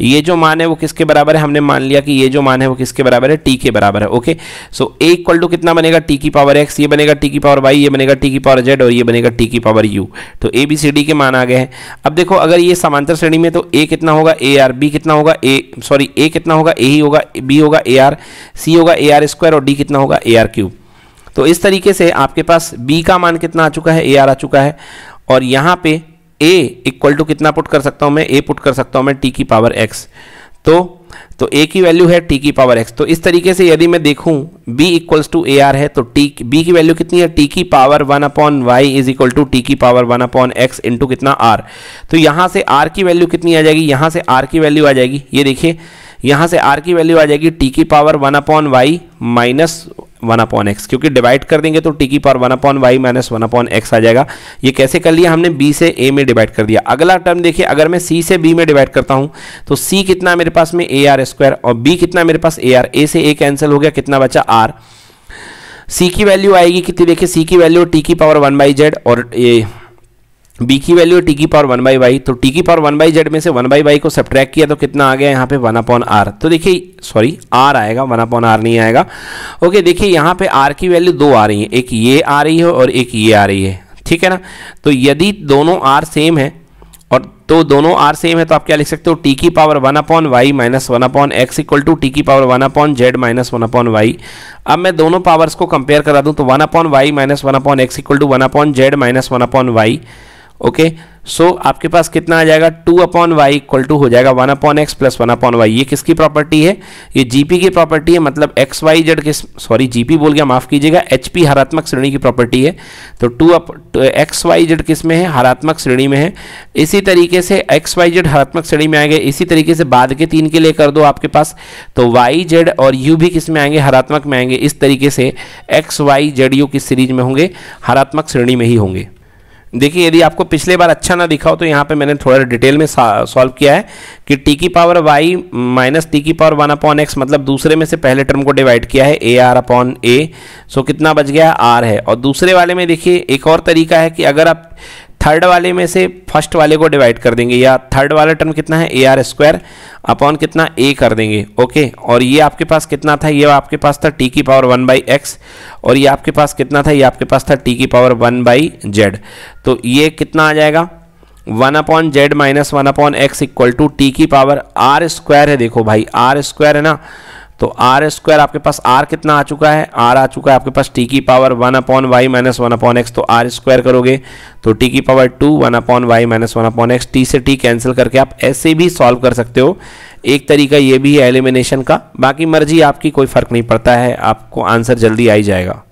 ये जो मान है वो किसके बराबर है हमने मान लिया कि ये जो मान है वो किसके बराबर है टी के बराबर बराबर है okay so A equal to कितना बनेगा टी की पावर एक्स ये बनेगा टी की पावर वाई ये बनेगा टी की पावर जेड और ये बनेगा टी की पावर यू तो ए बी सी डी के मान आ गए हैं अब देखो अगर ये समांतर श्रेणी में तो ए कितना होगा ए आर बी कितना होगा ए सॉरी ए कितना होगा ए ही होगा बी होगा ए आर सी होगा ए आर स्क्वायर और डी कितना होगा ए आर क्यूब तो इस तरीके से आपके पास बी का मान कितना आ चुका है ए आर आ चुका है और यहाँ पे ए इक्वल टू कितना पुट कर सकता हूँ मैं ए पुट कर सकता हूँ मैं टी की पावर एक्स तो तो ए की वैल्यू है टी की पावर एक्स तो इस तरीके से यदि मैं देखूं b equals to a r है तो टी बी की वैल्यू कितनी है टी की power one upon y is equal to T की power one upon x into कितना आर तो यहां से आर की वैल्यू कितनी आ जाएगी यहां से आर की वैल्यू आ जाएगी ये देखिए यहाँ से आर की वैल्यू आ जाएगी टी की power one upon y minus one upon x क्योंकि डिवाइड कर देंगे तो टी की power one upon y minus one upon x आ जाएगा ये कैसे कर लिया हमने बी से ए में डिवाइड कर दिया अगला टर्म देखिए अगर मैं सी से बी में डिवाइड करता हूँ तो सी कितना मेरे पास में ए आर स्क्वायर और बी कितना मेरे पास ए आर ए से ए कैंसिल हो गया कितना बचा आर सी की वैल्यू आएगी कितनी देखिए सी की वैल्यू टी की पावर वन बाई जेड और ए बी की वैल्यू टी की पावर वन बाई वाई तो टी की पावर वन बाई जेड में से वन बाई वाई को सब्ट्रैक्ट किया तो कितना आ गया यहाँ पे वन अपॉन आर तो देखिए सॉरी आर आएगा वन अपॉन आर नहीं आएगा ओके देखिए यहाँ पे आर की वैल्यू दो आ रही है एक ये आ रही है और एक ये आ रही है ठीक है ना तो यदि दोनों आर सेम है और तो दोनों आर सेम है तो आप क्या लिख सकते हो टी की power one upon y minus one upon x equal to T की power one upon z minus one upon y अब मैं दोनों पावर्स को कंपेयर करा दूं तो one upon y minus one upon x equal to one upon z minus one upon y okay so so, आपके पास कितना आ जाएगा two upon y equal to हो जाएगा one upon x plus one upon Y ये किसकी property है ये जीपी की प्रॉपर्टी है मतलब एक्स वाई जेड के सॉरी जीपी बोल गया माफ कीजिएगा एचपी हरात्मक श्रेणी की प्रॉपर्टी है तो टू अप एक्स वाई जेड किस में है हरात्मक श्रेणी में है इसी तरीके से एक्स वाई जेड हरात्मक श्रेणी में आएंगे इसी तरीके से बाद के तीन के लिए कर दो आपके पास तो वाई जेड और यू भी किस में आएंगे हरात्मक में आएंगे इस तरीके से एक्स वाई जेड यू किस सीरीज में होंगे हरात्मक श्रेणी में ही होंगे देखिए यदि आपको पिछले बार अच्छा ना दिखा हो तो यहाँ पे मैंने थोड़ा डिटेल में सॉल्व किया है कि टी की पावर वाई माइनस टी की पावर वन अपॉन एक्स मतलब दूसरे में से पहले टर्म को डिवाइड किया है ए आर अपॉन ए सो कितना बच गया आर है और दूसरे वाले में देखिए एक और तरीका है कि अगर आप थर्ड वाले में से फर्स्ट वाले को डिवाइड कर देंगे या थर्ड वाला टर्म कितना है ए आर स्क्वायर अपॉन कितना ए कर देंगे ओके और ये आपके पास कितना था ये आपके पास था टी की पावर वन बाई एक्स और ये आपके पास कितना था ये आपके पास था टी की पावर वन बाई जेड तो ये कितना आ जाएगा one upon z minus one upon x equal to T की पावर आर स्क्वायर है देखो भाई आर स्क्वायर है ना तो आर स्क्वायर आपके पास आर कितना आ चुका है आर आ चुका है आपके पास टी की power one upon y minus one upon x तो आर स्क्वायर करोगे तो टी की power two one upon y minus one upon x t से टी कैंसिल करके आप ऐसे भी सॉल्व कर सकते हो एक तरीका ये भी है एलिमिनेशन का बाकी मर्जी आपकी कोई फ़र्क नहीं पड़ता है आपको आंसर जल्दी आ ही जाएगा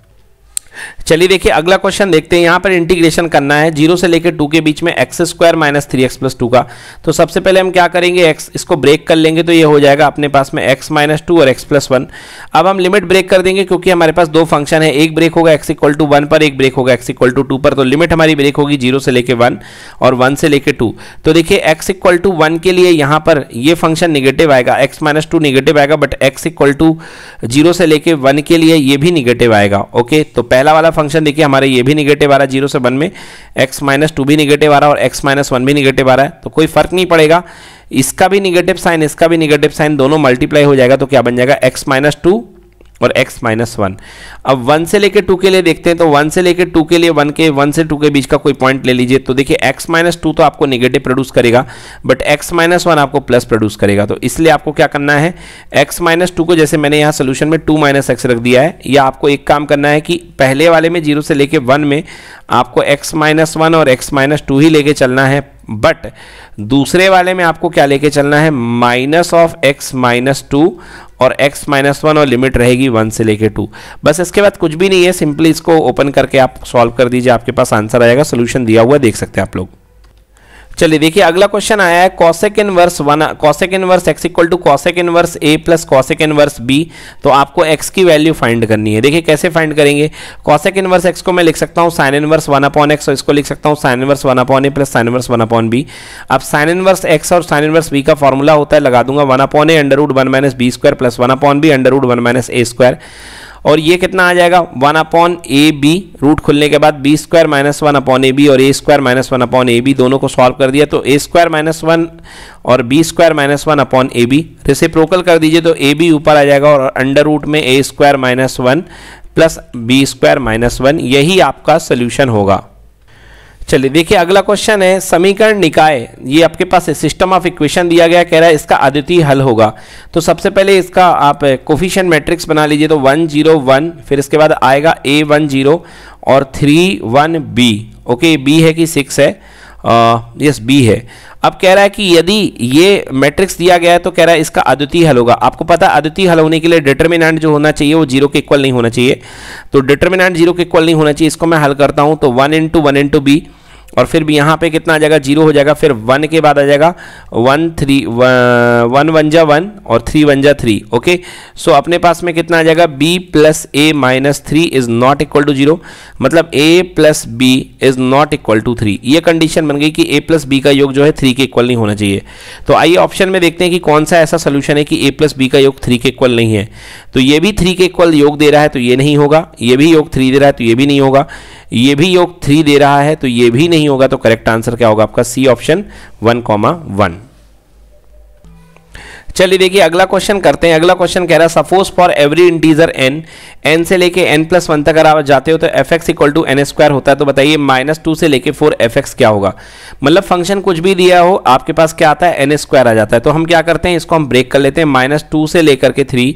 चलिए देखिए अगला क्वेश्चन देखते हैं यहाँ पर इंटीग्रेशन करना है जीरो से लेकर टू के बीच में x square minus three x plus two का तो सबसे पहले हम क्या करेंगे एक्स इसको ब्रेक कर लेंगे तो ये हो जाएगा अपने पास में एक्स माइनस टू और एक्स प्लस वन अब हम लिमिट ब्रेक कर देंगे क्योंकि हमारे पास दो फंक्शन है एक ब्रेक होगा एक्स इक्वल टू वन पर एक ब्रेक होगा एक्स इक्वल टू टू पर तो लिमिट हमारी ब्रेक होगी जीरो से लेकर वन और वन से लेकर टू तो देखिए एक्स इक्वल टू वन के लिए यहाँ पर ये फंक्शन निगेटिव आएगा एक्स माइनस टू निगेटिव आएगा but x equal to zero से लेकर वन के लिए ये भी निगेटिव आएगा ओके तो पहले पहला वाला फंक्शन देखिए हमारे ये भी निगेटिव आ रहा है जीरो से वन में एक्स माइनस टू भी निगेटिव आ रहा है और एक्स माइनस वन भी निगेटिव आ रहा है तो कोई फर्क नहीं पड़ेगा इसका भी निगेटिव साइन इसका भी निगेटिव साइन दोनों मल्टीप्लाई हो जाएगा तो क्या बन जाएगा एक्स माइनस टू और x माइनस वन अब वन से लेकर टू के लिए देखते हैं तो वन से लेकर टू के लिए वन के वन से टू के बीच का कोई पॉइंट ले लीजिए तो देखिए x माइनस टू तो आपको नेगेटिव प्रोड्यूस करेगा बट x माइनस वन आपको प्लस प्रोड्यूस करेगा तो इसलिए आपको क्या करना है x माइनस टू को जैसे मैंने यहाँ सोल्यूशन में टू माइनस एक्स रख दिया है या आपको एक काम करना है कि पहले वाले में जीरो से लेकर वन में आपको एक्स माइनस वन और एक्स माइनस टू ही लेके चलना है बट दूसरे वाले में आपको क्या लेके चलना है minus of x minus two और x माइनस वन और लिमिट रहेगी वन से लेके टू बस इसके बाद कुछ भी नहीं है सिंपली इसको ओपन करके आप सॉल्व कर दीजिए आपके पास आंसर आएगा सोल्यूशन दिया हुआ देख सकते हैं आप लोग चलिए देखिए अगला क्वेश्चन आया है cosec inverse one cosec inverse x equal to cosec inverse a plus cosec inverse b तो आपको एक्स की वैल्यू फाइंड करनी है देखिए कैसे फाइंड करेंगे कॉसेक इनवर्स एक्स को मैं लिख सकता हूँ sine inverse one upon x और इसको लिख सकता हूँ sine inverse one upon a plus sine inverse one upon b अब साइन इनवर्स एक्स और साइन इनवर्स बी का फॉर्मूला होता है लगा दूंगा one upon a under root one minus B square plus one upon b under root one minus A square और ये कितना आ जाएगा one upon a b root खुलने के बाद b square minus one upon a b और a square minus one upon a b दोनों को सॉल्व कर दिया तो ए स्क्वायर माइनस वन और b square minus one upon a b इसे प्रोकल कर दीजिए तो ए बी ऊपर आ जाएगा और अंडर रूट में a square minus one plus B square minus one यही आपका सोल्यूशन होगा चलिए देखिए अगला क्वेश्चन है समीकरण निकाय ये आपके पास है सिस्टम ऑफ इक्वेशन दिया गया कह रहा है इसका अद्वितीय हल होगा तो सबसे पहले इसका आप कोफिशन मैट्रिक्स बना लीजिए तो वन जीरो वन फिर इसके बाद आएगा ए वन जीरो और three one b okay b है कि सिक्स है यस बी है अब कह रहा है कि यदि ये मैट्रिक्स दिया गया है तो कह रहा है इसका अद्वितीय हल होगा आपको पता है अद्वितीय हल होने के लिए डिटर्मिनेंट जो होना चाहिए वो जीरो के इक्वल नहीं होना चाहिए तो डिटर्मिनेंट जीरो के इक्वल नहीं होना चाहिए इसको मैं हल करता हूँ तो one into one into b और फिर भी यहाँ पे कितना आ जाएगा जीरो हो जाएगा फिर वन के बाद आ जाएगा वन थ्री वन वन जा वन और थ्री वन जा थ्री ओके सो अपने पास में कितना आ जाएगा b plus a minus three is not equal to zero मतलब a plus b is not equal to three ये कंडीशन बन गई कि ए प्लस बी का योग जो है थ्री के इक्वल नहीं होना चाहिए तो आइए ऑप्शन में देखते हैं कि कौन सा ऐसा सोल्यूशन है कि ए प्लस बी का योग थ्री के इक्वल नहीं है तो ये भी थ्री के इक्वल योग दे रहा है तो ये नहीं होगा ये भी योग थ्री दे रहा है तो ये भी नहीं होगा ये भी योग थ्री दे रहा है तो ये भी नहीं नहीं होगा तो करेक्ट आंसर क्या होगा आपका C option one comma one चलिए देखिए अगला क्वेश्चन करते हैं अगला क्वेश्चन कह रहा है suppose for every integer n n से लेके एन प्लस वन तक अगर आप जाते हो तो f x equal to n square होता है तो बताइए माइनस टू से लेके फोर एफ एक्स क्या होगा मतलब फंक्शन कुछ भी दिया हो आपके पास क्या आता है एन स्क्वायर आ जाता है तो हम क्या करते हैं इसको हम ब्रेक कर लेते हैं माइनस टू से लेकर के थ्री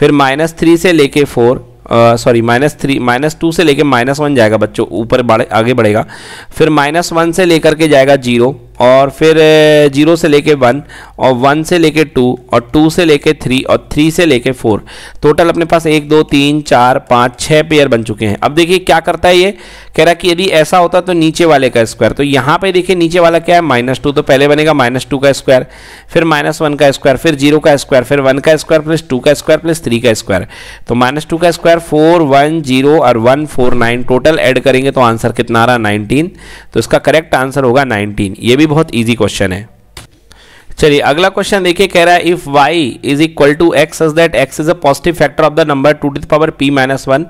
फिर माइनस थ्री से लेके four sorry minus three minus two से लेकर माइनस वन जाएगा बच्चों ऊपर बढ़े आगे बढ़ेगा फिर माइनस वन से लेकर के जाएगा जीरो और फिर जीरो से लेके वन और वन से लेके टू और टू से लेके थ्री और थ्री से लेके फोर टोटल अपने पास एक दो तीन चार पाँच छः पेयर बन चुके हैं अब देखिए क्या करता है ये कह रहा कि यदि ऐसा होता तो नीचे वाले का स्क्वायर तो यहाँ पे देखिए नीचे वाला क्या है माइनस टू तो पहले बनेगा माइनस टू का स्क्वायर फिर माइनस वन का स्क्वायर फिर जीरो का स्क्वायर फिर वन का स्क्वायर प्लस टू का स्क्वायर प्लस थ्री का स्क्वायर तो माइनस टू का स्क्वायर फोर वन जीरो और one four nine total add करेंगे तो आंसर कितना आ रहा नाइनटीन तो इसका करेक्ट आंसर होगा नाइनटीन ये भी बहुत ईजी क्वेश्चन है चलिए अगला क्वेश्चन देखिए कह रहा है if y is equal to x is that x is a positive factor of the number two की power p minus one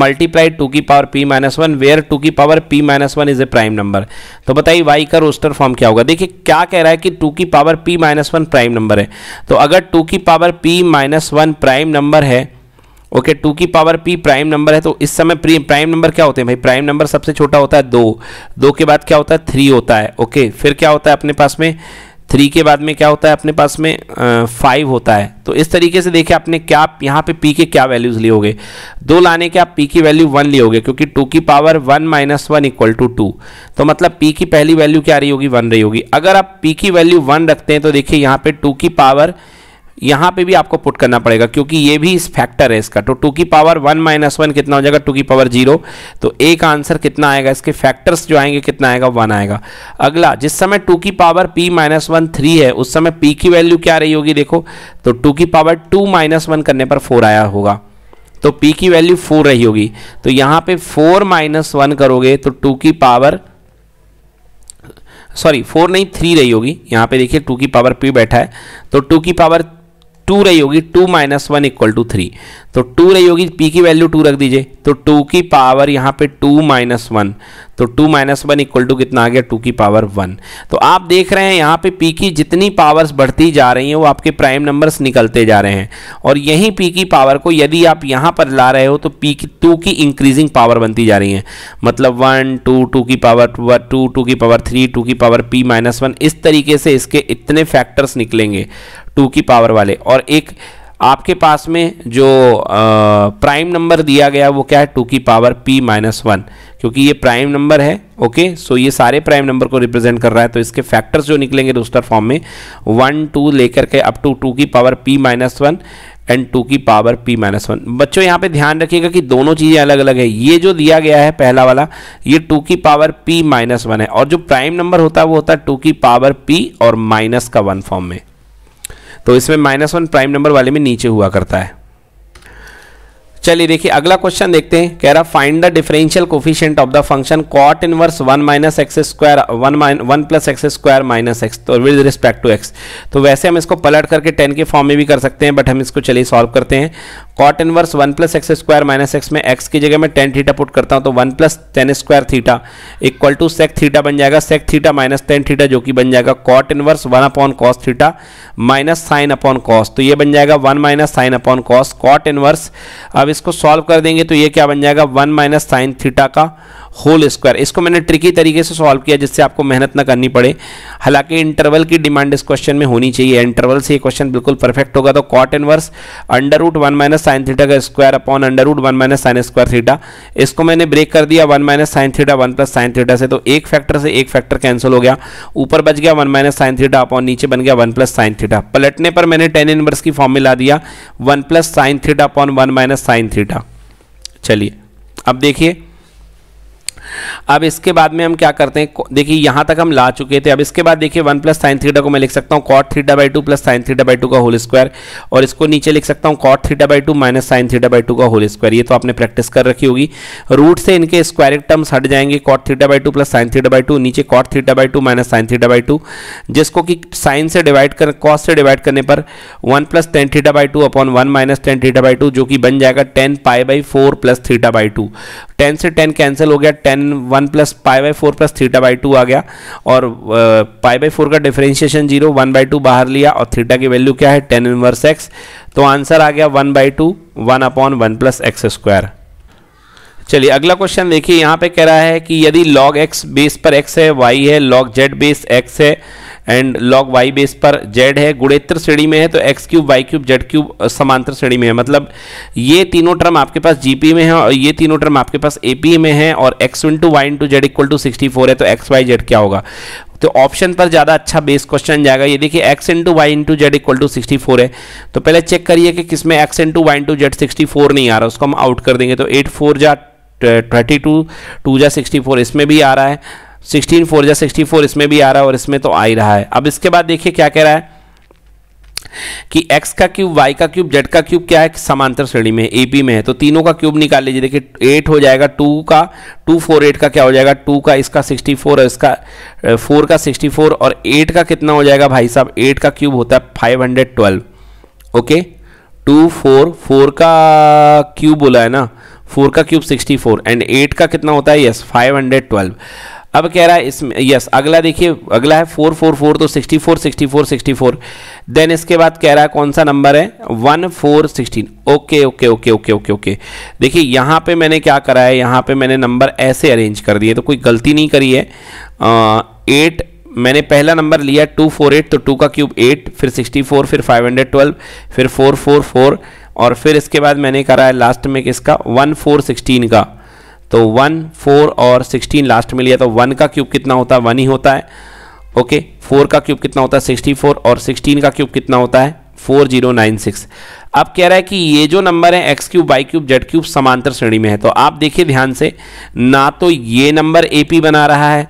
multiply two की power p minus one where two की power p minus one is a prime number तो बताइए Y का roster form क्या होगा देखिए क्या कह रहा है कि टू की power p minus one prime number है तो अगर टू की power p minus one prime number है ओके टू की पावर पी प्राइम नंबर है तो इस समय प्राइम नंबर क्या होते हैं भाई प्राइम नंबर सबसे छोटा होता है दो दो के बाद क्या होता है थ्री होता है ओके फिर क्या होता है अपने पास में थ्री के बाद में क्या होता है अपने पास में फाइव होता है तो इस तरीके से देखिए आपने क्या यहाँ पे पी के क्या वैल्यूज़ लिए दो लाने के आप पी की वैल्यू वन लिए होगे क्योंकि टू की power one minus one equal to two तो मतलब पी की पहली वैल्यू क्या रही होगी वन रही होगी अगर आप पी की वैल्यू वन रखते हैं तो देखिए यहाँ पे टू की पावर यहां पे भी आपको पुट करना पड़ेगा क्योंकि ये भी इस फैक्टर है इसका तो टू की पावर वन माइनस वन कितना हो जाएगा टू की पावर जीरो तो ए का आंसर कितना आएगा इसके फैक्टर्स जो आएंगे कितना आएगा वन आएगा अगला जिस समय टू की power p minus one three है उस समय पी की वैल्यू क्या रही होगी देखो तो टू की पावर टू माइनस वन करने पर फोर आया होगा तो पी की वैल्यू फोर रही होगी तो यहां पर फोर माइनस वन करोगे तो टू की पावर सॉरी फोर नहीं थ्री रही होगी यहां पे देखिए टू की पावर पी बैठा है तो टू की पावर टू रही होगी two minus one equal to three तो टू रही होगी पी की वैल्यू टू रख दीजिए तो टू की पावर यहाँ पे टू माइनस वन तो two minus one equal to कितना आ गया टू की पावर वन तो आप देख रहे हैं यहाँ पे पी की जितनी पावर्स बढ़ती जा रही हैं वो आपके प्राइम नंबर्स निकलते जा रहे हैं और यहीं पी की पावर को यदि आप यहाँ पर ला रहे हो तो पी की टू की इंक्रीजिंग पावर बनती जा रही है मतलब वन टू टू की पावर टू टू की पावर थ्री टू की पावर पी माइनस वन इस तरीके से इसके इतने फैक्टर्स निकलेंगे टू की पावर वाले और एक आपके पास में जो आ, प्राइम नंबर दिया गया वो क्या है टू की पावर पी माइनस वन क्योंकि ये प्राइम नंबर है ओके सो ये सारे प्राइम नंबर को रिप्रेजेंट कर रहा है तो इसके फैक्टर्स जो निकलेंगे रोस्टर फॉर्म में वन टू लेकर के अप टू टू की power p minus one and two की पावर पी माइनस वन बच्चों यहाँ पे ध्यान रखिएगा कि दोनों चीज़ें अलग अलग है ये जो दिया गया है पहला वाला ये टू की पावर पी माइनस वन है और जो प्राइम नंबर होता है वो होता है टू की पावर पी और माइनस का वन फॉर्म में तो इसमें माइनस वन प्राइम नंबर वाले में नीचे हुआ करता है चलिए देखिए अगला क्वेश्चन देखते हैं कह रहा find the differential coefficient of the function cot inverse one minus x square one minus one plus x square minus x तो विद रिस्पेक्ट टू एक्स तो वैसे हम इसको पलट करके टेन के फॉर्म में भी कर सकते हैं बट हम इसको चलिए सॉल्व करते हैं cot inverse one plus x square minus x में एक्स की जगह मैं टेन थीटा पुट करता हूं तो one plus tan square theta equal to sec theta बन जाएगा sec theta minus tan theta जो कि बन जाएगा cot inverse one upon cos theta minus sine upon cos तो ये बन जाएगा one minus sine upon cos cot inverse अब इसको सॉल्व कर देंगे तो ये क्या बन जाएगा वन माइनस साइन थीटा का होल स्क्वायर इसको मैंने ट्रिकी तरीके से सॉल्व किया जिससे आपको मेहनत ना करनी पड़े हालांकि इंटरवल की डिमांड इस क्वेश्चन में होनी चाहिए इंटरवल से ये क्वेश्चन बिल्कुल परफेक्ट होगा तो cot inverse under root one minus sine theta का square upon under root one minus sine square theta इसको मैंने ब्रेक कर दिया one minus sine theta one plus sine theta से तो एक फैक्टर से एक फैक्टर कैंसिल हो गया ऊपर बच गया one minus sine theta upon नीचे बन गया वन प्लस साइन थीटा पलटने पर मैंने टेन इनवर्स की फॉर्म मिला दिया one plus sine theta upon one minus sine theta चलिए अब देखिए अब इसके बाद में हम क्या करते हैं देखिए यहां तक हम ला चुके थे अब इसके बाद देखिए वन प्लस साइन थीटा को मैं लिख सकता हूं cot theta by two plus sine theta by two का होल स्क्वायर और इसको नीचे लिख सकता हूं cot theta by two minus sine theta by two का होल स्क्वायर ये तो आपने प्रैक्टिस कर रखी होगी रूट से इनके स्क्वायर टर्म्स हट जाएंगे cot theta by two plus sine theta by two नीचे cot theta by two minus sine theta by two जिसको कि साइन से डिवाइड कर कॉस से डिवाइड करने पर one plus tan theta by two upon one minus tan theta by two जो कि बन जाएगा tan pi by four plus theta by two tan से टेन कैंसिल हो गया tan then one plus pi by four plus theta by two आ गया और पाई बाई फोर का differentiation zero one by two बाहर लिया और थीटा की वैल्यू क्या है टेन इनवर्स एक्स तो आंसर आ गया one by two one upon one plus x square चलिए अगला क्वेश्चन देखिए यहाँ पे कह रहा है कि यदि log x बेस पर x है y है log z बेस x है एंड log y बेस पर z है गुणेतर श्रेणी में है तो x cube y cube z cube समांतर श्रेणी में है मतलब ये तीनों टर्म आपके पास जीपी में है और ये तीनों टर्म आपके पास पी में है और x into y into z equal to sixty four है तो एक्स वाई जेड क्या होगा तो ऑप्शन पर ज़्यादा अच्छा बेस क्वेश्चन जाएगा ये देखिए x into y into z equal to sixty four है तो पहले चेक करिए कि किसमें x into y into z sixty four नहीं आ रहा उसको हम आउट कर देंगे तो एट फोर जा थर्टी टू टू जै सिक्सटी फोर इसमें भी आ रहा है सिक्सटीन फोर जा सिक्सटी फोर इसमें भी आ रहा है और इसमें तो आ ही रहा है अब इसके बाद देखिए क्या कह रहा है कि x का क्यूब y का क्यूब z का क्यूब क्या है समांतर श्रेणी में एपी में है तो तीनों का क्यूब निकाल लीजिए देखिए एट हो जाएगा टू का टू फोर एट का क्या हो जाएगा टू का इसका सिक्सटी फोर और इसका फोर का सिक्सटी फोर और एट का कितना हो जाएगा भाई साहब एट का क्यूब होता है five hundred twelve okay two four four का क्यूब बोला है ना फोर का cube sixty four and eight का कितना होता है यस फाइव हंड्रेड ट्वेल्व अब कह रहा है इसमें यस अगला देखिए अगला है फोर फोर फोर तो sixty four sixty four sixty four then इसके बाद कह रहा है कौन सा नंबर है one four sixteen okay okay okay okay okay okay देखिए यहाँ पे मैंने क्या करा है यहाँ पे मैंने नंबर ऐसे अरेंज कर दिए तो कोई गलती नहीं करी है एट मैंने पहला नंबर लिया टू फोर एट तो टू का क्यूब एट फिर सिक्सटी फोर फिर फाइव हंड्रेड ट्वेल्व फिर फोर फोर फोर और फिर इसके बाद मैंने करा है लास्ट में किसका वन फोर सिक्सटीन का तो वन फोर और सिक्सटीन लास्ट में लिया तो वन का क्यूब कितना होता है वन ही होता है ओके फोर का क्यूब कितना होता है सिक्सटी फोर और सिक्सटीन का क्यूब कितना होता है फोर जीरो नाइन सिक्स अब कह रहा है कि ये जो नंबर है x cube y cube z cube समांतर श्रेणी में है तो आप देखिए ध्यान से ना तो ये नंबर ए पी बना रहा है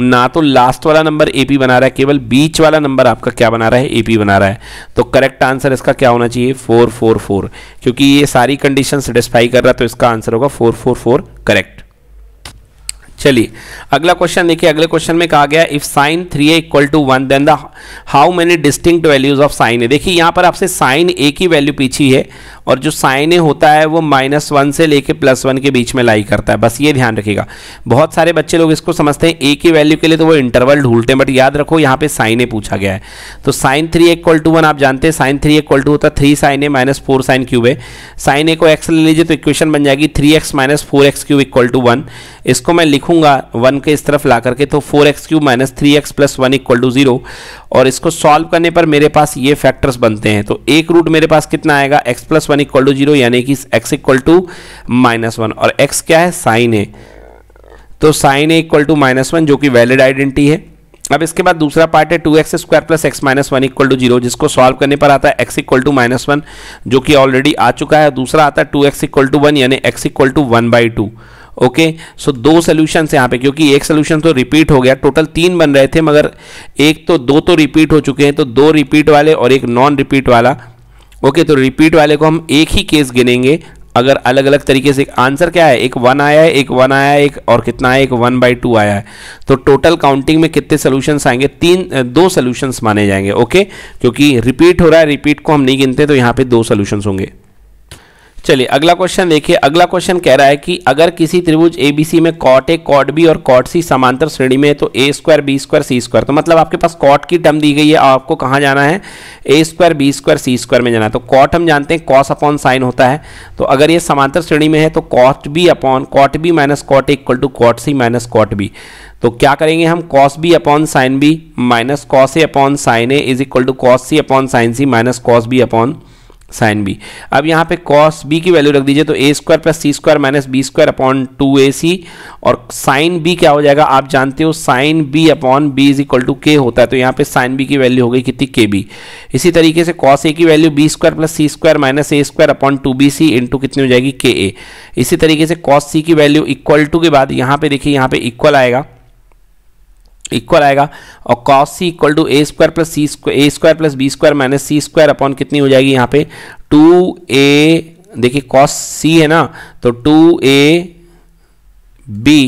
ना तो लास्ट वाला नंबर एपी बना रहा है केवल बीच वाला नंबर आपका क्या बना रहा है एपी बना रहा है तो करेक्ट आंसर इसका क्या होना चाहिए फोर फोर फोर क्योंकि ये सारी कंडीशन सेटिस्फाई कर रहा है तो इसका आंसर होगा फोर फोर फोर करेक्ट चलिए अगला क्वेश्चन देखिए अगले क्वेश्चन में कहा गया if sine three A equal to one then the how many distinct values of sine है देखिए यहां पर आपसे साइन ए की वैल्यू पीछी है और जो साइन ए होता है वो माइनस वन से लेके प्लस वन के बीच में लाई करता है बस ये ध्यान रखिएगा बहुत सारे बच्चे लोग इसको समझते हैं ए की वैल्यू के लिए तो वो इंटरवल ढूंढते हैं बट याद रखो यहाँ पे साइन ए पूछा गया है तो sine three equal to one आप जानते हैं साइन थ्री इक्वल टू होता है three sine A minus four sine cube है साइन ए को एक्स ले लीजिए तो इक्वेशन बन जाएगी three x minus four x cube equal to one इसको मैं लिखूंगा वन के इस तरफ ला करके तो four x cube minus three x plus one equal to zero और इसको सॉल्व करने पर मेरे पास ये फैक्टर्स बनते हैं तो एक रूट मेरे पास कितना आएगा x plus one equal to zero यानी कि x equal to minus one और एक्स क्या है साइन है तो sine A equal to minus one जो कि वैलिड आइडेंटिटी है अब इसके बाद दूसरा पार्ट है two x square plus x minus one equal to zero जिसको सॉल्व करने पर आता है x equal to minus one जो कि ऑलरेडी आ चुका है दूसरा आता है two x equal to one यानी x equal to one by two okay so दो सोल्यूशन यहाँ पे क्योंकि एक सोल्यूशन तो रिपीट हो गया टोटल तीन बन रहे थे मगर एक तो दो तो रिपीट हो चुके हैं तो दो रिपीट वाले और एक नॉन रिपीट वाला ओके okay, तो रिपीट वाले को हम एक ही केस गिनेंगे अगर अलग अलग तरीके से आंसर क्या है एक वन आया है एक वन आया है एक और कितना है एक वन बाई टू आया है तो टोटल काउंटिंग में कितने सोल्यूशंस आएंगे तीन दो सोल्यूशंस माने जाएंगे ओके okay? क्योंकि रिपीट हो रहा है रिपीट को हम नहीं गिनते तो यहाँ पे दो सोल्यूशंस होंगे चलिए अगला क्वेश्चन देखिए अगला क्वेश्चन कह रहा है कि अगर किसी त्रिभुज एबीसी में कॉट ए कॉट बी और कॉट सी समांतर श्रेणी में है तो ए square B square C square तो मतलब आपके पास कॉट की टर्म दी गई है आपको कहाँ जाना है A square B square C square में जाना है तो कॉट हम जानते हैं कॉस अपॉन साइन होता है तो अगर ये समांतर श्रेणी में है तो cot B upon cot B minus cot equal to cot C minus cot B तो क्या करेंगे हम cos B upon sine B minus cos A upon sine A is equal to cos C upon sine C minus cos B upon sine B अब यहाँ पे cos B की value रख दीजिए तो ए square plus C square minus B square upon two A सी और sine B क्या हो जाएगा आप जानते हो sine B upon B is equal to k होता है तो यहाँ पे साइन बी की वैल्यू हो गई कितनी के बी इसी तरीके से कॉस ए की वैल्यू बी स्क्वायर प्लस सी स्क्वायर माइनस ए square upon two B C into कितनी हो जाएगी के ए इसी तरीके से कॉस सी की वैल्यू इक्वल टू के बाद यहाँ पे देखिए यहाँ पे इक्वल आएगा इक्वल आएगा और cos C equal to A square plus C square A square plus B square minus C square upon कितनी हो जाएगी यहाँ पे टू ए देखिए कॉस सी है ना तो टू ए बी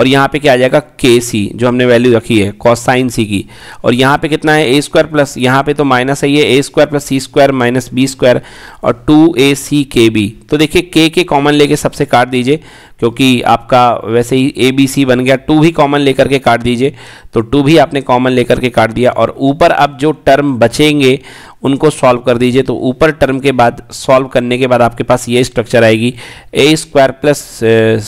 और यहाँ पे क्या आ जाएगा के सी जो हमने वैल्यू रखी है कॉस साइन सी की और यहाँ पे कितना है ए स्क्वायर प्लस यहाँ पे तो माइनस है ये A square plus C square minus B square और टू ए सी के बी तो देखिए के के कॉमन लेके सबसे काट दीजिए क्योंकि आपका वैसे ही ए बी सी बन गया टू भी कॉमन लेकर के काट दीजिए तो टू भी आपने कॉमन लेकर के काट दिया और ऊपर अब जो टर्म बचेंगे उनको सॉल्व कर दीजिए तो ऊपर टर्म के बाद सॉल्व करने के बाद आपके पास ये स्ट्रक्चर आएगी A square plus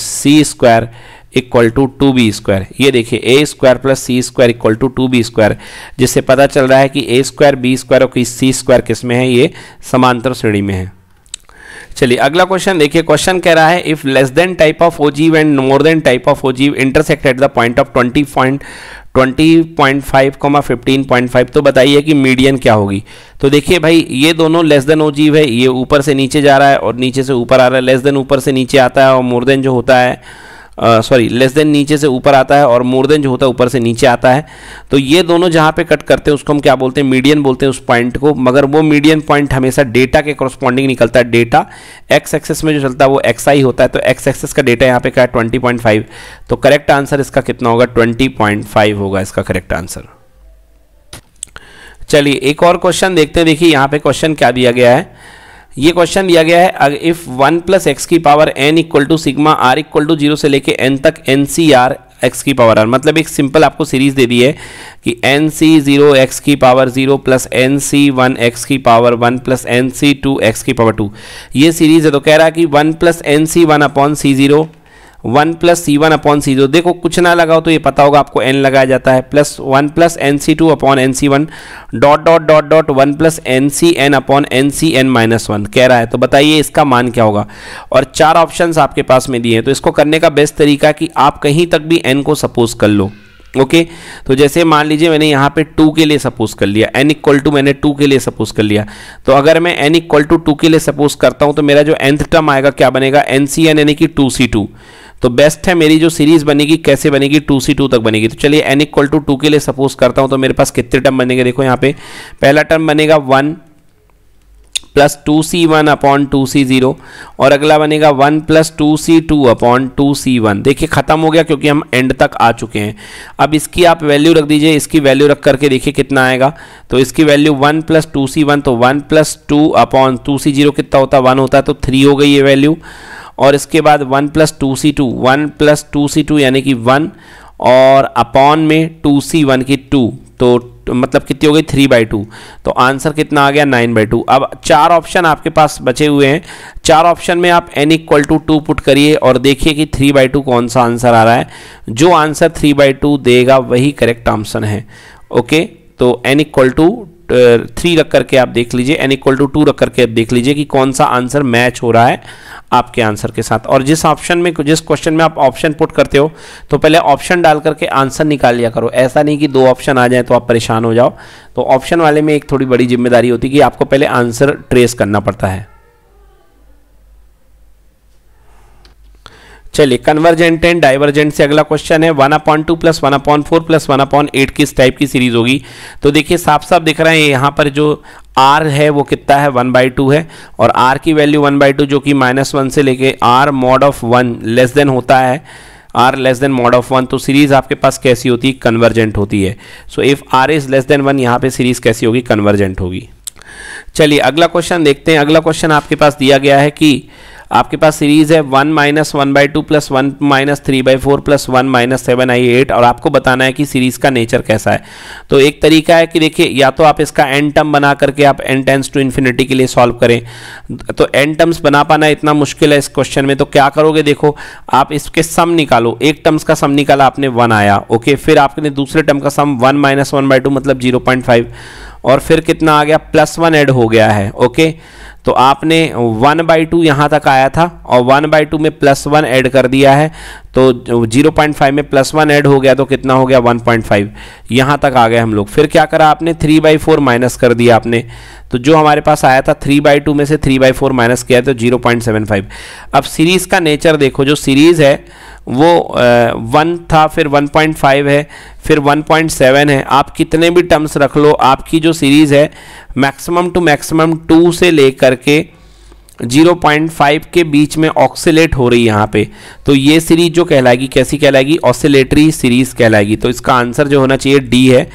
C square equal to two B square ये देखिए A square plus C square equal to two B square जिससे पता चल रहा है कि ए स्क्वायर बी स्क्वायर और सी स्क्वायर किस में है ये समांतर श्रेणी में है चलिए अगला क्वेश्चन देखिए क्वेश्चन कह रहा है if less than type of ogive and more than type of ogive intersect at the point of twenty point twenty point five comma fifteen point five तो बताइए कि मीडियन क्या होगी तो देखिए भाई ये दोनों लेस देन ओजीव है ये ऊपर से नीचे जा रहा है और नीचे से ऊपर आ रहा है लेस देन ऊपर से नीचे आता है और मोर देन जो होता है सॉरी लेस देन नीचे से ऊपर आता है और मोर देन जो होता है ऊपर से नीचे आता है तो ये दोनों जहाँ पे कट करते हैं उसको हम क्या बोलते हैं मीडियन बोलते हैं उस पॉइंट को मगर वो मीडियन पॉइंट हमेशा डेटा के कॉरस्पॉन्डिंग निकलता है डेटा एक्स एक्सेस में जो चलता है वो एक्स आई होता है तो एक्स एक्सेस का डेटा यहाँ पे क्या है ट्वेंटी पॉइंट फाइव तो करेक्ट आंसर इसका कितना होगा ट्वेंटी पॉइंट फाइव होगा इसका करेक्ट आंसर चलिए एक और क्वेश्चन देखते हैं देखिए यहाँ पे क्वेश्चन क्या दिया गया है ये क्वेश्चन दिया गया है इफ वन प्लस एक्स की power n equal to sigma r equal to zero से लेके एन तक एन सी आर एक्स की पावर आर मतलब एक सिंपल आपको सीरीज दे दी है कि एन सी जीरो एक्स की power zero plus n C one x की power one plus n C two x की पावर टू ये सीरीज है तो कह रहा है कि one plus n C one upon C zero one plus C one upon C zero देखो कुछ ना लगाओ तो ये पता होगा आपको एन लगाया जाता है plus one plus n C two upon n C one dot dot dot dot one plus n C n upon n C n minus one कह रहा है तो बताइए इसका मान क्या होगा और चार ऑप्शन आपके पास में दिए हैं तो इसको करने का बेस्ट तरीका कि आप कहीं तक भी एन को सपोज कर लो ओके okay, तो जैसे मान लीजिए मैंने यहाँ पे टू के लिए सपोज कर लिया एन इक्वल टू मैंने टू के लिए सपोज कर लिया तो अगर मैं एन इक्वल टू टू के लिए सपोज करता हूँ तो मेरा जो एंथ टर्म आएगा क्या बनेगा एन सी एन यानी कि टू सी टू तो बेस्ट है मेरी जो सीरीज बनेगी कैसे बनेगी टू सी टू तक बनेगी तो चलिए एन इक्वल टू टू के लिए सपोज करता हूं तो मेरे पास कितने टर्म बनेंगे देखो यहाँ पे पहला टर्म बनेगा one plus two C one upon two C zero और अगला बनेगा one plus two C two upon two C one देखिए ख़त्म हो गया क्योंकि हम एंड तक आ चुके हैं अब इसकी आप वैल्यू रख दीजिए इसकी वैल्यू रख करके देखिए कितना आएगा तो इसकी value one plus two C one तो one plus two upon two C zero कितना होता है वन होता है तो थ्री हो गई ये वैल्यू और इसके बाद one plus two C two one plus two C two यानी कि वन और अपॉन में टू सी वन की टू तो, तो मतलब कितनी हो गई थ्री बाई टू तो आंसर कितना आ गया नाइन बाई टू अब चार ऑप्शन आपके पास बचे हुए हैं चार ऑप्शन में आप n equal to two put करिए और देखिए कि थ्री बाई टू कौन सा आंसर आ रहा है जो आंसर थ्री बाई टू देगा वही करेक्ट आंसर है ओके तो एन इक्वल टू थ्री रख करके आप देख लीजिए एन इक्वल टू टू रख करके आप देख लीजिए कि कौन सा आंसर मैच हो रहा है आपके आंसर के साथ और जिस ऑप्शन में जिस क्वेश्चन में आप ऑप्शन पुट करते हो तो पहले ऑप्शन डाल करके आंसर निकाल लिया करो ऐसा नहीं कि दो ऑप्शन आ जाए तो आप परेशान हो जाओ तो ऑप्शन वाले में एक थोड़ी बड़ी जिम्मेदारी होती है कि आपको पहले आंसर ट्रेस करना पड़ता है चलिए कन्वर्जेंट एंड डाइवर्जेंट से अगला क्वेश्चन है one upon two plus one upon four plus one upon eight किस टाइप की सीरीज होगी तो देखिए साफ साफ दिख रहा है यहाँ पर जो आर है वो कितना है वन बाई टू है और आर की वैल्यू वन बाई टू जो कि माइनस वन से लेके r mod of one less than होता है r less than mod of one तो सीरीज आपके पास कैसी होती है कन्वर्जेंट होती है so if r is less than one यहाँ पे सीरीज कैसी होगी कन्वर्जेंट होगी चलिए अगला क्वेश्चन देखते हैं अगला क्वेश्चन आपके पास दिया गया है कि आपके पास सीरीज है one minus one by two plus one minus three by four plus one minus seven by eight और आपको बताना है कि सीरीज का नेचर कैसा है तो एक तरीका है कि देखिए या तो आप इसका एन टर्म बना करके आप एन टेंस टू इन्फिनिटी के लिए सॉल्व करें तो एन टर्म्स बना पाना इतना मुश्किल है इस क्वेश्चन में तो क्या करोगे देखो आप इसके सम निकालो एक टर्म्स का सम निकाला आपने वन आया ओके फिर आपने दूसरे टर्म का sum one minus one by two मतलब जीरो पॉइंट फाइव और फिर कितना आ गया प्लस वन ऐड हो गया है ओके तो आपने वन बाई टू यहाँ तक आया था और वन बाई टू में प्लस वन ऐड कर दिया है तो जीरो पॉइंट फाइव में प्लस वन ऐड हो गया तो कितना हो गया वन पॉइंट फाइव यहाँ तक आ गए हम लोग फिर क्या करा आपने थ्री बाई फोर माइनस कर दिया आपने तो जो हमारे पास आया था थ्री बाई टू में से थ्री बाई फोर माइनस किया तो जीरो पॉइंट सेवन फाइव अब सीरीज़ का नेचर देखो जो सीरीज़ है वो वन था फिर वन पॉइंट फाइव है फिर वन पॉइंट सेवन है आप कितने भी टर्म्स रख लो आपकी जो सीरीज़ है मैक्सिमम टू मैक्सिमम टू से लेकर करके 0.5 के बीच में ऑक्सीलेट हो रही है यहाँ पे तो ये सीरीज जो कहलाएगी कैसी कहलाएगी ऑक्सीटरी सीरीज कहलाएगी तो इसका आंसर जो होना चाहिए डी है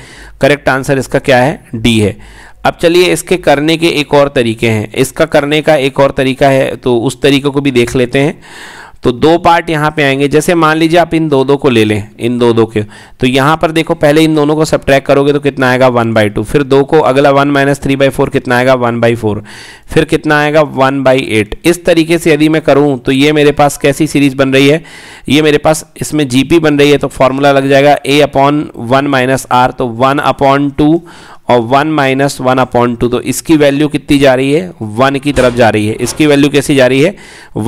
करेक्ट आंसर इसका क्या है डी है अब चलिए इसके करने के एक और तरीके हैं इसका करने का एक और तरीका है तो उस तरीके को भी देख लेते हैं तो दो पार्ट यहाँ पे आएंगे जैसे मान लीजिए आप इन दो दो को ले लें इन दो दो के तो यहाँ पर देखो पहले इन दोनों को सब करोगे तो कितना आएगा वन बाई टू फिर दो को अगला one minus three by four कितना आएगा वन बाई फोर फिर कितना आएगा वन बाई एट इस तरीके से यदि मैं करूँ तो ये मेरे पास कैसी सीरीज बन रही है ये मेरे पास इसमें जी बन रही है तो फॉर्मूला लग जाएगा a upon one minus r तो वन अपॉन टू और one minus one upon two तो इसकी वैल्यू कितनी जा रही है वन की तरफ जा रही है इसकी वैल्यू कैसी जा रही है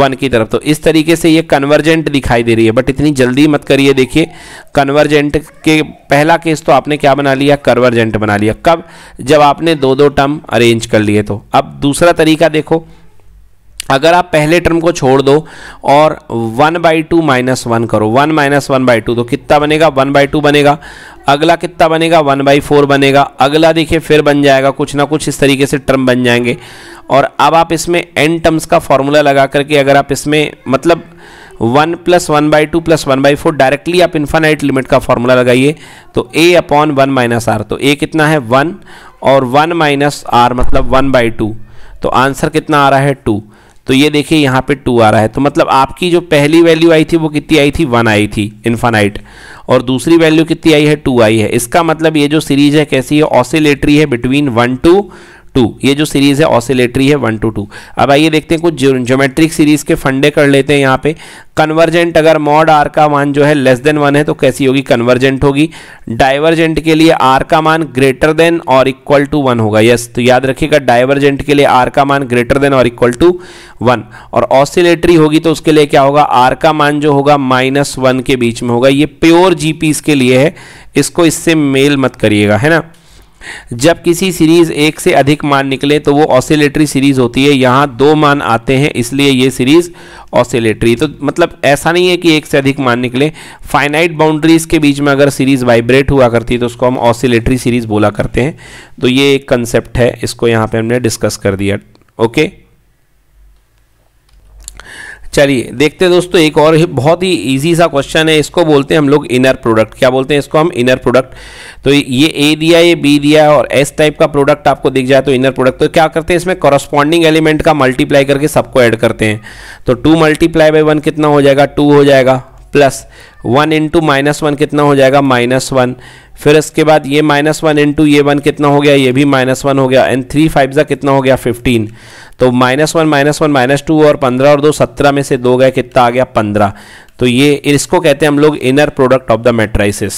वन की तरफ तो इस तरीके से ये कन्वर्जेंट दिखाई दे रही है बट इतनी जल्दी मत करिए देखिए कन्वर्जेंट के पहला केस तो आपने क्या बना लिया कन्वर्जेंट बना लिया कब जब आपने दो दो टर्म अरेंज कर लिए तो अब दूसरा तरीका देखो अगर आप पहले टर्म को छोड़ दो और one by two minus one करो one minus one by two तो कितना बनेगा वन बाई टू बनेगा अगला कितना बनेगा वन बाई फोर बनेगा अगला देखिए फिर बन जाएगा कुछ ना कुछ इस तरीके से टर्म बन जाएंगे और अब आप इसमें एन टर्म्स का फॉर्मूला लगा करके अगर आप इसमें मतलब one plus one by two plus one by four directly आप इन्फानाइट लिमिट का फॉर्मूला लगाइए तो a upon one minus r तो ए कितना है वन और वन माइनस आर मतलब वन बाई टू तो आंसर कितना आ रहा है टू तो ये देखिए यहाँ पे टू आ रहा है तो मतलब आपकी जो पहली वैल्यू आई थी वो कितनी आई थी वन आई थी इन्फानाइट और दूसरी वैल्यू कितनी आई है टू आई है इसका मतलब ये जो सीरीज है कैसी है ऑसिलेटरी है बिटवीन वन टू टू ये जो सीरीज़ है ऑसिलेटरी है वन टू टू अब आइए देखते हैं कुछ ज्योमेट्रिक सीरीज़ के फंडे कर लेते हैं यहाँ पे कन्वर्जेंट अगर मॉड आर का मान जो है लेस देन वन है तो कैसी होगी कन्वर्जेंट होगी डाइवर्जेंट के लिए आर का मान ग्रेटर देन और इक्वल टू वन होगा यस तो याद रखिएगा डाइवर्जेंट के लिए आर का मान ग्रेटर देन और इक्वल टू वन और ऑसिलेटरी होगी तो उसके लिए क्या होगा आर का मान जो होगा माइनस वन के बीच में होगा ये प्योर जीपीस के लिए है इसको इससे मेल मत करिएगा है ना जब किसी सीरीज एक से अधिक मान निकले तो वो ऑसिलेटरी सीरीज होती है यहाँ दो मान आते हैं इसलिए ये सीरीज ऑसिलेटरी तो मतलब ऐसा नहीं है कि एक से अधिक मान निकले फाइनाइट बाउंड्रीज के बीच में अगर सीरीज वाइब्रेट हुआ करती है तो उसको हम ऑसिलेटरी सीरीज बोला करते हैं तो ये एक कंसेप्ट है इसको यहाँ पर हमने डिस्कस कर दिया ओके चलिए देखते हैं दोस्तों एक और बहुत ही ईजी सा क्वेश्चन है इसको बोलते हैं हम लोग इनर प्रोडक्ट क्या बोलते हैं इसको हम इनर प्रोडक्ट तो ये ए दिया ये बी दिया और एस टाइप का प्रोडक्ट आपको दिख जाए तो इनर प्रोडक्ट तो क्या करते हैं इसमें कॉरस्पॉन्डिंग एलिमेंट का मल्टीप्लाई करके सबको ऐड करते हैं तो टू मल्टीप्लाई बाई वन कितना हो जाएगा टू हो जाएगा plus one into minus one कितना हो जाएगा माइनस वन फिर इसके बाद ये माइनस वन इंटू ये वन कितना हो गया ये भी माइनस वन हो गया एंड थ्री फाइव ज़ा कितना हो गया फिफ्टीन तो minus one minus one minus two और पंद्रह और दो सत्रह में से दो गए कितना आ गया पंद्रह तो ये इसको कहते हैं हम लोग inner product of the matrices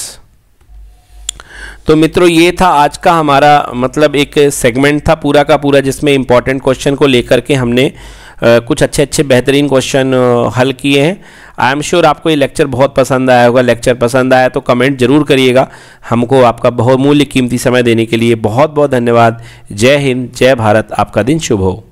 तो मित्रों ये था आज का हमारा मतलब एक सेगमेंट था पूरा का पूरा जिसमें इम्पॉर्टेंट क्वेश्चन को लेकर के हमने आ, कुछ अच्छे अच्छे बेहतरीन क्वेश्चन हल किए हैं आई एम श्योर आपको ये लेक्चर बहुत पसंद आया होगा लेक्चर पसंद आया तो कमेंट जरूर करिएगा हमको आपका बहुमूल्य कीमती समय देने के लिए बहुत बहुत धन्यवाद जय हिंद जय भारत आपका दिन शुभ हो